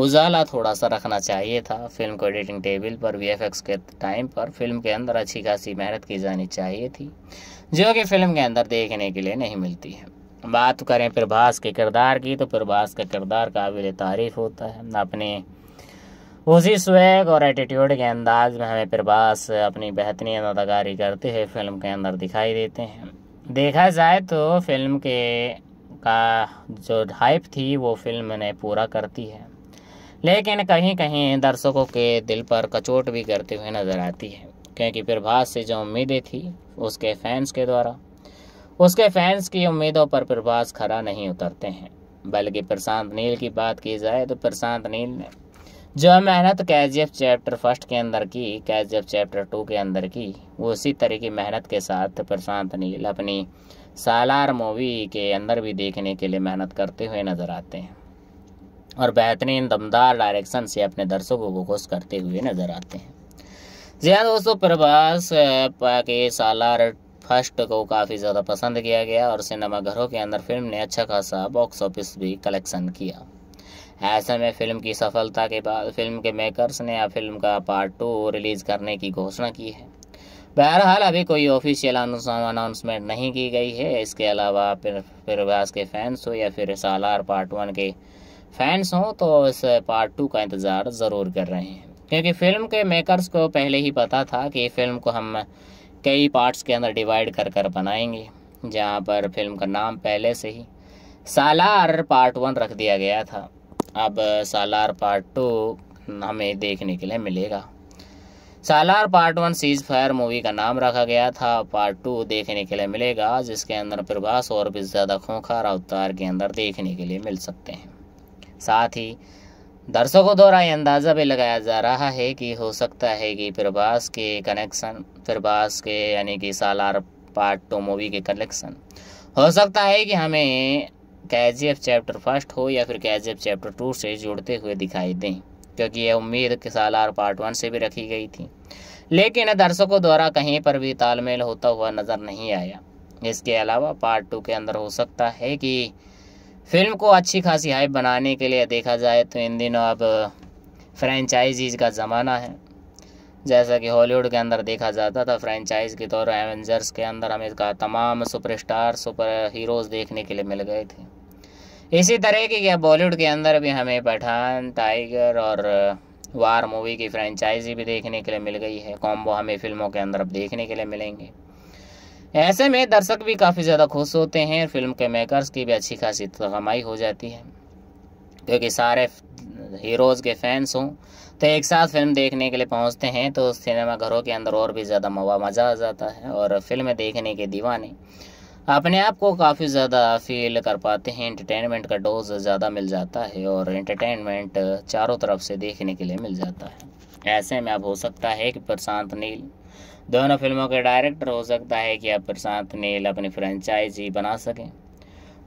उजाला थोड़ा सा रखना चाहिए था फिल्म को एडिटिंग टेबल पर वी के टाइम पर फिल्म के अंदर अच्छी खासी मेहनत की जानी चाहिए थी जो कि फिल्म के अंदर देखने के लिए नहीं मिलती है बात करें प्रभास के किरदार की तो प्रभास का किरदार काबिल तारीफ होता है अपने उसी स्वैग और एटीट्यूड के अंदाज में हमें प्रभास अपनी बेहतरीन अदाकारी करते हुए फिल्म के अंदर दिखाई देते हैं देखा जाए तो फिल्म के का जो हाइप थी वो फिल्म ने पूरा करती है लेकिन कहीं कहीं दर्शकों के दिल पर कचोट भी करते हुए नज़र आती है क्योंकि प्रभास से जो उम्मीदें थी उसके फैंस के द्वारा उसके फैंस की उम्मीदों पर प्रभास खरा नहीं उतरते हैं बल्कि प्रशांत नील की बात की जाए तो प्रशांत नील ने जो मेहनत कैजीएफ चैप्टर फर्स्ट के अंदर की कैजीएफ चैप्टर टू के अंदर की वो उसी तरह की मेहनत के साथ प्रशांत नील अपनी सालार मूवी के अंदर भी देखने के लिए मेहनत करते हुए नज़र आते हैं और बेहतरीन दमदार डायरेक्शन से अपने दर्शकों को खुश करते हुए नज़र आते हैं जी दोस्तों प्रभास के सालार फर्स्ट को काफ़ी ज़्यादा पसंद किया गया और सिनेमाघरों के अंदर फिल्म ने अच्छा खासा बॉक्स ऑफिस भी कलेक्शन किया ऐसे में फिल्म की सफलता के बाद फिल्म के मेकर्स ने अब फिल्म का पार्ट टू रिलीज़ करने की घोषणा की है बहरहाल अभी कोई ऑफिशियल अनाउंसमेंट नहीं की गई है इसके अलावा फिर फिर फिरवाज के फैंस हो या फिर सालार पार्ट वन के फैंस हों तो इस पार्ट टू का इंतज़ार ज़रूर कर रहे हैं क्योंकि फ़िल्म के मेकर्स को पहले ही पता था कि फ़िल्म को हम कई पार्ट्स के अंदर डिवाइड कर कर बनाएंगे जहाँ पर फिल्म का नाम पहले से ही सालार पार्ट वन रख दिया गया था अब सालार पार्ट टू हमें देखने के लिए मिलेगा Salaar part one ceasefire movie का नाम रखा गया था पार्ट टू देखने के लिए मिलेगा जिसके अंदर प्रभास और भी ज़्यादा खोखा अवतार के अंदर देखने के लिए मिल सकते हैं साथ ही दर्शकों द्वारा ये अंदाज़ा भी लगाया जा रहा है कि हो सकता है कि प्रभास के कनेक्शन प्रभास के यानी कि सालार पार्ट टू मूवी के कनेक्शन हो सकता है कि हमें कैजीएफ चैप्टर फर्स्ट हो या फिर कैजीएफ चैप्टर टू से जुड़ते हुए दिखाई दें क्योंकि यह उम्मीद के सालार पार्ट वन से भी रखी गई थी लेकिन दर्शकों द्वारा कहीं पर भी तालमेल होता हुआ नज़र नहीं आया इसके अलावा पार्ट टू के अंदर हो सकता है कि फिल्म को अच्छी खासी हाइप बनाने के लिए देखा जाए तो इन दिनों अब फ्रेंचाइजीज का ज़माना है जैसा कि हॉलीवुड के अंदर देखा जाता था फ्रेंचाइज के तौर एवेंजर्स के अंदर हमें तमाम सुपरस्टार सुपर हीरोज़ देखने के लिए मिल गए थे इसी तरह की क्या बॉलीवुड के अंदर भी हमें पठान टाइगर और uh, वार मूवी की फ्रेंचाइजी भी देखने के लिए मिल गई है कॉम्बो हमें फिल्मों के अंदर अब देखने के लिए मिलेंगे ऐसे में दर्शक भी काफ़ी ज़्यादा खुश होते हैं फिल्म के मेकर्स की भी अच्छी खासी कमाई हो जाती है क्योंकि सारे हीरोज़ के फैंस हों तो एक साथ फिल्म देखने के लिए पहुंचते हैं तो सिनेमाघरों के अंदर और भी ज़्यादा मवा मज़ा आ जाता है और फिल्में देखने के दीवाने अपने आप को काफ़ी ज़्यादा फील कर पाते हैं एंटरटेनमेंट का डोज ज़्यादा मिल जाता है और एंटरटेनमेंट चारों तरफ से देखने के लिए मिल जाता है ऐसे में अब हो सकता है कि प्रशांत नील दोनों फिल्मों के डायरेक्टर हो सकता है कि अब प्रशांत नील अपनी फ्रेंचाइजी बना सकें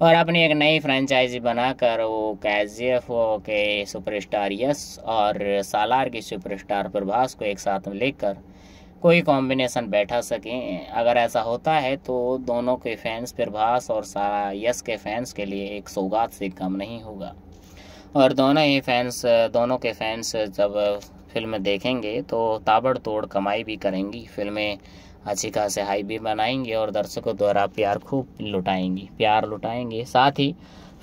और अपनी एक नई फ्रेंचाइजी बनाकर वो के जी एफ ओ के सुपरस्टार यश और सालार के सुपरस्टार प्रभास को एक साथ लेकर कोई कॉम्बिनेशन बैठा सकें अगर ऐसा होता है तो दोनों के फैंस प्रभास और सारा यस के फैंस के लिए एक सौगात से कम नहीं होगा और दोनों ही फैंस दोनों के फैंस जब फिल्म देखेंगे तो ताबड़तोड़ कमाई भी करेंगी फिल्में अच्छी खास हाई भी बनाएंगे और दर्शकों द्वारा प्यार खूब लुटाएंगी प्यार लुटाएंगे साथ ही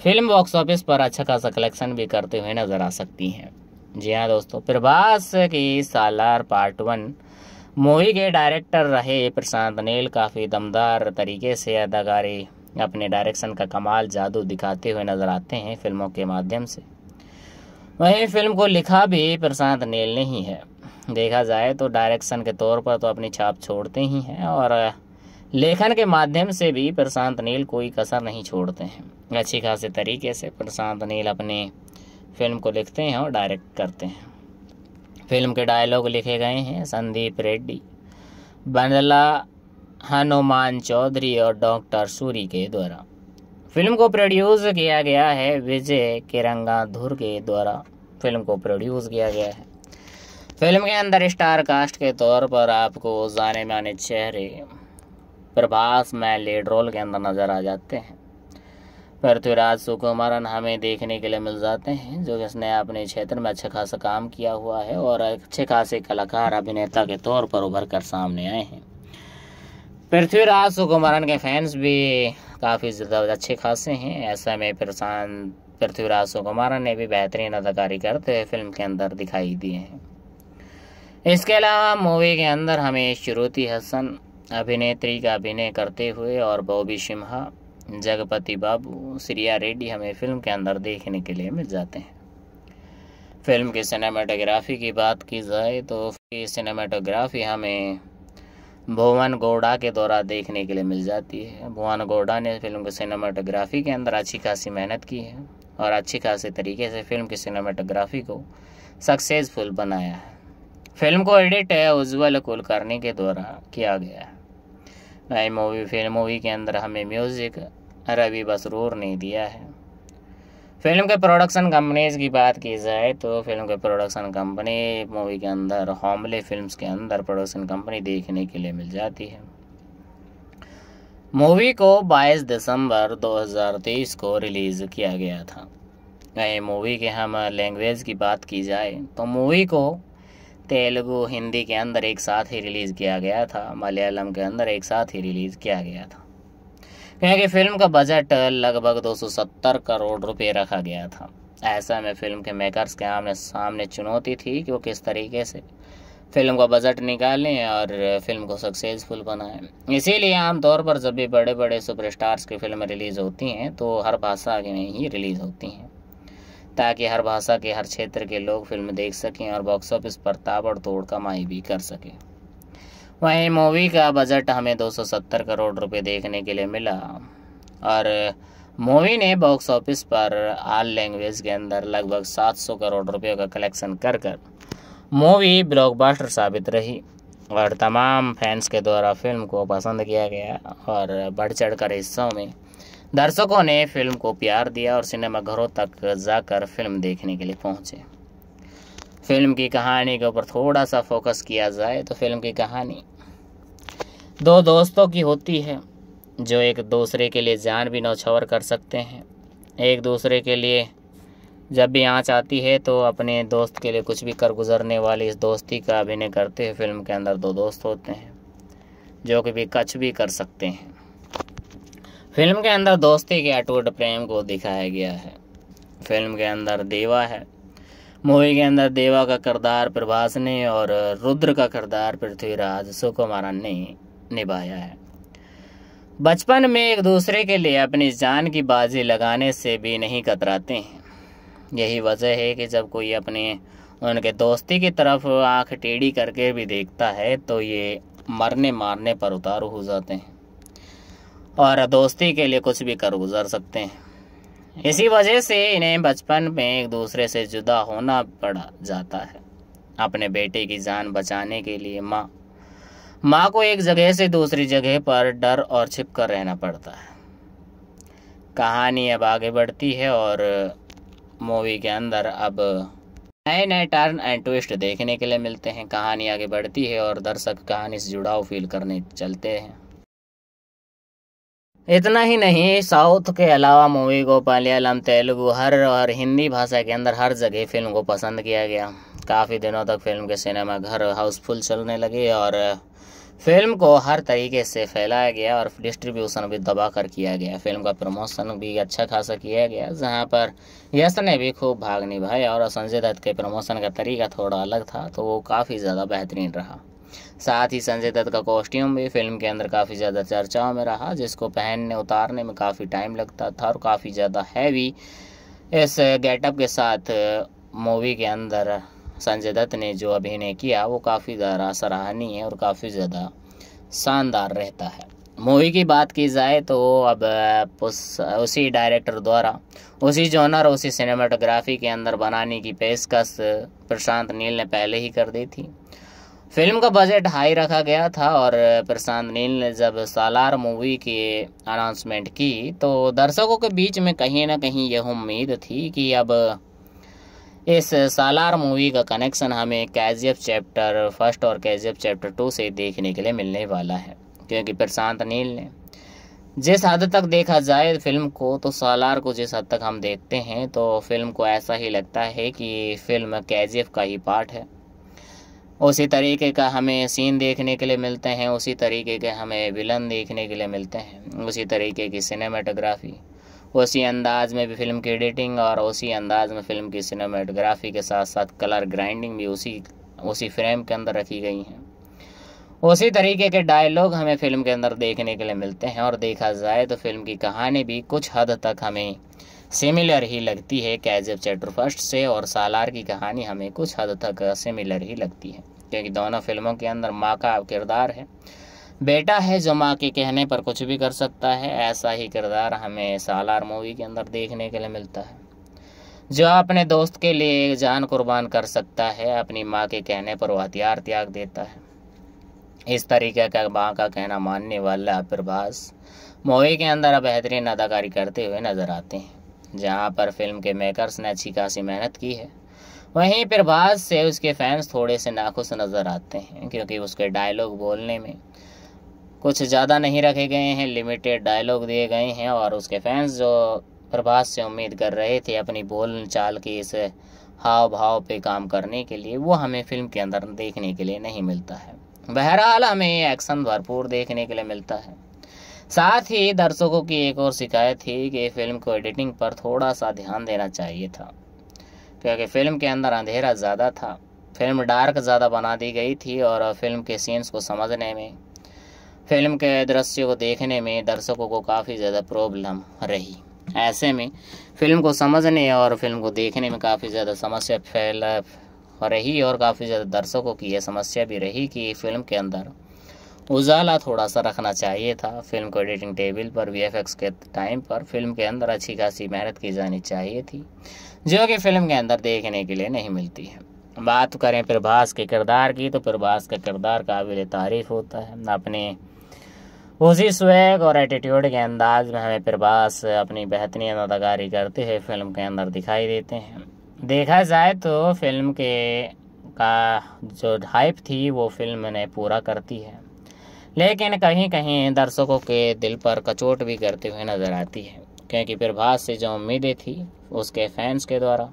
फिल्म बॉक्स ऑफिस पर अच्छा खासा कलेक्शन भी करते हुए नजर आ सकती हैं जी हाँ दोस्तों प्रभास की सालार पार्ट वन मूवी के डायरेक्टर रहे प्रशांत नील काफ़ी दमदार तरीके से अदाकारी अपने डायरेक्शन का कमाल जादू दिखाते हुए नजर आते हैं फिल्मों के माध्यम से वहीं फिल्म को लिखा भी प्रशांत नील ने ही है देखा जाए तो डायरेक्शन के तौर पर तो अपनी छाप छोड़ते ही हैं और लेखन के माध्यम से भी प्रशांत नील कोई कसर नहीं छोड़ते हैं अच्छी खासी तरीके से प्रशांत नील अपने फिल्म को लिखते हैं और डायरेक्ट करते हैं फिल्म के डायलॉग लिखे गए हैं संदीप रेड्डी बंदला हनुमान चौधरी और डॉक्टर सूरी के द्वारा फिल्म को प्रोड्यूस किया गया है विजय किरंगा धुर के द्वारा फिल्म को प्रोड्यूस किया गया है फिल्म के अंदर स्टार कास्ट के तौर पर आपको जाने माने चेहरे प्रभास मैं लीड रोल के अंदर नज़र आ जाते हैं पृथ्वीराज तो सुकुमारन हमें देखने के लिए मिल जाते हैं जो कि इसने अपने क्षेत्र में अच्छा खासा काम किया हुआ है और अच्छे खासे कलाकार अभिनेता के तौर पर उभर कर सामने आए हैं पृथ्वीराज सुकुमारन के फैंस भी काफ़ी ज़्यादा अच्छे खासे हैं ऐसा में प्रशांत पृथ्वीराज सुकुमारन ने भी बेहतरीन अदाकारी करते हुए फिल्म के अंदर दिखाई दिए हैं इसके अलावा मूवी के अंदर हमें श्रुति हसन अभिनेत्री का अभिनय करते हुए और बॉबी सिम्हा जगपति बाबू श्रिया रेड्डी हमें फिल्म के अंदर देखने के लिए मिल जाते हैं फिल्म की सिनेमाटोग्राफी की बात की जाए तो सिनेमाटोग्राफी हमें भुवन गौड़ा के द्वारा देखने के लिए मिल जाती है भुवन गौड़ा ने फिल्म की सिनेमाटोग्राफी के अंदर अच्छी खासी मेहनत की है और अच्छी खासी तरीके से फिल्म की सिनेमाटोग्राफी को सक्सेसफुल बनाया है फिल्म को एडिट है उज्ज्वल कुलकर्णी के द्वारा किया गया है नई मूवी फिल्म मूवी के अंदर हमें म्यूज़िक रवि बसरूर ने दिया है फिल्म के प्रोडक्शन कंपनीज की बात की जाए तो फिल्म के प्रोडक्शन कंपनी मूवी के अंदर हॉमले फिल्म्स के अंदर प्रोडक्शन कंपनी देखने के लिए मिल जाती है मूवी को 22 दिसंबर 2023 को रिलीज़ किया गया था वहीं मूवी के हम लैंग्वेज की बात की जाए तो मूवी को तेलुगु हिंदी के अंदर एक साथ ही रिलीज़ किया गया था मलयालम के अंदर एक साथ ही रिलीज़ किया गया था यहाँ की फिल्म का बजट लगभग 270 करोड़ रुपए रखा गया था ऐसा में फिल्म के मेकर्स के आमने सामने चुनौती थी कि वो किस तरीके से फिल्म का बजट निकालें और फिल्म को सक्सेसफुल बनाएं इसीलिए आमतौर पर जब भी बड़े बड़े सुपरस्टार्स की फिल्म रिलीज़ होती हैं तो हर भाषा में ही रिलीज़ होती हैं ताकि हर भाषा के हर क्षेत्र के लोग फिल्म देख सकें और बॉक्स ऑफिस पर ताबड़तोड़ कमाई भी कर सकें वहीं मूवी का बजट हमें 270 करोड़ रुपए देखने के लिए मिला और मूवी ने बॉक्स ऑफिस पर आल लैंग्वेज के अंदर लगभग 700 करोड़ रुपए का कलेक्शन कर कर मूवी ब्लॉकबस्टर साबित रही और तमाम फैंस के द्वारा फिल्म को पसंद किया गया और बढ़ चढ़ कर हिस्सों में दर्शकों ने फिल्म को प्यार दिया और सिनेमाघरों तक जाकर फिल्म देखने के लिए पहुंचे फिल्म की कहानी के ऊपर थोड़ा सा फोकस किया जाए तो फिल्म की कहानी दो दोस्तों की होती है जो एक दूसरे के लिए जान भी नौछावर कर सकते हैं एक दूसरे के लिए जब भी आँच आती है तो अपने दोस्त के लिए कुछ भी कर गुजरने वाली इस दोस्ती का अभिनय करते हुए फिल्म के अंदर दो दोस्त होते हैं जो कि भी कछ भी कर सकते हैं फिल्म के अंदर दोस्ती के अटूट प्रेम को दिखाया गया है फिल्म के अंदर देवा है मूवी के अंदर देवा का किरदार प्रभास ने और रुद्र का किरदार पृथ्वीराज सुकुमारन ने निभाया है बचपन में एक दूसरे के लिए अपनी जान की बाजी लगाने से भी नहीं कतराते हैं यही वजह है कि जब कोई अपने उनके दोस्ती की तरफ आंख टेढ़ी करके भी देखता है तो ये मरने मारने पर उतारू हो जाते हैं और दोस्ती के लिए कुछ भी कर गुजर सकते हैं इसी वजह से इन्हें बचपन में एक दूसरे से जुदा होना पड़ जाता है अपने बेटे की जान बचाने के लिए माँ माँ को एक जगह से दूसरी जगह पर डर और छिप कर रहना पड़ता है कहानी अब आगे बढ़ती है और मूवी के अंदर अब नए नए टर्न एंड ट्विस्ट देखने के लिए मिलते हैं कहानी आगे बढ़ती है और दर्शक कहानी से जुड़ाव फील करने चलते हैं इतना ही नहीं साउथ के अलावा मूवी को मलयालम तेलुगु हर और हिंदी भाषा के अंदर हर जगह फिल्म को पसंद किया गया काफ़ी दिनों तक फिल्म के सिनेमा घर हाउसफुल चलने लगे और फिल्म को हर तरीके से फैलाया गया और डिस्ट्रीब्यूशन भी दबा कर किया गया फिल्म का प्रमोशन भी अच्छा खासा किया गया जहां पर यश ने भी खूब भाग निभाया और संजय दत्त के प्रमोशन का तरीका थोड़ा अलग था तो वो काफ़ी ज़्यादा बेहतरीन रहा साथ ही संजय दत्त का कॉस्ट्यूम भी फिल्म के अंदर काफ़ी ज़्यादा चर्चाओं में रहा जिसको पहनने उतारने में काफ़ी टाइम लगता था और काफ़ी ज़्यादा हैवी इस गेटअप के साथ मूवी के अंदर संजय दत्त ने जो अभिनय किया वो काफ़ी ज़्यादा सराहनीय और काफ़ी ज़्यादा शानदार रहता है मूवी की बात की जाए तो अब उस उसी डायरेक्टर द्वारा उसी जोनर उसी सिनेमाटोग्राफी के अंदर बनाने की पेशकश प्रशांत नील ने पहले ही कर दी थी फिल्म का बजट हाई रखा गया था और प्रशांत नील ने जब सालार मूवी की अनाउंसमेंट की तो दर्शकों के बीच में कहीं ना कहीं यह उम्मीद थी कि अब इस सालार मूवी का कनेक्शन हमें कैजियप चैप्टर फर्स्ट और कैजियप चैप्टर टू से देखने के लिए मिलने वाला है क्योंकि प्रशांत नील ने जिस हद तक देखा जाए फिल्म को तो सालार को जिस हद तक हम देखते हैं तो फिल्म को ऐसा ही लगता है कि फिल्म कैजियफ का ही पार्ट है उसी तरीके का हमें सीन देखने के लिए मिलते हैं उसी तरीके के हमें विलन देखने के लिए मिलते हैं उसी तरीके की सिनेमाटोग्राफी उसी अंदाज में भी फिल्म की एडिटिंग और उसी अंदाज में फिल्म की सिनेमाटोग्राफी के साथ साथ कलर ग्राइंडिंग भी उसी उसी फ्रेम के अंदर रखी गई हैं उसी तरीके के डायलॉग हमें फिल्म के अंदर देखने के लिए मिलते हैं और देखा जाए तो फिल्म की कहानी भी कुछ हद तक हमें सिमिलर ही लगती है कैजब चैटर फर्स्ट से और सालार की कहानी हमें कुछ हद तक सिमिलर ही लगती है क्योंकि दोनों फिल्मों के अंदर माँ का किरदार है बेटा है जो माँ के कहने पर कुछ भी कर सकता है ऐसा ही किरदार हमें सालार मूवी के अंदर देखने के लिए मिलता है जो अपने दोस्त के लिए जान कुर्बान कर सकता है अपनी माँ के कहने पर वह हथियार त्याग देता है इस तरीके का माँ का कहना मानने वाला प्रभास मूवी के अंदर बेहतरीन अदाकारी करते हुए नजर आते हैं जहाँ पर फिल्म के मेकर्स ने अच्छी खासी मेहनत की है वहीं प्रभास से उसके फैंस थोड़े से नाखुश नज़र आते हैं क्योंकि उसके डायलॉग बोलने में कुछ ज़्यादा नहीं रखे गए हैं लिमिटेड डायलॉग दिए गए हैं और उसके फैंस जो प्रभास से उम्मीद कर रहे थे अपनी बोल चाल की इस हाव भाव पे काम करने के लिए वो हमें फिल्म के अंदर देखने के लिए नहीं मिलता है बहरहाल हमें एक्शन भरपूर देखने के लिए मिलता है साथ ही दर्शकों की एक और शिकायत थी कि फिल्म को एडिटिंग पर थोड़ा सा ध्यान देना चाहिए था क्योंकि फिल्म के अंदर अंधेरा ज़्यादा था फिल्म डार्क ज़्यादा बना दी गई थी और फिल्म के सीन्स को समझने में फिल्म के दृश्य को देखने में दर्शकों को काफ़ी ज़्यादा प्रॉब्लम रही ऐसे में फिल्म को समझने और फिल्म को देखने में काफ़ी ज़्यादा समस्या फैल रही और काफ़ी ज़्यादा दर्शकों की यह समस्या भी रही कि फिल्म के अंदर उजाला थोड़ा सा रखना चाहिए था फिल्म को एडिटिंग टेबल पर वी के टाइम पर फिल्म के अंदर अच्छी खासी मेहनत की जानी चाहिए थी जो कि फिल्म के अंदर देखने के लिए नहीं मिलती है बात करें प्रभास के किरदार की तो प्रभास का किरदार काबिल तारीफ़ होता है अपने उसी स्वेग और एटीट्यूड के अंदाज में हमें प्रभास अपनी बेहतरीन अदाकारी करते हुए फिल्म के अंदर दिखाई देते हैं देखा जाए तो फिल्म के का जो हाइप थी वो फिल्म ने पूरा करती है लेकिन कहीं कहीं दर्शकों के दिल पर कचोट भी करते हुए नज़र आती है क्योंकि प्रभास से जो उम्मीदें थी उसके फैंस के द्वारा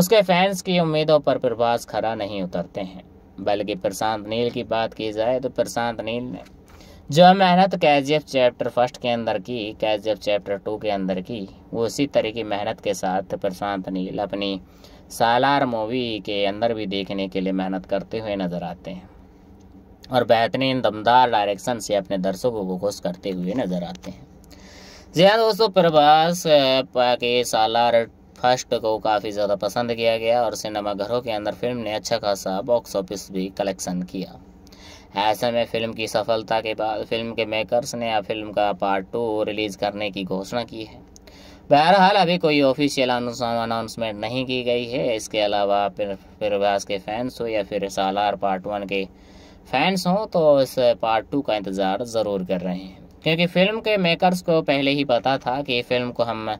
उसके फैंस की उम्मीदों पर प्रभास खरा नहीं उतरते हैं बल्कि प्रशांत नील की बात की जाए तो प्रशांत नील ने जो मेहनत कैजीएफ चैप्टर फर्स्ट के अंदर की कैजीएफ चैप्टर टू के अंदर की वो उसी तरह की मेहनत के साथ प्रशांत नील अपनी सालार मूवी के अंदर भी देखने के लिए मेहनत करते हुए नजर आते हैं और बेहतरीन दमदार डायरेक्शन से अपने दर्शकों को खुश करते हुए नजर आते हैं जी हाँ दोस्तों प्रभास के सालार फर्स्ट को काफ़ी ज़्यादा पसंद किया गया और सिनेमाघरों के अंदर फिल्म ने अच्छा खासा बॉक्स ऑफिस भी कलेक्शन किया ऐसे में फिल्म की सफलता के बाद फिल्म के मेकर्स ने अब फिल्म का पार्ट टू रिलीज़ करने की घोषणा की है बहरहाल अभी कोई ऑफिशियल अनाउंसमेंट नहीं की गई है इसके अलावा फिर फिर फिरबाज के फैंस हो या फिर सालार पार्ट वन के फैंस हों तो इस पार्ट टू का इंतज़ार ज़रूर कर रहे हैं क्योंकि फ़िल्म के मेकर्स को पहले ही पता था कि फिल्म को हम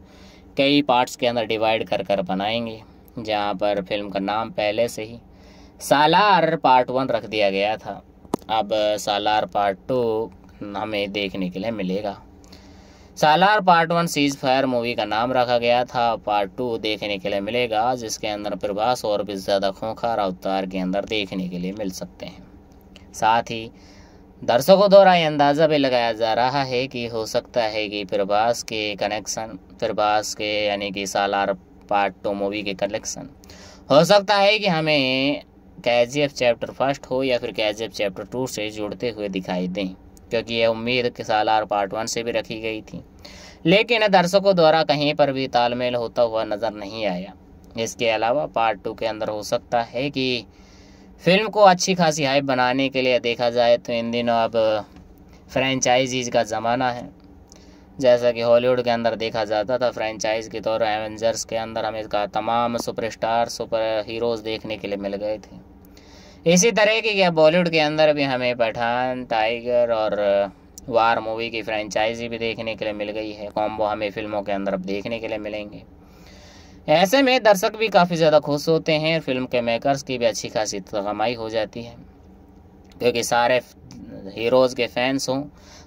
कई पार्ट्स के अंदर डिवाइड कर कर बनाएंगे जहाँ पर फिल्म का नाम पहले से ही सालार पार्ट वन रख दिया गया था अब सालार पार्ट टू हमें देखने के लिए मिलेगा Salaar part one ceasefire movie का नाम रखा गया था पार्ट टू देखने के लिए मिलेगा जिसके अंदर प्रभास और भी ज़्यादा खोखार अवतार के अंदर देखने के लिए मिल सकते हैं साथ ही दर्शकों द्वारा यह अंदाज़ा भी लगाया जा रहा है कि हो सकता है कि प्रभास के कनेक्शन प्रभास के यानी कि सालार पार्ट टू मूवी के कनेक्शन हो सकता है कि हमें कैजीएफ चैप्टर फर्स्ट हो या फिर कैजीएफ चैप्टर टू से जुड़ते हुए दिखाई दें क्योंकि यह उम्मीद के सालार पार्ट वन से भी रखी गई थी लेकिन दर्शकों द्वारा कहीं पर भी तालमेल होता हुआ नज़र नहीं आया इसके अलावा पार्ट टू के अंदर हो सकता है कि फिल्म को अच्छी खासी हाइप बनाने के लिए देखा जाए तो इन दिनों अब फ्रेंचाइजीज का ज़माना है जैसा कि हॉलीवुड के अंदर देखा जाता था फ्रेंचाइज के तौर एवेंजर्स के अंदर हमें इसका तमाम सुपरस्टार सुपर हीरोज़ देखने के लिए मिल गए थे इसी तरह की क्या बॉलीवुड के अंदर भी हमें पठान टाइगर और वार मूवी की फ्रेंचाइजी भी देखने के लिए मिल गई है कॉम्बो हमें फिल्मों के अंदर अब देखने के लिए मिलेंगे ऐसे में दर्शक भी काफ़ी ज़्यादा खुश होते हैं फिल्म के मेकर्स की भी अच्छी खासी कमाई हो जाती है क्योंकि सारे हीरोज़ के फैंस हों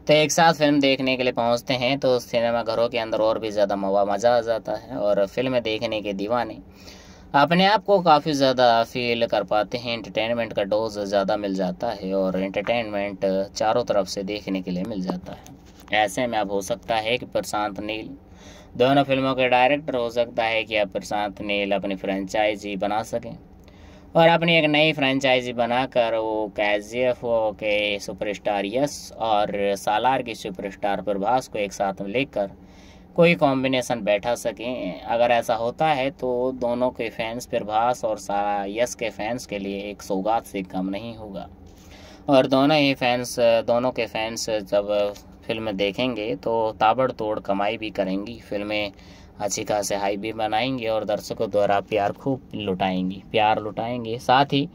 तो एक साथ फिल्म देखने के लिए पहुंचते हैं तो सिनेमाघरों के अंदर और भी ज़्यादा मज़ा आ जाता है और फिल्में देखने के दीवाने अपने आप को काफ़ी ज़्यादा फील कर पाते हैं इंटरटेनमेंट का डोज ज़्यादा मिल जाता है और इंटरटेनमेंट चारों तरफ से देखने के लिए मिल जाता है ऐसे में अब हो सकता है कि प्रशांत नील दोनों फिल्मों के डायरेक्टर हो सकता है कि अब प्रशांत नील अपनी फ्रेंचाइजी बना सकें और अपनी एक नई फ्रेंचाइजी बनाकर वो कैजीएफ के सुपरस्टार यश और सालार की सुपरस्टार प्रभास को एक साथ में लेकर कोई कॉम्बिनेशन बैठा सकें अगर ऐसा होता है तो दोनों के फैंस प्रभास और यस के फैंस के लिए एक सौगात से कम नहीं होगा और दोनों ही फैंस दोनों के फैंस जब फिल्म देखेंगे तो ताबड़तोड़ कमाई भी करेंगी फिल्में अच्छी खास हाई भी बनाएंगी और दर्शकों द्वारा प्यार खूब लुटाएंगी प्यार लुटाएंगे साथ ही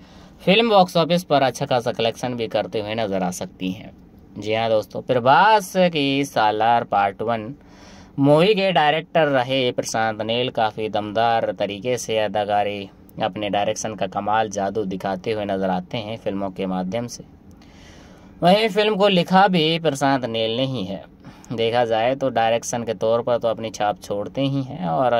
फिल्म बॉक्स ऑफिस पर अच्छा खासा कलेक्शन भी करते हुए नजर आ सकती हैं जी हाँ दोस्तों प्रभास की सालार पार्ट वन मूवी के डायरेक्टर रहे प्रशांत नील काफ़ी दमदार तरीके से अदाकारी अपने डायरेक्शन का कमाल जादू दिखाते हुए नजर आते हैं फिल्मों के माध्यम से वहीं फिल्म को लिखा भी प्रशांत नील ने ही है देखा जाए तो डायरेक्शन के तौर पर तो अपनी छाप छोड़ते ही हैं और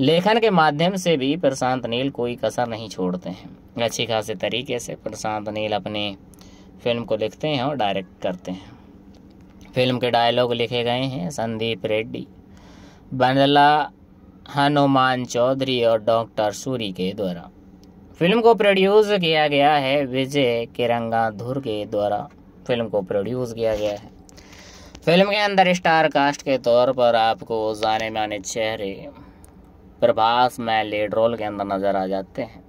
लेखन के माध्यम से भी प्रशांत नील कोई कसर नहीं छोड़ते हैं अच्छी खासी तरीके से प्रशांत नील अपनी फिल्म को लिखते हैं और डायरेक्ट करते हैं फिल्म के डायलॉग लिखे गए हैं संदीप रेड्डी बंदला हनुमान चौधरी और डॉक्टर सूरी के द्वारा फिल्म को प्रोड्यूस किया गया है विजय किरंगा धुर के द्वारा फिल्म को प्रोड्यूस किया गया है फिल्म के अंदर स्टार कास्ट के तौर पर आपको जाने माने चेहरे प्रभास में लीड रोल के अंदर नज़र आ जाते हैं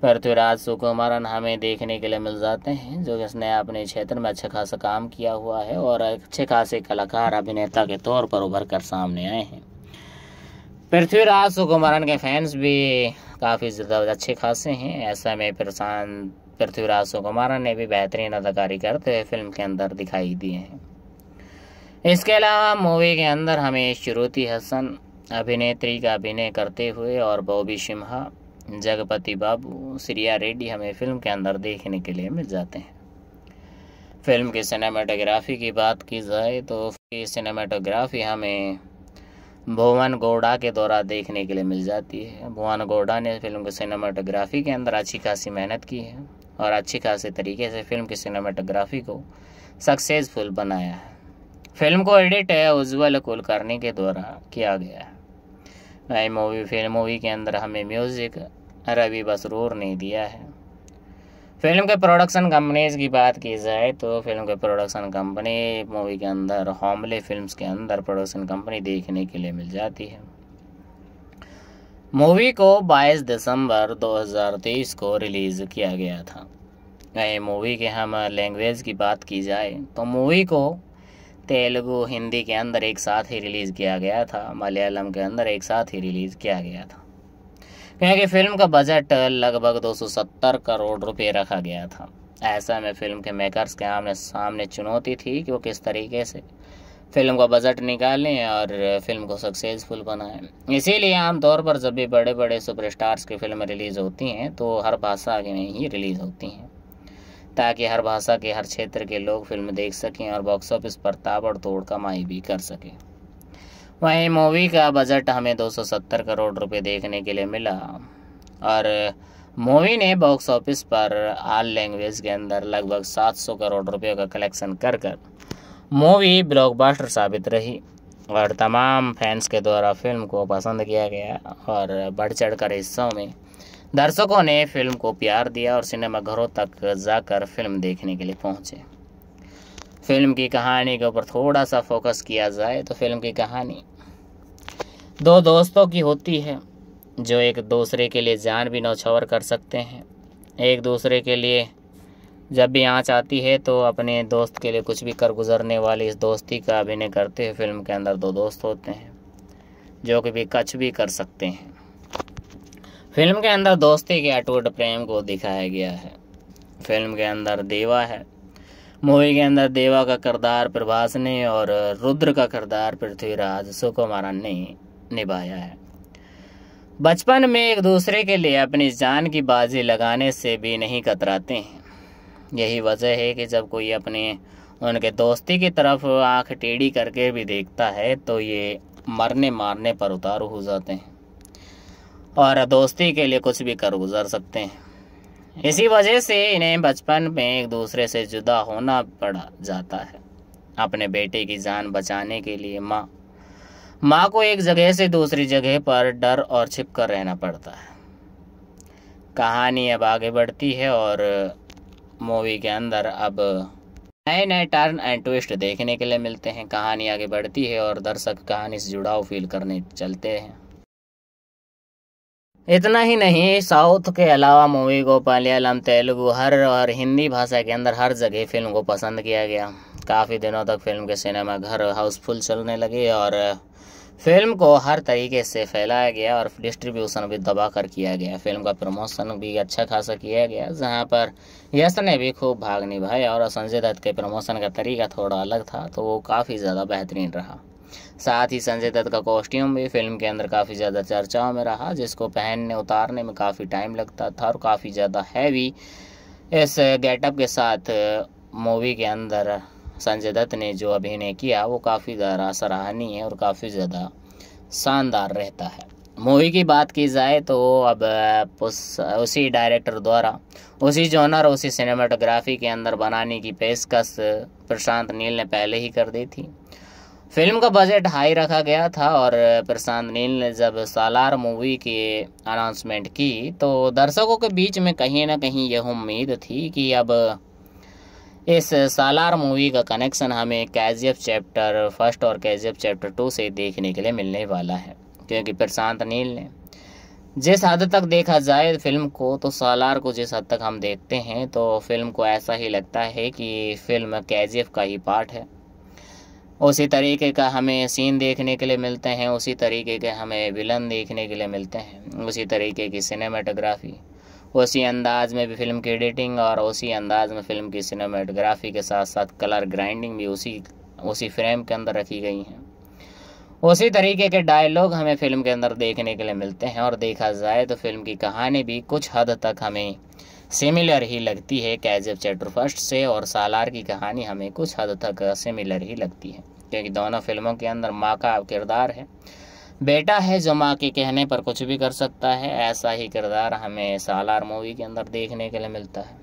पृथ्वीराज सुकुमारन हमें देखने के लिए मिल जाते हैं जो कि इसने अपने क्षेत्र में अच्छा खासा काम किया हुआ है और अच्छे खासे कलाकार अभिनेता के तौर पर उभर कर सामने आए हैं पृथ्वीराज सुकुमारन के फैंस भी काफ़ी ज़्यादा अच्छे खासे हैं ऐसा में प्रशांत पृथ्वीराज सुकुमारन ने भी बेहतरीन अदाकारी करते हुए फिल्म के अंदर दिखाई दिए हैं इसके अलावा मूवी के अंदर हमें श्रुति हसन अभिनेत्री का अभिनय करते हुए और बॉबी सिम्हा जगपति बाबू श्रिया रेड्डी हमें फिल्म के अंदर देखने के लिए मिल जाते हैं फिल्म की सिनेमाटोग्राफी की बात की जाए तो सिनेमाटोग्राफी हमें भुवन गौड़ा के द्वारा देखने के लिए मिल जाती है भुवन गौड़ा ने फिल्म की सिनेमाटोग्राफी के अंदर अच्छी खासी मेहनत की है और अच्छी खासी तरीके से फिल्म की सिनेमाटोग्राफी को सक्सेसफुल बनाया है फिल्म को एडिट है उज्ज्वल कुलकर्णी के द्वारा किया गया है मूवी फिल्म मूवी के अंदर हमें म्यूज़िक रवि बसरूर ने दिया है फिल्म के प्रोडक्शन कंपनीज की बात की जाए तो फिल्म के प्रोडक्शन कंपनी मूवी के अंदर हॉमले फिल्म्स के अंदर प्रोडक्शन कंपनी देखने के लिए मिल जाती है मूवी को 22 दिसंबर 2023 को रिलीज़ किया गया था वहीं मूवी के हम लैंग्वेज की बात की जाए तो मूवी को तेलुगु हिंदी के अंदर एक साथ ही रिलीज़ किया गया था मलयालम के अंदर एक साथ ही रिलीज़ किया गया था क्योंकि फिल्म का बजट लगभग 270 करोड़ रुपए रखा गया था ऐसा में फिल्म के मेकर्स के आमने सामने चुनौती थी कि वो किस तरीके से फिल्म का बजट निकालें और फिल्म को सक्सेसफुल बनाएं इसीलिए आमतौर पर जब भी बड़े बड़े सुपरस्टार्स की फिल्म रिलीज़ होती हैं तो हर भाषा में ही रिलीज़ होती हैं ताकि हर भाषा के हर क्षेत्र के लोग फिल्म देख सकें और बॉक्स ऑफिस पर ताबड़तोड़ कमाई भी कर सकें वहीं मूवी का बजट हमें 270 करोड़ रुपए देखने के लिए मिला और मूवी ने बॉक्स ऑफिस पर आल लैंग्वेज के अंदर लगभग 700 करोड़ रुपए का कलेक्शन कर कर मूवी ब्लॉकबस्टर साबित रही और तमाम फैंस के द्वारा फिल्म को पसंद किया गया और बढ़ चढ़ कर हिस्सों में दर्शकों ने फिल्म को प्यार दिया और सिनेमाघरों तक जाकर फिल्म देखने के लिए पहुँचे फिल्म की कहानी के ऊपर थोड़ा सा फोकस किया जाए तो फिल्म की कहानी दो दोस्तों की होती है जो एक दूसरे के लिए जान भी नौछावर कर सकते हैं एक दूसरे के लिए जब भी आँच आती है तो अपने दोस्त के लिए कुछ भी कर गुजरने वाली इस दोस्ती का अभिनय करते हुए फिल्म के अंदर दो दोस्त होते हैं जो कि भी कछ भी कर सकते हैं फिल्म के अंदर दोस्ती के अटूट प्रेम को दिखाया गया है फिल्म के अंदर देवा है मूवी के अंदर देवा का किरदार प्रभास ने और रुद्र का किरदार पृथ्वीराज सुकुमारन ने निभाया है बचपन में एक दूसरे के लिए अपनी जान की बाजी लगाने से भी नहीं कतराते हैं यही वजह है कि जब कोई अपने उनके दोस्ती की तरफ आंख टेढ़ी करके भी देखता है तो ये मरने मारने पर उतारू हो जाते हैं और दोस्ती के लिए कुछ भी कर गुजर सकते हैं इसी वजह से इन्हें बचपन में एक दूसरे से जुदा होना पड़ा जाता है अपने बेटे की जान बचाने के लिए माँ माँ को एक जगह से दूसरी जगह पर डर और छिप कर रहना पड़ता है कहानी अब आगे बढ़ती है और मूवी के अंदर अब नए नए टर्न एंड ट्विस्ट देखने के लिए मिलते हैं कहानी आगे बढ़ती है और दर्शक कहानी से जुड़ाव फील करने चलते हैं इतना ही नहीं साउथ के अलावा मूवी को मलयालम तेलुगु हर और हिंदी भाषा के अंदर हर जगह फिल्म को पसंद किया गया काफ़ी दिनों तक फिल्म के सिनेमा घर हाउसफुल चलने लगे और फिल्म को हर तरीके से फैलाया गया और डिस्ट्रीब्यूशन भी दबा कर किया गया फिल्म का प्रमोशन भी अच्छा खासा किया गया जहां पर यश ने भी खूब भाग निभाया और संजय दत्त के प्रमोशन का तरीका थोड़ा अलग था तो वो काफ़ी ज़्यादा बेहतरीन रहा साथ ही संजय दत्त का कॉस्ट्यूम भी फिल्म के अंदर काफ़ी ज़्यादा चर्चाओं में रहा जिसको पहनने उतारने में काफ़ी टाइम लगता था और काफ़ी ज़्यादा हैवी इस गेटअप के साथ मूवी के अंदर संजय दत्त ने जो अभिनय किया वो काफ़ी ज़्यादा सराहनीय है और काफ़ी ज़्यादा शानदार रहता है मूवी की बात की जाए तो अब उस उसी डायरेक्टर द्वारा उसी जोनर उसी सिनेमाटोग्राफी के अंदर बनाने की पेशकश प्रशांत नील ने पहले ही कर दी थी फिल्म का बजट हाई रखा गया था और प्रशांत नील ने जब सालार मूवी की अनाउंसमेंट की तो दर्शकों के बीच में कहीं ना कहीं यह उम्मीद थी कि अब इस सालार मूवी का कनेक्शन हमें कैजियफ चैप्टर फर्स्ट और कैजियफ चैप्टर टू से देखने के लिए मिलने वाला है क्योंकि प्रशांत नील ने जिस हद तक देखा जाए फिल्म को तो सालार को जिस हद तक हम देखते हैं तो फिल्म को ऐसा ही लगता है कि फिल्म कैजियफ का ही पार्ट है उसी तरीके का हमें सीन देखने के लिए मिलते हैं उसी तरीके के हमें विलन देखने के लिए मिलते हैं उसी तरीके की सिनेमाटोग्राफी उसी अंदाज में भी फिल्म की एडिटिंग और उसी अंदाज में फिल्म की सिनेमाटोग्राफी के साथ साथ कलर ग्राइंडिंग भी उसी उसी फ्रेम के अंदर रखी गई हैं उसी तरीके के डायलॉग हमें फिल्म के अंदर देखने के लिए मिलते हैं और देखा जाए तो फिल्म की कहानी भी कुछ हद तक हमें सिमिलर ही लगती है कैजब चैप्टर फर्स्ट से और सालार की कहानी हमें कुछ हद तक सिमिलर ही लगती है क्योंकि दोनों फिल्मों के अंदर माँ का किरदार है बेटा है जो माँ के कहने पर कुछ भी कर सकता है ऐसा ही किरदार हमें सालार मूवी के अंदर देखने के लिए मिलता है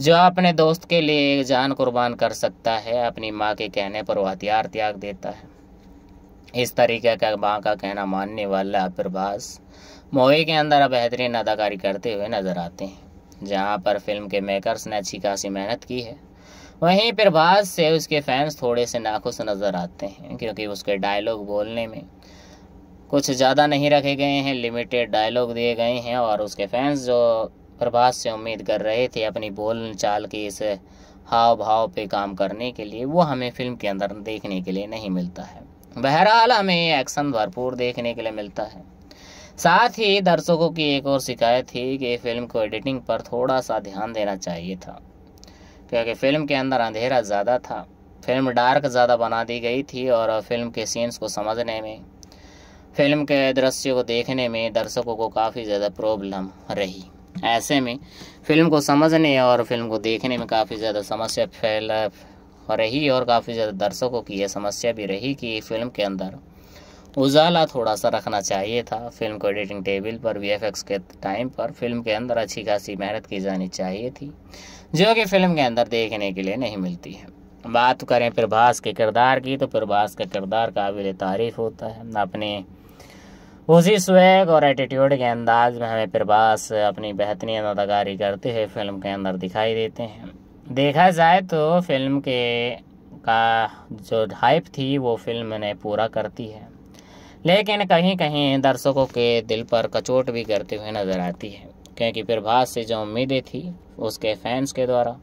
जो अपने दोस्त के लिए जान कुर्बान कर सकता है अपनी माँ के कहने पर वो हथियार त्याग देता है इस तरीके का माँ का कहना मानने वाला प्रभास मूवी के अंदर बेहतरीन अदाकारी करते हुए नजर आते हैं जहां पर फिल्म के मेकर्स ने अच्छी खासी मेहनत की है वहीं प्रभास से उसके फैंस थोड़े से नाखुश नज़र आते हैं क्योंकि उसके डायलॉग बोलने में कुछ ज़्यादा नहीं रखे गए हैं लिमिटेड डायलॉग दिए गए हैं और उसके फैंस जो प्रभास से उम्मीद कर रहे थे अपनी बोल चाल की इस हाव भाव पे काम करने के लिए वो हमें फिल्म के अंदर देखने के लिए नहीं मिलता है बहरहाल हमें एक्शन भरपूर देखने के लिए मिलता है साथ ही दर्शकों की एक और शिकायत थी कि फिल्म को एडिटिंग पर थोड़ा सा ध्यान देना चाहिए था क्योंकि फिल्म के अंदर अंधेरा ज़्यादा था फिल्म डार्क ज़्यादा बना दी गई थी और फिल्म के सीन्स को समझने में फिल्म के दृश्य को देखने में दर्शकों को काफ़ी ज़्यादा प्रॉब्लम रही ऐसे में फिल्म को समझने और फिल्म को देखने में काफ़ी ज़्यादा समस्या फैल रही और काफ़ी ज़्यादा दर्शकों की यह समस्या भी रही कि फिल्म के अंदर उजाला थोड़ा सा रखना चाहिए था फिल्म को एडिटिंग टेबल पर वी के टाइम पर फिल्म के अंदर अच्छी खासी मेहनत की जानी चाहिए थी जो कि फिल्म के अंदर देखने के लिए नहीं मिलती है बात करें प्रभास के किरदार की तो प्रभास का किरदार काबिल तारीफ होता है अपने उसी स्वैग और एटीट्यूड के अंदाज में हमें प्रभास अपनी बेहतरीन अदाकारी करते हुए फिल्म के अंदर दिखाई देते हैं देखा जाए तो फिल्म के का जो हाइप थी वो फिल्म ने पूरा करती है लेकिन कहीं कहीं दर्शकों के दिल पर कचोट भी करते हुए नजर आती है क्योंकि प्रभास से जो उम्मीदें थी उसके फैंस के द्वारा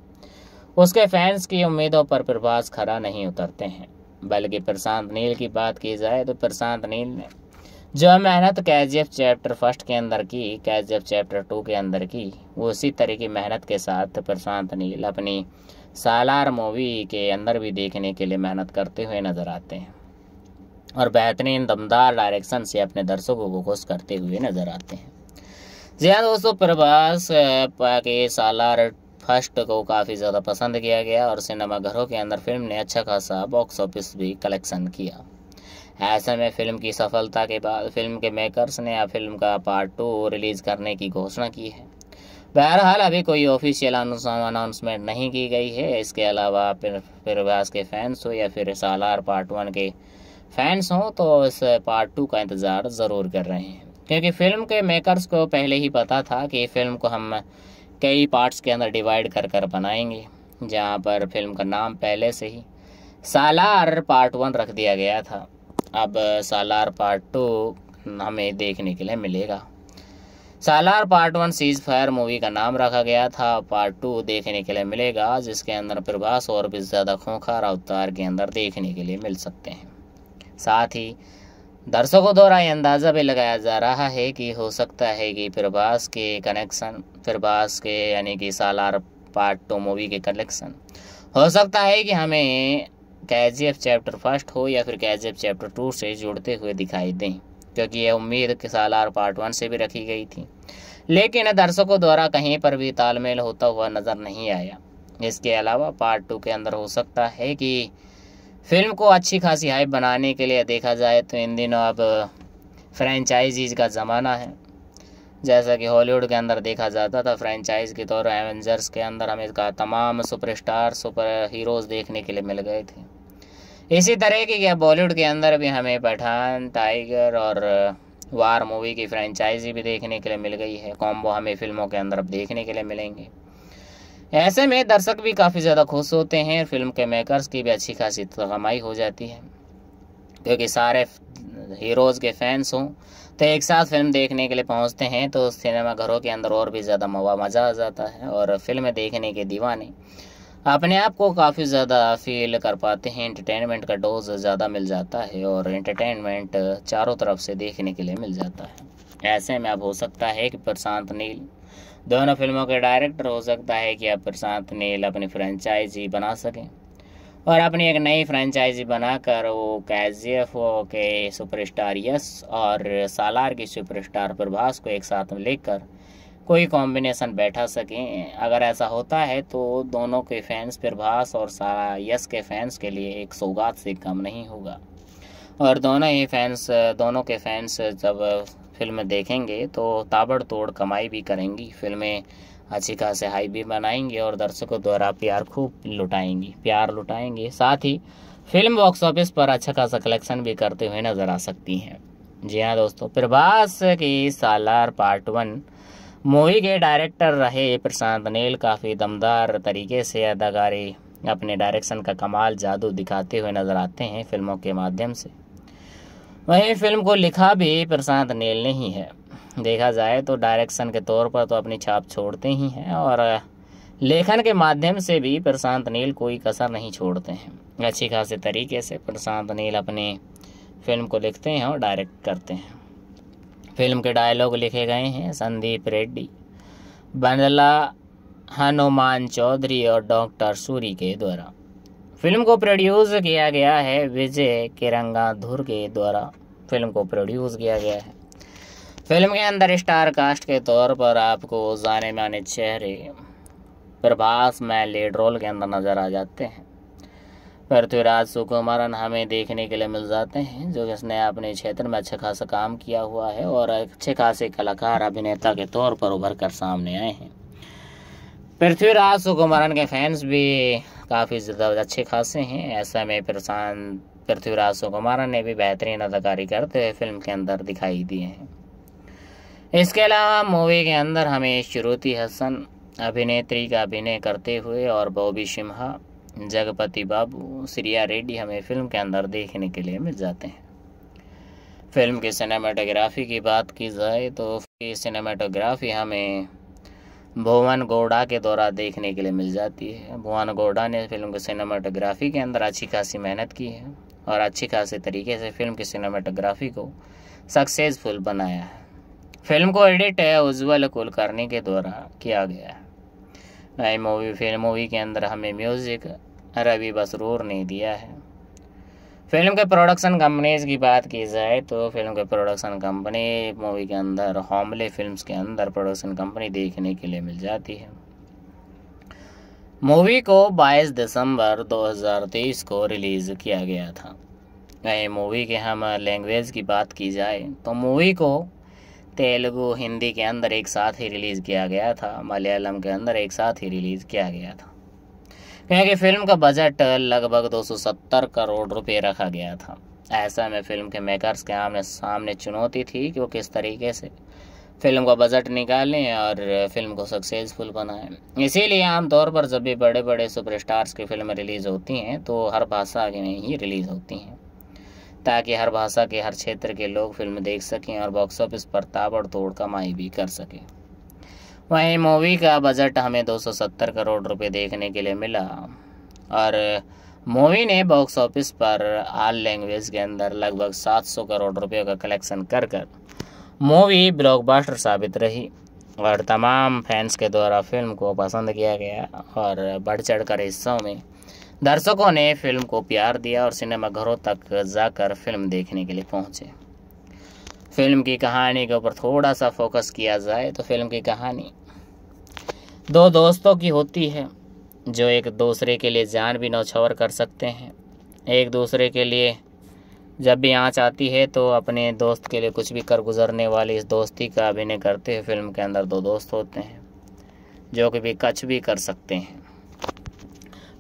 उसके फैंस की उम्मीदों पर प्रभास खरा नहीं उतरते हैं बल्कि प्रशांत नील की बात की जाए तो प्रशांत नील ने जो मेहनत कैजीएफ चैप्टर फर्स्ट के अंदर की कैजीएफ चैप्टर टू के अंदर की वो उसी तरह की मेहनत के साथ प्रशांत नील अपनी सालार मूवी के अंदर भी देखने के लिए मेहनत करते हुए नजर आते हैं और बेहतरीन दमदार डायरेक्शन से अपने दर्शकों को खुश करते हुए नजर आते हैं ज़्यादा हाँ दोस्तों प्रभास के सालार फर्स्ट को काफ़ी ज़्यादा पसंद किया गया और सिनेमाघरों के अंदर फिल्म ने अच्छा खासा बॉक्स ऑफिस भी कलेक्शन किया ऐसे में फिल्म की सफलता के बाद फिल्म के मेकर्स ने अब फिल्म का पार्ट टू रिलीज़ करने की घोषणा की है बहरहाल अभी कोई ऑफिशियल अनाउंसमेंट नहीं की गई है इसके अलावा फिर प्रभास के फैंस हो या फिर सालार पार्ट वन के फैंस हों तो इस पार्ट टू का इंतज़ार ज़रूर कर रहे हैं क्योंकि फ़िल्म के मेकर्स को पहले ही पता था कि फ़िल्म को हम कई पार्ट्स के अंदर डिवाइड कर कर बनाएंगे जहाँ पर फिल्म का नाम पहले से ही सालार पार्ट वन रख दिया गया था अब सालार पार्ट टू हमें देखने के लिए मिलेगा Salaar part one ceasefire movie का नाम रखा गया था पार्ट टू देखने के लिए मिलेगा जिसके अंदर प्रभास और भी ज़्यादा खोखा अवतार के अंदर देखने के लिए मिल सकते हैं साथ ही दर्शकों द्वारा यह अंदाज़ा भी लगाया जा रहा है कि हो सकता है कि प्रभास के कनेक्शन प्रभास के यानी कि सालार पार्ट टू मूवी के कनेक्शन हो सकता है कि हमें के चैप्टर फर्स्ट हो या फिर के चैप्टर टू से जुड़ते हुए दिखाई दें क्योंकि यह उम्मीद कि सालार पार्ट वन से भी रखी गई थी लेकिन दर्शकों द्वारा कहीं पर भी तालमेल होता हुआ नज़र नहीं आया इसके अलावा पार्ट टू के अंदर हो सकता है कि फिल्म को अच्छी खासी हाइप बनाने के लिए देखा जाए तो इन दिनों अब फ्रेंचाइजीज का ज़माना है जैसा कि हॉलीवुड के अंदर देखा जाता था फ्रेंचाइज के तौर एवेंजर्स के अंदर हमें इसका तमाम सुपरस्टार सुपर हीरोज़ देखने के लिए मिल गए थे इसी तरह की क्या बॉलीवुड के अंदर भी हमें पठान टाइगर और वार मूवी की फ्रेंचाइजी भी देखने के लिए मिल गई है कॉम्बो हमें फिल्मों के अंदर अब देखने के लिए मिलेंगे ऐसे में दर्शक भी काफ़ी ज़्यादा खुश होते हैं फिल्म के मेकर्स की भी अच्छी खासी कमाई हो जाती है क्योंकि सारे हीरोज़ के फैंस हों तो एक साथ फिल्म देखने के लिए पहुंचते हैं तो सिनेमा घरों के अंदर और भी ज़्यादा मज़ा आ जाता है और फिल्म देखने के दीवाने अपने आप को काफ़ी ज़्यादा फील कर पाते हैं इंटरटेनमेंट का डोज ज़्यादा मिल जाता है और इंटरटेनमेंट चारों तरफ से देखने के लिए मिल जाता है ऐसे में अब हो सकता है कि प्रशांत नील दोनों फिल्मों के डायरेक्टर हो सकता है कि अब प्रशांत नील अपनी फ्रेंचाइजी बना सकें और अपनी एक नई फ्रेंचाइजी बनाकर वो कैजीएफ के सुपरस्टार यस और सालार की सुपरस्टार प्रभास को एक साथ लेकर कोई कॉम्बिनेशन बैठा सकें अगर ऐसा होता है तो दोनों के फैंस प्रभास और यस के फैंस के लिए एक सौगात से कम नहीं होगा और दोनों ही फैंस दोनों के फैंस जब फिल्म देखेंगे तो ताबड़तोड़ कमाई भी करेंगी फिल्में अच्छी खासे हाई भी बनाएंगी और दर्शकों द्वारा प्यार खूब लुटाएंगी प्यार लुटाएंगे साथ ही फिल्म बॉक्स ऑफिस पर अच्छा खासा कलेक्शन भी करते हुए नजर आ सकती हैं जी हाँ दोस्तों प्रभास की सालार पार्ट वन मूवी के डायरेक्टर रहे प्रशांत नील काफ़ी दमदार तरीके से अदाकारी अपने डायरेक्शन का कमाल जादू दिखाते हुए नजर आते हैं फिल्मों के माध्यम से वहीं फिल्म को लिखा भी प्रशांत नील ने ही है देखा जाए तो डायरेक्शन के तौर पर तो अपनी छाप छोड़ते ही हैं और लेखन के माध्यम से भी प्रशांत नील कोई कसर नहीं छोड़ते हैं अच्छी खासी तरीके से प्रशांत नील अपनी फिल्म को लिखते हैं और डायरेक्ट करते हैं फिल्म के डायलॉग लिखे गए हैं संदीप रेड्डी बंदला हनुमान चौधरी और डॉक्टर सूरी के द्वारा फिल्म को प्रोड्यूस किया गया है विजय किरंगा धुर के द्वारा फिल्म को प्रोड्यूस किया गया है फिल्म के अंदर स्टार कास्ट के तौर पर आपको जाने माने चेहरे प्रभास में लीड रोल के अंदर नज़र आ जाते हैं पृथ्वीराज सुकुमारन हमें देखने के लिए मिल जाते हैं जो जिसने अपने क्षेत्र में अच्छा खासा काम किया हुआ है और अच्छे खासे कलाकार अभिनेता के तौर पर उभर कर सामने आए हैं पृथ्वीराज सुकुमारन के फैंस भी काफ़ी ज़्यादा अच्छे खासे हैं ऐसे में प्रशांत पृथ्वीराज सुकुमारन ने भी बेहतरीन अदाकारी करते हुए फिल्म के अंदर दिखाई दिए हैं इसके अलावा मूवी के अंदर हमें श्रुति हसन अभिनेत्री का अभिनय करते हुए और बॉबी सिम्हा जगपति बाबू श्रिया रेड्डी हमें फिल्म के अंदर देखने के लिए मिल जाते हैं फिल्म की सिनेमाटोग्राफी की बात की जाए तो सिनेमाटोग्राफी हमें भुवन गौड़ा के द्वारा देखने के लिए मिल जाती है भुवन गौड़ा ने फिल्म की सिनेमाटोग्राफी के अंदर अच्छी खासी मेहनत की है और अच्छी खासी तरीके से फिल्म की सिनेमाटोग्राफी को सक्सेसफुल बनाया है फिल्म को एडिट है उज्ज्वल कुलकर्णी के द्वारा किया गया है नई मूवी फिल्म मूवी के अंदर हमें म्यूज़िक रवि बसरूर ने दिया है फिल्म के प्रोडक्शन कंपनीज की बात की जाए तो फिल्म के प्रोडक्शन कंपनी मूवी के अंदर हॉमले फिल्म्स के अंदर प्रोडक्शन कंपनी देखने के लिए मिल जाती है मूवी को 22 दिसंबर 2023 को रिलीज़ किया गया था नए मूवी के हम लैंग्वेज की बात की जाए तो मूवी को तेलुगु हिंदी के अंदर एक साथ ही रिलीज़ किया गया था मलयालम के अंदर एक साथ ही रिलीज़ किया गया था यहाँ की फिल्म का बजट लगभग 270 करोड़ रुपए रखा गया था ऐसा में फिल्म के मेकर्स के आमने सामने चुनौती थी कि वो किस तरीके से फिल्म का बजट निकालें और फिल्म को सक्सेसफुल बनाएं इसीलिए आमतौर पर जब भी बड़े बड़े सुपरस्टार्स की फिल्में रिलीज़ होती हैं तो हर भाषा की में ही रिलीज़ होती हैं ताकि हर भाषा के हर क्षेत्र के लोग फिल्म देख सकें और बॉक्स ऑफिस पर ताबड़तोड़ कमाई भी कर सकें वहीं मूवी का बजट हमें 270 करोड़ रुपए देखने के लिए मिला और मूवी ने बॉक्स ऑफिस पर आल लैंग्वेज के अंदर लगभग 700 करोड़ रुपए का कलेक्शन कर कर मूवी ब्लॉकबस्टर साबित रही और तमाम फैंस के द्वारा फिल्म को पसंद किया गया और बढ़ चढ़ कर हिस्सों में दर्शकों ने फिल्म को प्यार दिया और सिनेमाघरों तक जाकर फिल्म देखने के लिए पहुंचे फिल्म की कहानी के ऊपर थोड़ा सा फोकस किया जाए तो फिल्म की कहानी दो दोस्तों की होती है जो एक दूसरे के लिए जान भी नौछावर कर सकते हैं एक दूसरे के लिए जब भी आँच आती है तो अपने दोस्त के लिए कुछ भी कर गुजरने वाली इस दोस्ती का अभिनय करते हुए फिल्म के अंदर दो दोस्त होते हैं जो कि भी कच भी कर सकते हैं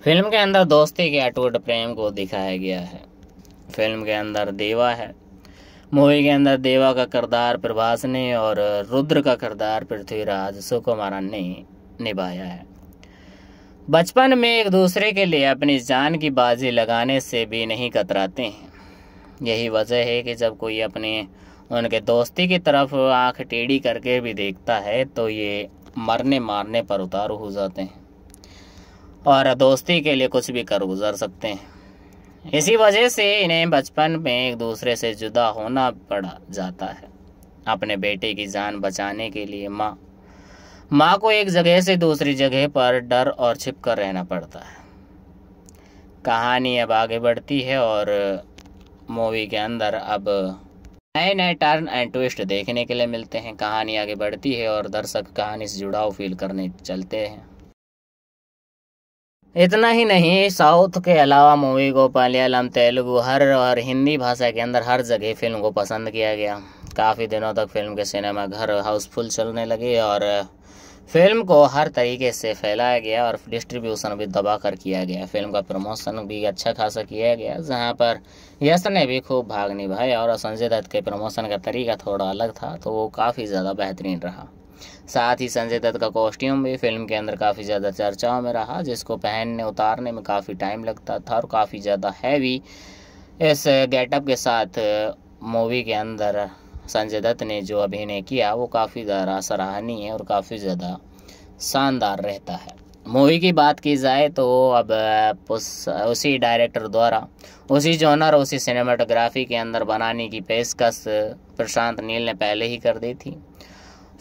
फिल्म के अंदर दोस्ती के अटूट प्रेम को दिखाया गया है फिल्म के अंदर देवा है मूवी के अंदर देवा का किरदार प्रभास ने और रुद्र का किरदार पृथ्वीराज सुकुमारन ने निभाया है बचपन में एक दूसरे के लिए अपनी जान की बाजी लगाने से भी नहीं कतराते हैं यही वजह है कि जब कोई अपने उनके दोस्ती की तरफ आंख टेढ़ी करके भी देखता है तो ये मरने मारने पर उतारू हो जाते हैं और दोस्ती के लिए कुछ भी कर गुजर सकते हैं इसी वजह से इन्हें बचपन में एक दूसरे से जुदा होना पड़ा जाता है अपने बेटे की जान बचाने के लिए माँ माँ को एक जगह से दूसरी जगह पर डर और छिप कर रहना पड़ता है कहानी अब आगे बढ़ती है और मूवी के अंदर अब नए नए टर्न एंड ट्विस्ट देखने के लिए मिलते हैं कहानी आगे बढ़ती है और दर्शक कहानी से जुड़ाव फील करने चलते हैं इतना ही नहीं साउथ के अलावा मूवी को मलयालम तेलुगु हर और हिंदी भाषा के अंदर हर जगह फिल्म को पसंद किया गया काफ़ी दिनों तक फिल्म के सिनेमा घर हाउसफुल चलने लगे और फिल्म को हर तरीके से फैलाया गया और डिस्ट्रीब्यूशन भी दबा कर किया गया फिल्म का प्रमोशन भी अच्छा खासा किया गया जहाँ पर यश ने भी खूब भाग निभाया और संजय दत्त के प्रमोशन का तरीका थोड़ा अलग था तो वो काफ़ी ज़्यादा बेहतरीन रहा साथ ही संजय दत्त का कॉस्ट्यूम भी फिल्म के अंदर काफ़ी ज़्यादा चर्चाओं में रहा जिसको पहनने उतारने में काफ़ी टाइम लगता था और काफ़ी ज़्यादा हैवी इस गेटअप के साथ मूवी के अंदर संजय दत्त ने जो अभिनय किया वो काफ़ी ज़्यादा सराहनीय और काफ़ी ज़्यादा शानदार रहता है मूवी की बात की जाए तो अब उस, उसी डायरेक्टर द्वारा उसी जोनर उसी सिनेमाटोग्राफी के अंदर बनाने की पेशकश प्रशांत नील ने पहले ही कर दी थी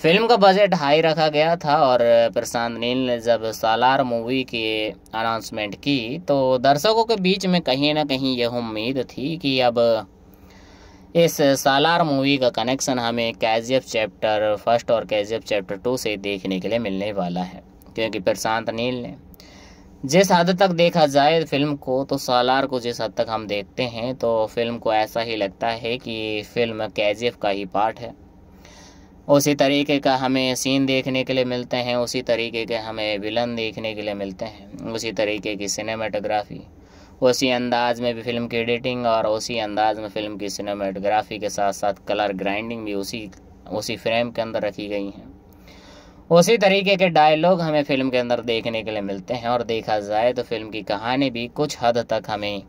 फिल्म का बजट हाई रखा गया था और प्रशांत नील ने जब सालार मूवी की अनाउंसमेंट की तो दर्शकों के बीच में कहीं ना कहीं यह उम्मीद थी कि अब इस सालार मूवी का कनेक्शन हमें कैजियफ चैप्टर फर्स्ट और कैजियफ चैप्टर टू से देखने के लिए मिलने वाला है क्योंकि प्रशांत नील ने जिस हद तक देखा जाए फिल्म को तो सालार को जिस हद तक हम देखते हैं तो फिल्म को ऐसा ही लगता है कि फिल्म कैजियफ का ही पार्ट है उसी तरीके का हमें सीन देखने के लिए मिलते हैं उसी तरीके के हमें विलन देखने के लिए मिलते हैं उसी तरीके की सिनेमाटोग्राफी उसी अंदाज में भी फिल्म की एडिटिंग और उसी अंदाज में फिल्म की सिनेमाटोग्राफी के साथ साथ कलर ग्राइंडिंग भी उसी उसी फ्रेम के अंदर रखी गई हैं उसी तरीके के डायलॉग हमें फिल्म के अंदर देखने के लिए मिलते हैं और देखा जाए तो फिल्म की कहानी भी कुछ हद तक हमें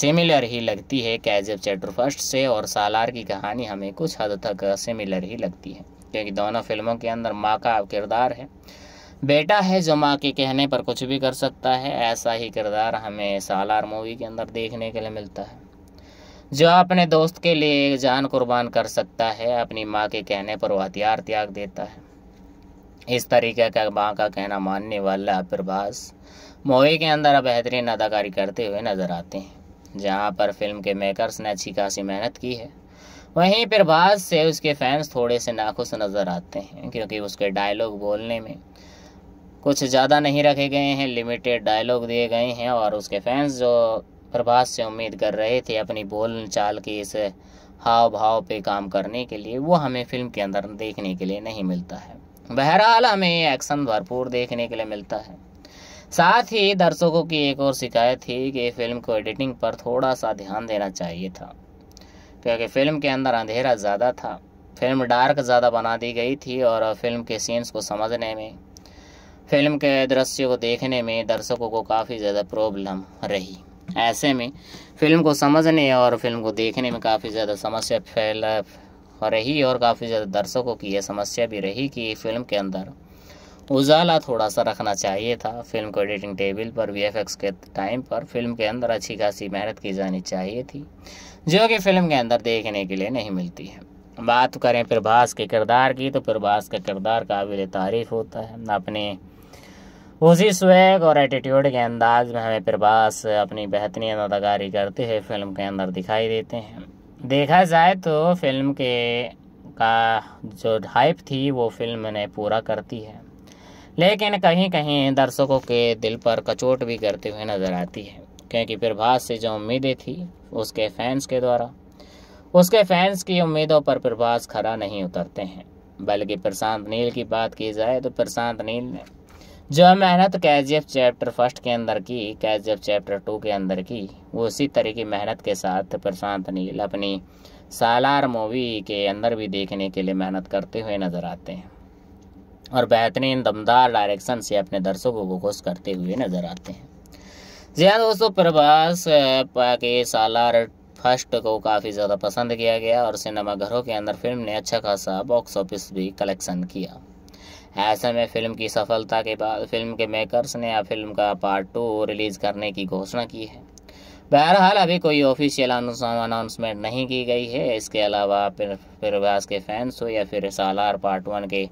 सिमिलर ही लगती है कैजब चैटर फर्स्ट से और सालार की कहानी हमें कुछ हद तक सिमिलर ही लगती है क्योंकि दोनों फिल्मों के अंदर माँ का किरदार है बेटा है जो माँ के कहने पर कुछ भी कर सकता है ऐसा ही किरदार हमें सालार मूवी के अंदर देखने के लिए मिलता है जो अपने दोस्त के लिए जान कुर्बान कर सकता है अपनी माँ के कहने पर वो हथियार त्याग देता है इस तरीके का माँ का कहना मानने वाला प्रभास मूवी के अंदर बेहतरीन अदाकारी करते हुए नजर आते हैं जहाँ पर फिल्म के मेकर्स ने अच्छी खासी मेहनत की है वहीं प्रभास से उसके फैंस थोड़े से नाखुश नज़र आते हैं क्योंकि उसके डायलॉग बोलने में कुछ ज़्यादा नहीं रखे गए हैं लिमिटेड डायलॉग दिए गए हैं और उसके फैंस जो प्रभास से उम्मीद कर रहे थे अपनी बोल चाल की इस हाव भाव पे काम करने के लिए वो हमें फिल्म के अंदर देखने के लिए नहीं मिलता है बहरहाल हमें एक्शन भरपूर देखने के लिए मिलता है साथ ही दर्शकों की एक और शिकायत थी कि फिल्म को एडिटिंग पर थोड़ा सा ध्यान देना चाहिए था क्योंकि फिल्म के अंदर अंधेरा ज़्यादा था फिल्म डार्क ज़्यादा बना दी गई थी और फिल्म के सीन्स को समझने में फिल्म के दृश्य को देखने में दर्शकों को काफ़ी ज़्यादा प्रॉब्लम रही ऐसे में फिल्म को समझने और फिल्म को देखने में काफ़ी ज़्यादा समस्या फैल रही और काफ़ी ज़्यादा दर्शकों की यह समस्या भी रही कि फिल्म के अंदर उजाला थोड़ा सा रखना चाहिए था फिल्म को एडिटिंग टेबल पर वी के टाइम पर फिल्म के अंदर अच्छी खासी मेहनत की जानी चाहिए थी जो कि फिल्म के अंदर देखने के लिए नहीं मिलती है बात करें प्रभास के किरदार की तो प्रभास का किरदार काबिल तारीफ होता है अपने उसी स्वैग और एटीट्यूड के अंदाज में हमें प्रभास अपनी बेहतरीन अदाकारी करते हुए फिल्म के अंदर दिखाई देते हैं देखा जाए तो फिल्म के का जो हाइप थी वो फिल्म ने पूरा करती है लेकिन कहीं कहीं दर्शकों के दिल पर कचोट भी करते हुए नज़र आती है क्योंकि प्रभास से जो उम्मीदें थी उसके फैंस के द्वारा उसके फैंस की उम्मीदों पर प्रभास खरा नहीं उतरते हैं बल्कि प्रशांत नील की बात की जाए तो प्रशांत नील ने जो मेहनत एफ चैप्टर फर्स्ट के अंदर की एफ चैप्टर टू के अंदर की वो उसी तरह की मेहनत के साथ प्रशांत नील अपनी सालार मूवी के अंदर भी देखने के लिए मेहनत करते हुए नजर आते हैं और बेहतरीन दमदार डायरेक्शन से अपने दर्शकों को खुश करते हुए नजर आते हैं जी हाँ दोस्तों प्रभास के सालार फर्स्ट को काफ़ी ज़्यादा पसंद किया गया और सिनेमाघरों के अंदर फिल्म ने अच्छा खासा बॉक्स ऑफिस भी कलेक्शन किया ऐसे में फिल्म की सफलता के बाद फिल्म के मेकर्स ने अब फिल्म का पार्ट टू रिलीज़ करने की घोषणा की है बहरहाल अभी कोई ऑफिशियल अनाउंसमेंट नहीं की गई है इसके अलावा फिर फिरवाज के फैंस हो या फिर सालार पार्ट वन के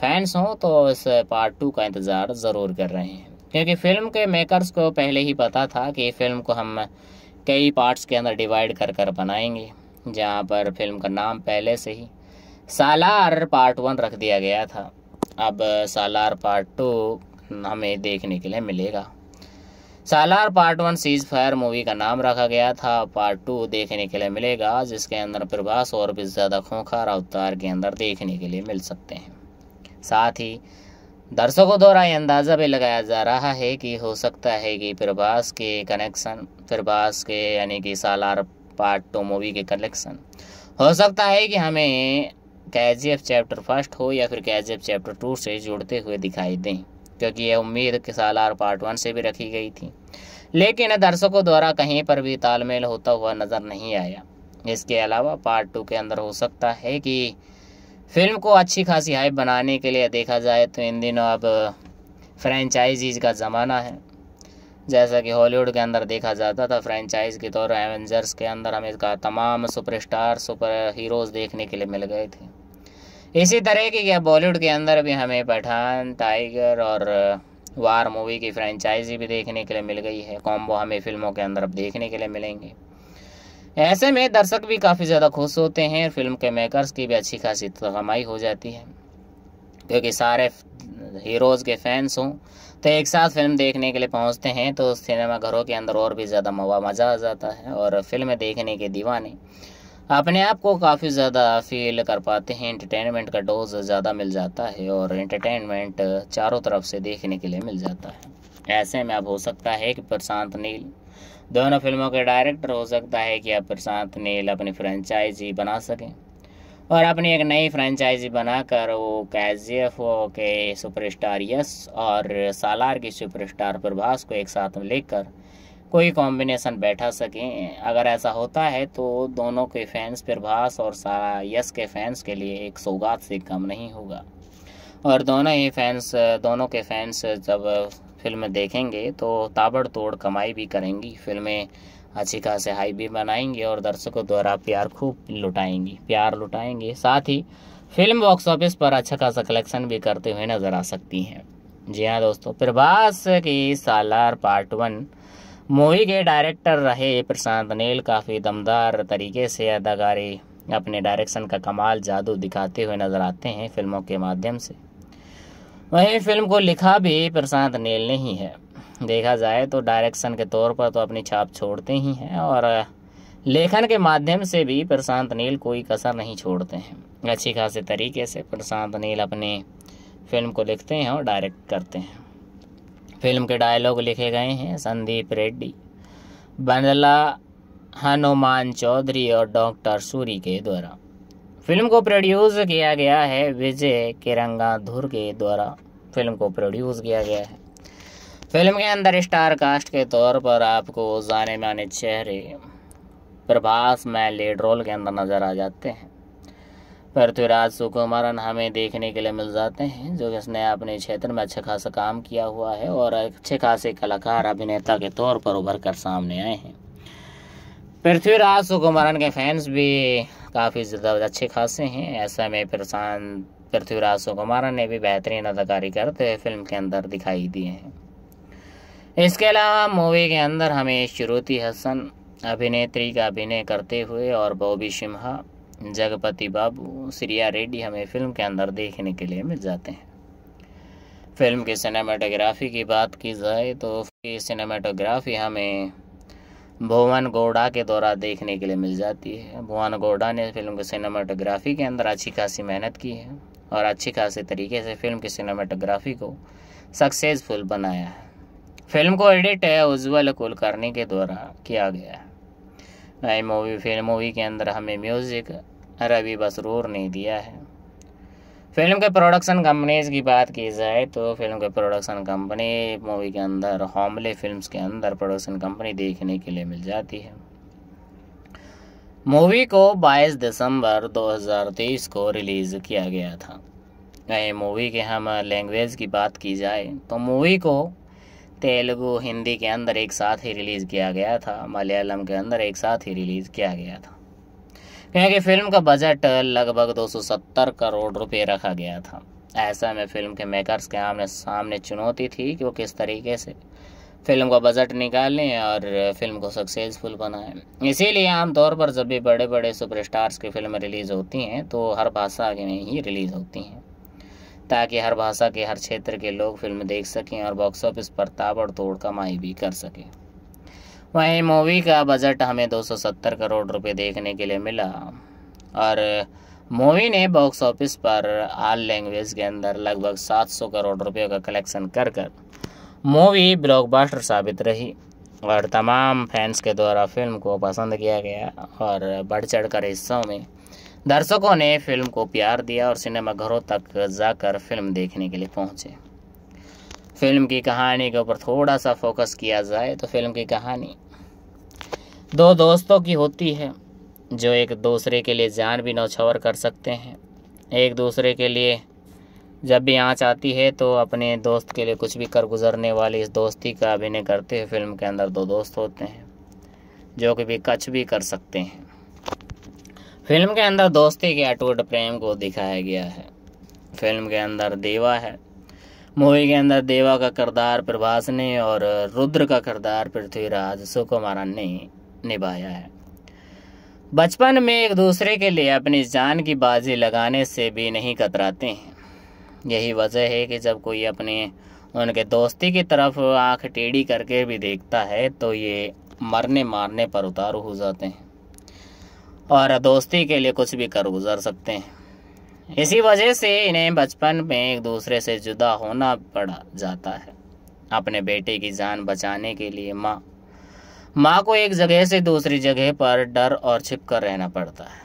फैंस हों तो इस पार्ट टू का इंतज़ार ज़रूर कर रहे हैं क्योंकि फिल्म के मेकर्स को पहले ही पता था कि फिल्म को हम कई पार्ट्स के अंदर डिवाइड कर कर बनाएंगे जहाँ पर फिल्म का नाम पहले से ही सालार पार्ट वन रख दिया गया था अब सालार पार्ट टू हमें देखने के लिए मिलेगा Salaar part one ceasefire movie का नाम रखा गया था पार्ट टू देखने के लिए मिलेगा जिसके अंदर प्रभास और भी ज़्यादा खोखा अवतार के अंदर देखने के लिए मिल सकते हैं साथ ही दर्शकों द्वारा ये अंदाज़ा भी लगाया जा रहा है कि हो सकता है कि प्रभास के कनेक्शन प्रभास के यानी कि सालार पार्ट टू मूवी के कनेक्शन हो सकता है कि हमें कैजीएफ चैप्टर फर्स्ट हो या फिर कैजीएफ चैप्टर टू से जुड़ते हुए दिखाई दें क्योंकि यह उम्मीद के आर पार्ट वन से भी रखी गई थी लेकिन दर्शकों द्वारा कहीं पर भी तालमेल होता हुआ नज़र नहीं आया इसके अलावा पार्ट टू के अंदर हो सकता है कि फिल्म को अच्छी खासी हाइप बनाने के लिए देखा जाए तो इन दिनों अब फ्रेंचाइजीज का ज़माना है जैसा कि हॉलीवुड के अंदर देखा जाता था फ्रेंचाइज के तौर एवेंजर्स के अंदर हमें इसका तमाम सुपरस्टार सुपर हीरोज़ देखने के लिए मिल गए थे इसी तरह की क्या बॉलीवुड के अंदर भी हमें पठान टाइगर और वार मूवी की फ्रेंचाइजी भी देखने के लिए मिल गई है कॉम्बो हमें फिल्मों के अंदर अब देखने के लिए मिलेंगे ऐसे में दर्शक भी काफ़ी ज़्यादा खुश होते हैं फिल्म के मेकर्स की भी अच्छी खासी कमाई हो जाती है क्योंकि सारे हीरोज़ के फैंस हों तो एक साथ फिल्म देखने के लिए पहुंचते हैं तो सिनेमाघरों के अंदर और भी ज़्यादा मज़ा आ जाता है और फिल्में देखने के दीवाने अपने आप को काफ़ी ज़्यादा फील कर पाते हैं इंटरटेनमेंट का डोज ज़्यादा मिल जाता है और इंटरटेनमेंट चारों तरफ से देखने के लिए मिल जाता है ऐसे में अब हो सकता है कि प्रशांत नील दोनों फिल्मों के डायरेक्टर हो सकता है कि अब प्रशांत नील अपनी फ्रेंचाइजी बना सकें और अपनी एक नई फ्रेंचाइजी बनाकर वो के जी एफ ओ के सुपरस्टार यश और सालार की सुपरस्टार प्रभास को एक साथ लेकर कोई कॉम्बिनेशन बैठा सकें अगर ऐसा होता है तो दोनों के फैंस प्रभास और सारा यश के फैंस के लिए एक सौगात से कम नहीं होगा और दोनों ही फैंस दोनों के फैंस जब फिल्म देखेंगे तो ताबड़तोड़ कमाई भी करेंगी फिल्में अच्छी खास हाई भी बनाएंगी और दर्शकों द्वारा प्यार खूब लुटाएंगी प्यार लुटाएंगे साथ ही फिल्म बॉक्स ऑफिस पर अच्छा खासा कलेक्शन भी करते हुए नजर आ सकती हैं जी हाँ दोस्तों प्रभास की सालार पार्ट वन मूवी के डायरेक्टर रहे प्रशांत अनिल काफ़ी दमदार तरीके से अदाकारी अपने डायरेक्शन का कमाल जादू दिखाते हुए नजर आते हैं फिल्मों के माध्यम से वहीं फिल्म को लिखा भी प्रशांत नील ने ही है देखा जाए तो डायरेक्शन के तौर पर तो अपनी छाप छोड़ते ही हैं और लेखन के माध्यम से भी प्रशांत नील कोई कसर नहीं छोड़ते हैं अच्छी खासी तरीके से प्रशांत नील अपनी फिल्म को लिखते हैं और डायरेक्ट करते हैं फिल्म के डायलॉग लिखे गए हैं संदीप रेड्डी बंदला हनुमान चौधरी और डॉक्टर सूरी के द्वारा फिल्म को प्रोड्यूस किया गया है विजय किरंगा धुर के द्वारा फिल्म को प्रोड्यूस किया गया है फिल्म के अंदर स्टार कास्ट के तौर पर आपको जाने माने चेहरे प्रभास मैं लीड रोल के अंदर नज़र आ जाते हैं पृथ्वीराज तो सुकुमारन हमें देखने के लिए मिल जाते हैं जो कि इसने अपने क्षेत्र में अच्छा खासा काम किया हुआ है और अच्छे खासे कलाकार अभिनेता के तौर पर उभर कर सामने आए हैं पृथ्वीराज सुकुमारन के फैंस भी काफ़ी ज़्यादा अच्छे खासे हैं ऐसा में प्रशांत पृथ्वीराज सुकुमारन ने भी बेहतरीन अदाकारी करते हुए फिल्म के अंदर दिखाई दिए हैं इसके अलावा मूवी के अंदर हमें श्रुति हसन अभिनेत्री का अभिनय करते हुए और बॉबी सिम्हा जगपति बाबू श्रिया रेड्डी हमें फिल्म के अंदर देखने के लिए मिल जाते हैं फिल्म की सिनेमाटोग्राफी की बात की जाए तो सिनेमाटोग्राफी हमें भुवन गौड़ा के द्वारा देखने के लिए मिल जाती है भुवन गौड़ा ने फिल्म की सिनेमाटोग्राफी के अंदर अच्छी खासी मेहनत की है और अच्छी खासी तरीके से फिल्म की सिनेमाटोग्राफी को सक्सेसफुल बनाया है फिल्म को एडिट है उज्ज्वल कुलकर्णी के द्वारा किया गया है मूवी फिल्म मूवी के अंदर हमें म्यूज़िक रवि बसरूर ने दिया है फिल्म के प्रोडक्शन कंपनीज की बात की जाए तो फिल्म के प्रोडक्शन कंपनी मूवी के अंदर हॉमले फिल्म्स के अंदर प्रोडक्शन कंपनी देखने के लिए मिल जाती है मूवी को 22 दिसंबर 2023 को रिलीज़ किया गया था वहीं मूवी के हम लैंग्वेज की बात की जाए तो मूवी को तेलुगु हिंदी के अंदर एक साथ ही रिलीज़ किया गया था मलयालम के अंदर एक साथ ही रिलीज़ किया गया था क्योंकि फिल्म का बजट लगभग 270 करोड़ रुपए रखा गया था ऐसा में फिल्म के मेकर्स के आमने सामने चुनौती थी कि वो किस तरीके से फिल्म का बजट निकालें और फिल्म को सक्सेसफुल बनाएं इसीलिए आमतौर पर जब भी बड़े बड़े सुपरस्टार्स की फिल्म रिलीज़ होती हैं तो हर भाषा में ही रिलीज़ होती हैं ताकि हर भाषा के हर क्षेत्र के लोग फिल्म देख सकें और बॉक्स ऑफिस पर ताबड़तोड़ कमाई भी कर सकें वहीं मूवी का बजट हमें 270 करोड़ रुपए देखने के लिए मिला और मूवी ने बॉक्स ऑफिस पर आल लैंग्वेज के अंदर लगभग 700 करोड़ रुपए का कलेक्शन कर कर मूवी ब्लॉकबस्टर साबित रही और तमाम फैंस के द्वारा फिल्म को पसंद किया गया और बढ़ चढ़ कर हिस्सों में दर्शकों ने फिल्म को प्यार दिया और सिनेमाघरों तक जाकर फिल्म देखने के लिए पहुंचे फिल्म की कहानी के ऊपर थोड़ा सा फोकस किया जाए तो फिल्म की कहानी दो दोस्तों की होती है जो एक दूसरे के लिए जान भी नौछावर कर सकते हैं एक दूसरे के लिए जब भी आँच आती है तो अपने दोस्त के लिए कुछ भी कर गुजरने वाली इस दोस्ती का अभिनय करते हुए फिल्म के अंदर दो दोस्त होते हैं जो कि भी कच भी कर सकते हैं फिल्म के अंदर दोस्ती के अटूट प्रेम को दिखाया गया है फिल्म के अंदर देवा है मूवी के अंदर देवा का किरदार प्रभास ने और रुद्र का किरदार पृथ्वीराज सुकुमारन ने निभाया है बचपन में एक दूसरे के लिए अपनी जान की बाजी लगाने से भी नहीं कतराते हैं यही वजह है कि जब कोई अपने उनके दोस्ती की तरफ आंख टेढ़ी करके भी देखता है तो ये मरने मारने पर उतारू हो जाते हैं और दोस्ती के लिए कुछ भी कर गुजर सकते हैं इसी वजह से इन्हें बचपन में एक दूसरे से जुदा होना पड़ जाता है अपने बेटे की जान बचाने के लिए माँ माँ को एक जगह से दूसरी जगह पर डर और छिप कर रहना पड़ता है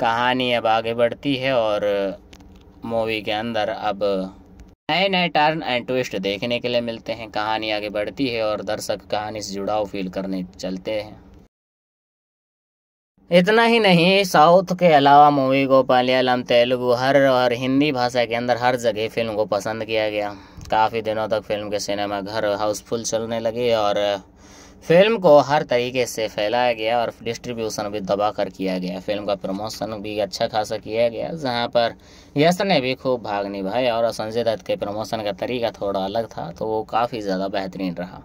कहानी अब आगे बढ़ती है और मूवी के अंदर अब नए नए टर्न एंड ट्विस्ट देखने के लिए मिलते हैं कहानी आगे बढ़ती है और दर्शक कहानी से जुड़ाव फील करने चलते हैं इतना ही नहीं साउथ के अलावा मूवी को मलयालम तेलुगु हर और हिंदी भाषा के अंदर हर जगह फिल्म को पसंद किया गया काफ़ी दिनों तक फिल्म के सिनेमा घर हाउसफुल चलने लगे और फिल्म को हर तरीके से फैलाया गया और डिस्ट्रीब्यूशन भी दबा कर किया गया फिल्म का प्रमोशन भी अच्छा खासा किया गया जहां पर यश ने भी खूब भाग निभाया और संजय दत्त के प्रमोशन का तरीका थोड़ा अलग था तो वो काफ़ी ज़्यादा बेहतरीन रहा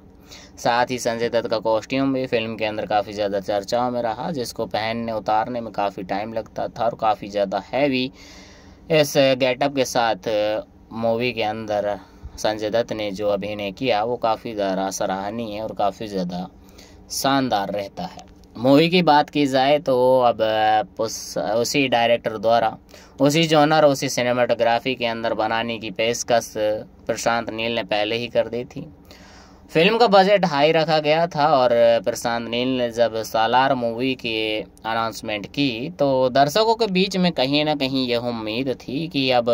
साथ ही संजय दत्त का कॉस्ट्यूम भी फिल्म के अंदर काफ़ी ज़्यादा चर्चाओं में रहा जिसको पहनने उतारने में काफ़ी टाइम लगता था और काफ़ी ज़्यादा हैवी इस गेटअप के साथ मूवी के अंदर संजय दत्त ने जो अभिनय किया वो काफ़ी ज़्यादा सराहनीय और काफ़ी ज़्यादा शानदार रहता है मूवी की बात की जाए तो अब उस उसी डायरेक्टर द्वारा उसी जोनर उसी सिनेमाटोग्राफी के अंदर बनाने की पेशकश प्रशांत नील ने पहले ही कर दी थी फिल्म का बजट हाई रखा गया था और प्रशांत नील ने जब सालार मूवी की अनाउंसमेंट की तो दर्शकों के बीच में कहीं ना कहीं यह उम्मीद थी कि अब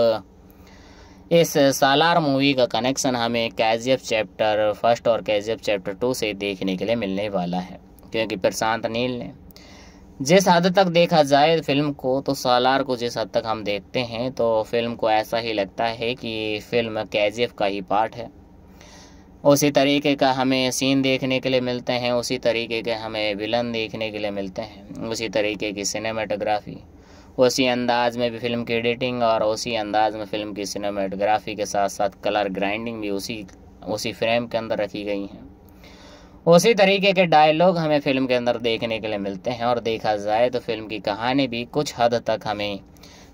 इस सालार मूवी का कनेक्शन हमें कैजियप चैप्टर फर्स्ट और कैजियप चैप्टर टू से देखने के लिए मिलने वाला है क्योंकि प्रशांत नील ने जिस हद तक देखा जाए फिल्म को तो सालार को जिस हद तक हम देखते हैं तो फिल्म को ऐसा ही लगता है कि फिल्म कैजियफ का ही पार्ट है उसी तरीके का हमें सीन देखने के लिए मिलते हैं उसी तरीके के हमें विलन देखने के लिए मिलते हैं उसी तरीके की सिनेमाटोग्राफी उसी अंदाज में भी फिल्म की एडिटिंग और उसी अंदाज में फिल्म की सिनेमाटोग्राफी के साथ साथ कलर ग्राइंडिंग भी उसी उसी फ्रेम के अंदर रखी गई हैं उसी तरीके के डायलॉग हमें फिल्म के अंदर देखने के लिए मिलते हैं और देखा जाए तो फिल्म की कहानी भी कुछ हद तक हमें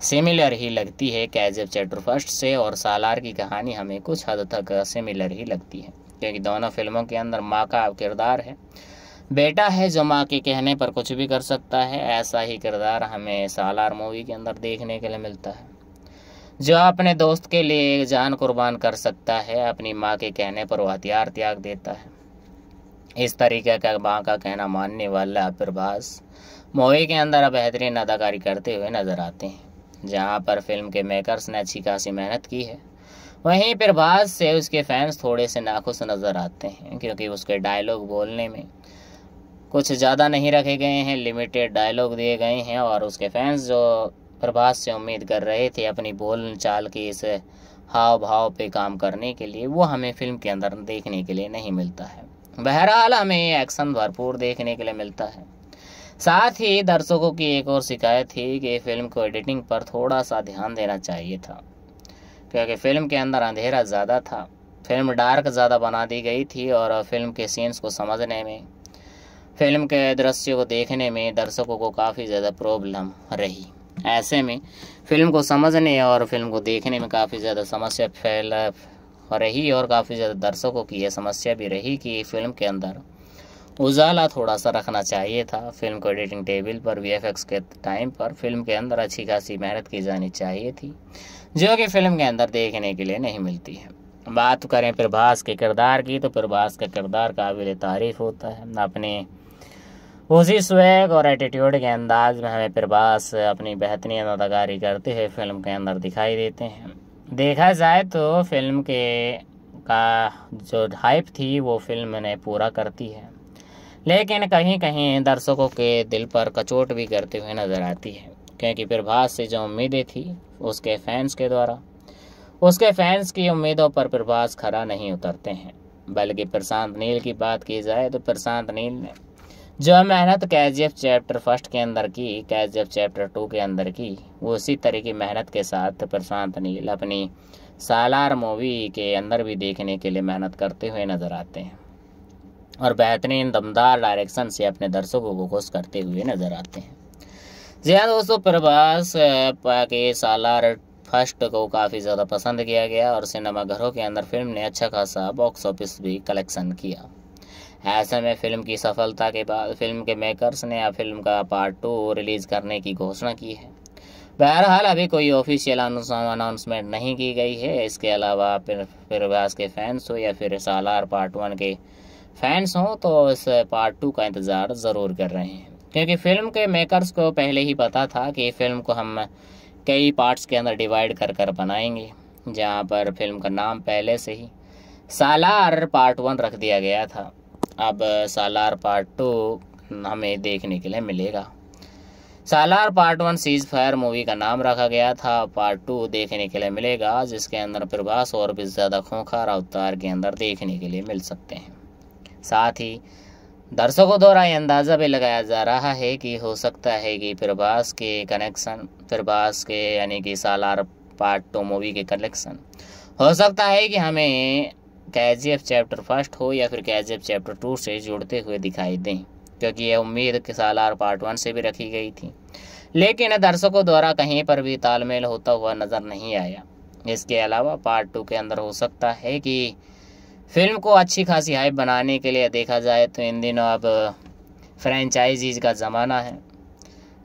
सिमिलर ही लगती है कैजब चैप्टर फर्स्ट से और सालार की कहानी हमें कुछ हद तक सिमिलर ही लगती है क्योंकि दोनों फिल्मों के अंदर माँ का किरदार है बेटा है जो माँ के कहने पर कुछ भी कर सकता है ऐसा ही किरदार हमें सालार मूवी के अंदर देखने के लिए मिलता है जो अपने दोस्त के लिए जान कुर्बान कर सकता है अपनी माँ के कहने पर वह हथियार त्याग देता है इस तरीके का माँ का कहना मानने वाला अप्रभास मूवी के अंदर बेहतरीन अदाकारी करते हुए नजर आते हैं जहाँ पर फिल्म के मेकर्स ने अच्छी खासी मेहनत की है वहीं प्रभास से उसके फैंस थोड़े से नाखुश नज़र आते हैं क्योंकि उसके डायलॉग बोलने में कुछ ज़्यादा नहीं रखे गए हैं लिमिटेड डायलॉग दिए गए हैं और उसके फैंस जो प्रभास से उम्मीद कर रहे थे अपनी बोल चाल के इस हाव भाव पे काम करने के लिए वो हमें फिल्म के अंदर देखने के लिए नहीं मिलता है बहरहाल हमें एक्शन भरपूर देखने के लिए मिलता है साथ ही दर्शकों की एक और शिकायत थी कि फिल्म को एडिटिंग पर थोड़ा सा ध्यान देना चाहिए था क्योंकि फिल्म के अंदर अंधेरा ज़्यादा था फिल्म डार्क ज़्यादा बना दी गई थी और फिल्म के सीन्स को समझने में फिल्म के दृश्य को देखने में दर्शकों को काफ़ी ज़्यादा प्रॉब्लम रही ऐसे में फिल्म को समझने और फिल्म को देखने में काफ़ी ज़्यादा समस्या फैल रही और काफ़ी ज़्यादा दर्शकों की यह समस्या भी रही कि फिल्म के अंदर उजाला थोड़ा सा रखना चाहिए था फिल्म को एडिटिंग टेबल पर वी के टाइम पर फिल्म के अंदर अच्छी खासी मेहनत की जानी चाहिए थी जो कि फिल्म के अंदर देखने के लिए नहीं मिलती है बात करें प्रभास के किरदार की तो प्रभास का किरदार काबिल तारीफ होता है अपने उसी स्वेग और एटीट्यूड के अंदाज में हमें प्रभास अपनी बेहतरीन अदाकारी करते हुए फिल्म के अंदर दिखाई देते हैं देखा जाए तो फिल्म के का जो हाइप थी वो फिल्म ने पूरा करती है लेकिन कहीं कहीं दर्शकों के दिल पर कचोट भी करते हुए नज़र आती है क्योंकि प्रभास से जो उम्मीदें थी उसके फैंस के द्वारा उसके फैंस की उम्मीदों पर प्रभास खरा नहीं उतरते हैं बल्कि प्रशांत नील की बात की जाए तो प्रशांत नील ने जो है मेहनत कैजीएफ चैप्टर फर्स्ट के अंदर की कैजीएफ चैप्टर टू के अंदर की वो उसी तरह की मेहनत के साथ प्रशांत नील अपनी सालार मूवी के अंदर भी देखने के लिए मेहनत करते हुए नज़र आते हैं और बेहतरीन दमदार डायरेक्शन से अपने दर्शकों को खुश करते हुए नज़र आते हैं जी हाँ दोस्तों प्रभास के सालार फर्स्ट को काफ़ी ज़्यादा पसंद किया गया और सिनेमाघरों के अंदर फिल्म ने अच्छा खासा बॉक्स ऑफिस भी कलेक्शन किया ऐसे में फिल्म की सफलता के बाद फिल्म के मेकर्स ने अब फिल्म का पार्ट टू रिलीज़ करने की घोषणा की है बहरहाल अभी कोई ऑफिशियल अनाउंसमेंट नहीं की गई है इसके अलावा फिर फिर फिरवास के फैंस हो या फिर सालार पार्ट वन के फैंस हों तो इस पार्ट टू का इंतज़ार ज़रूर कर रहे हैं क्योंकि फिल्म के मेकर्स को पहले ही पता था कि फिल्म को हम कई पार्ट्स के अंदर डिवाइड कर कर बनाएंगे जहाँ पर फिल्म का नाम पहले से ही सालार पार्ट वन रख दिया गया था अब सालार पार्ट टू हमें देखने के लिए मिलेगा Salaar part one ceasefire movie का नाम रखा गया था पार्ट टू देखने के लिए मिलेगा जिसके अंदर प्रभास और भी ज़्यादा खोखार अवतार के अंदर देखने के लिए मिल सकते हैं साथ ही दर्शकों द्वारा ये अंदाज़ा भी लगाया जा रहा है कि हो सकता है कि प्रभास के कनेक्शन प्रभास के यानी कि सालार पार्ट टू मूवी के कनेक्शन हो सकता है कि हमें कैजीएफ चैप्टर फर्स्ट हो या फिर कैजीएफ चैप्टर टू से जुड़ते हुए दिखाई दें क्योंकि यह उम्मीद के सालार पार्ट वन से भी रखी गई थी लेकिन दर्शकों द्वारा कहीं पर भी तालमेल होता हुआ नज़र नहीं आया इसके अलावा पार्ट टू के अंदर हो सकता है कि फिल्म को अच्छी खासी हाइप बनाने के लिए देखा जाए तो इन दिनों अब फ्रेंचाइजीज का ज़माना है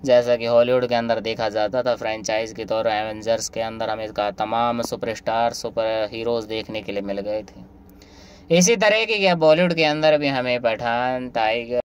जैसा कि हॉलीवुड के अंदर देखा जाता था फ्रेंचाइज के तौर एवेंजर्स के अंदर हमें इसका तमाम सुपरस्टार सुपर हीरोज़ देखने के लिए मिल गए थे इसी तरह की क्या बॉलीवुड के अंदर भी हमें पठान टाइगर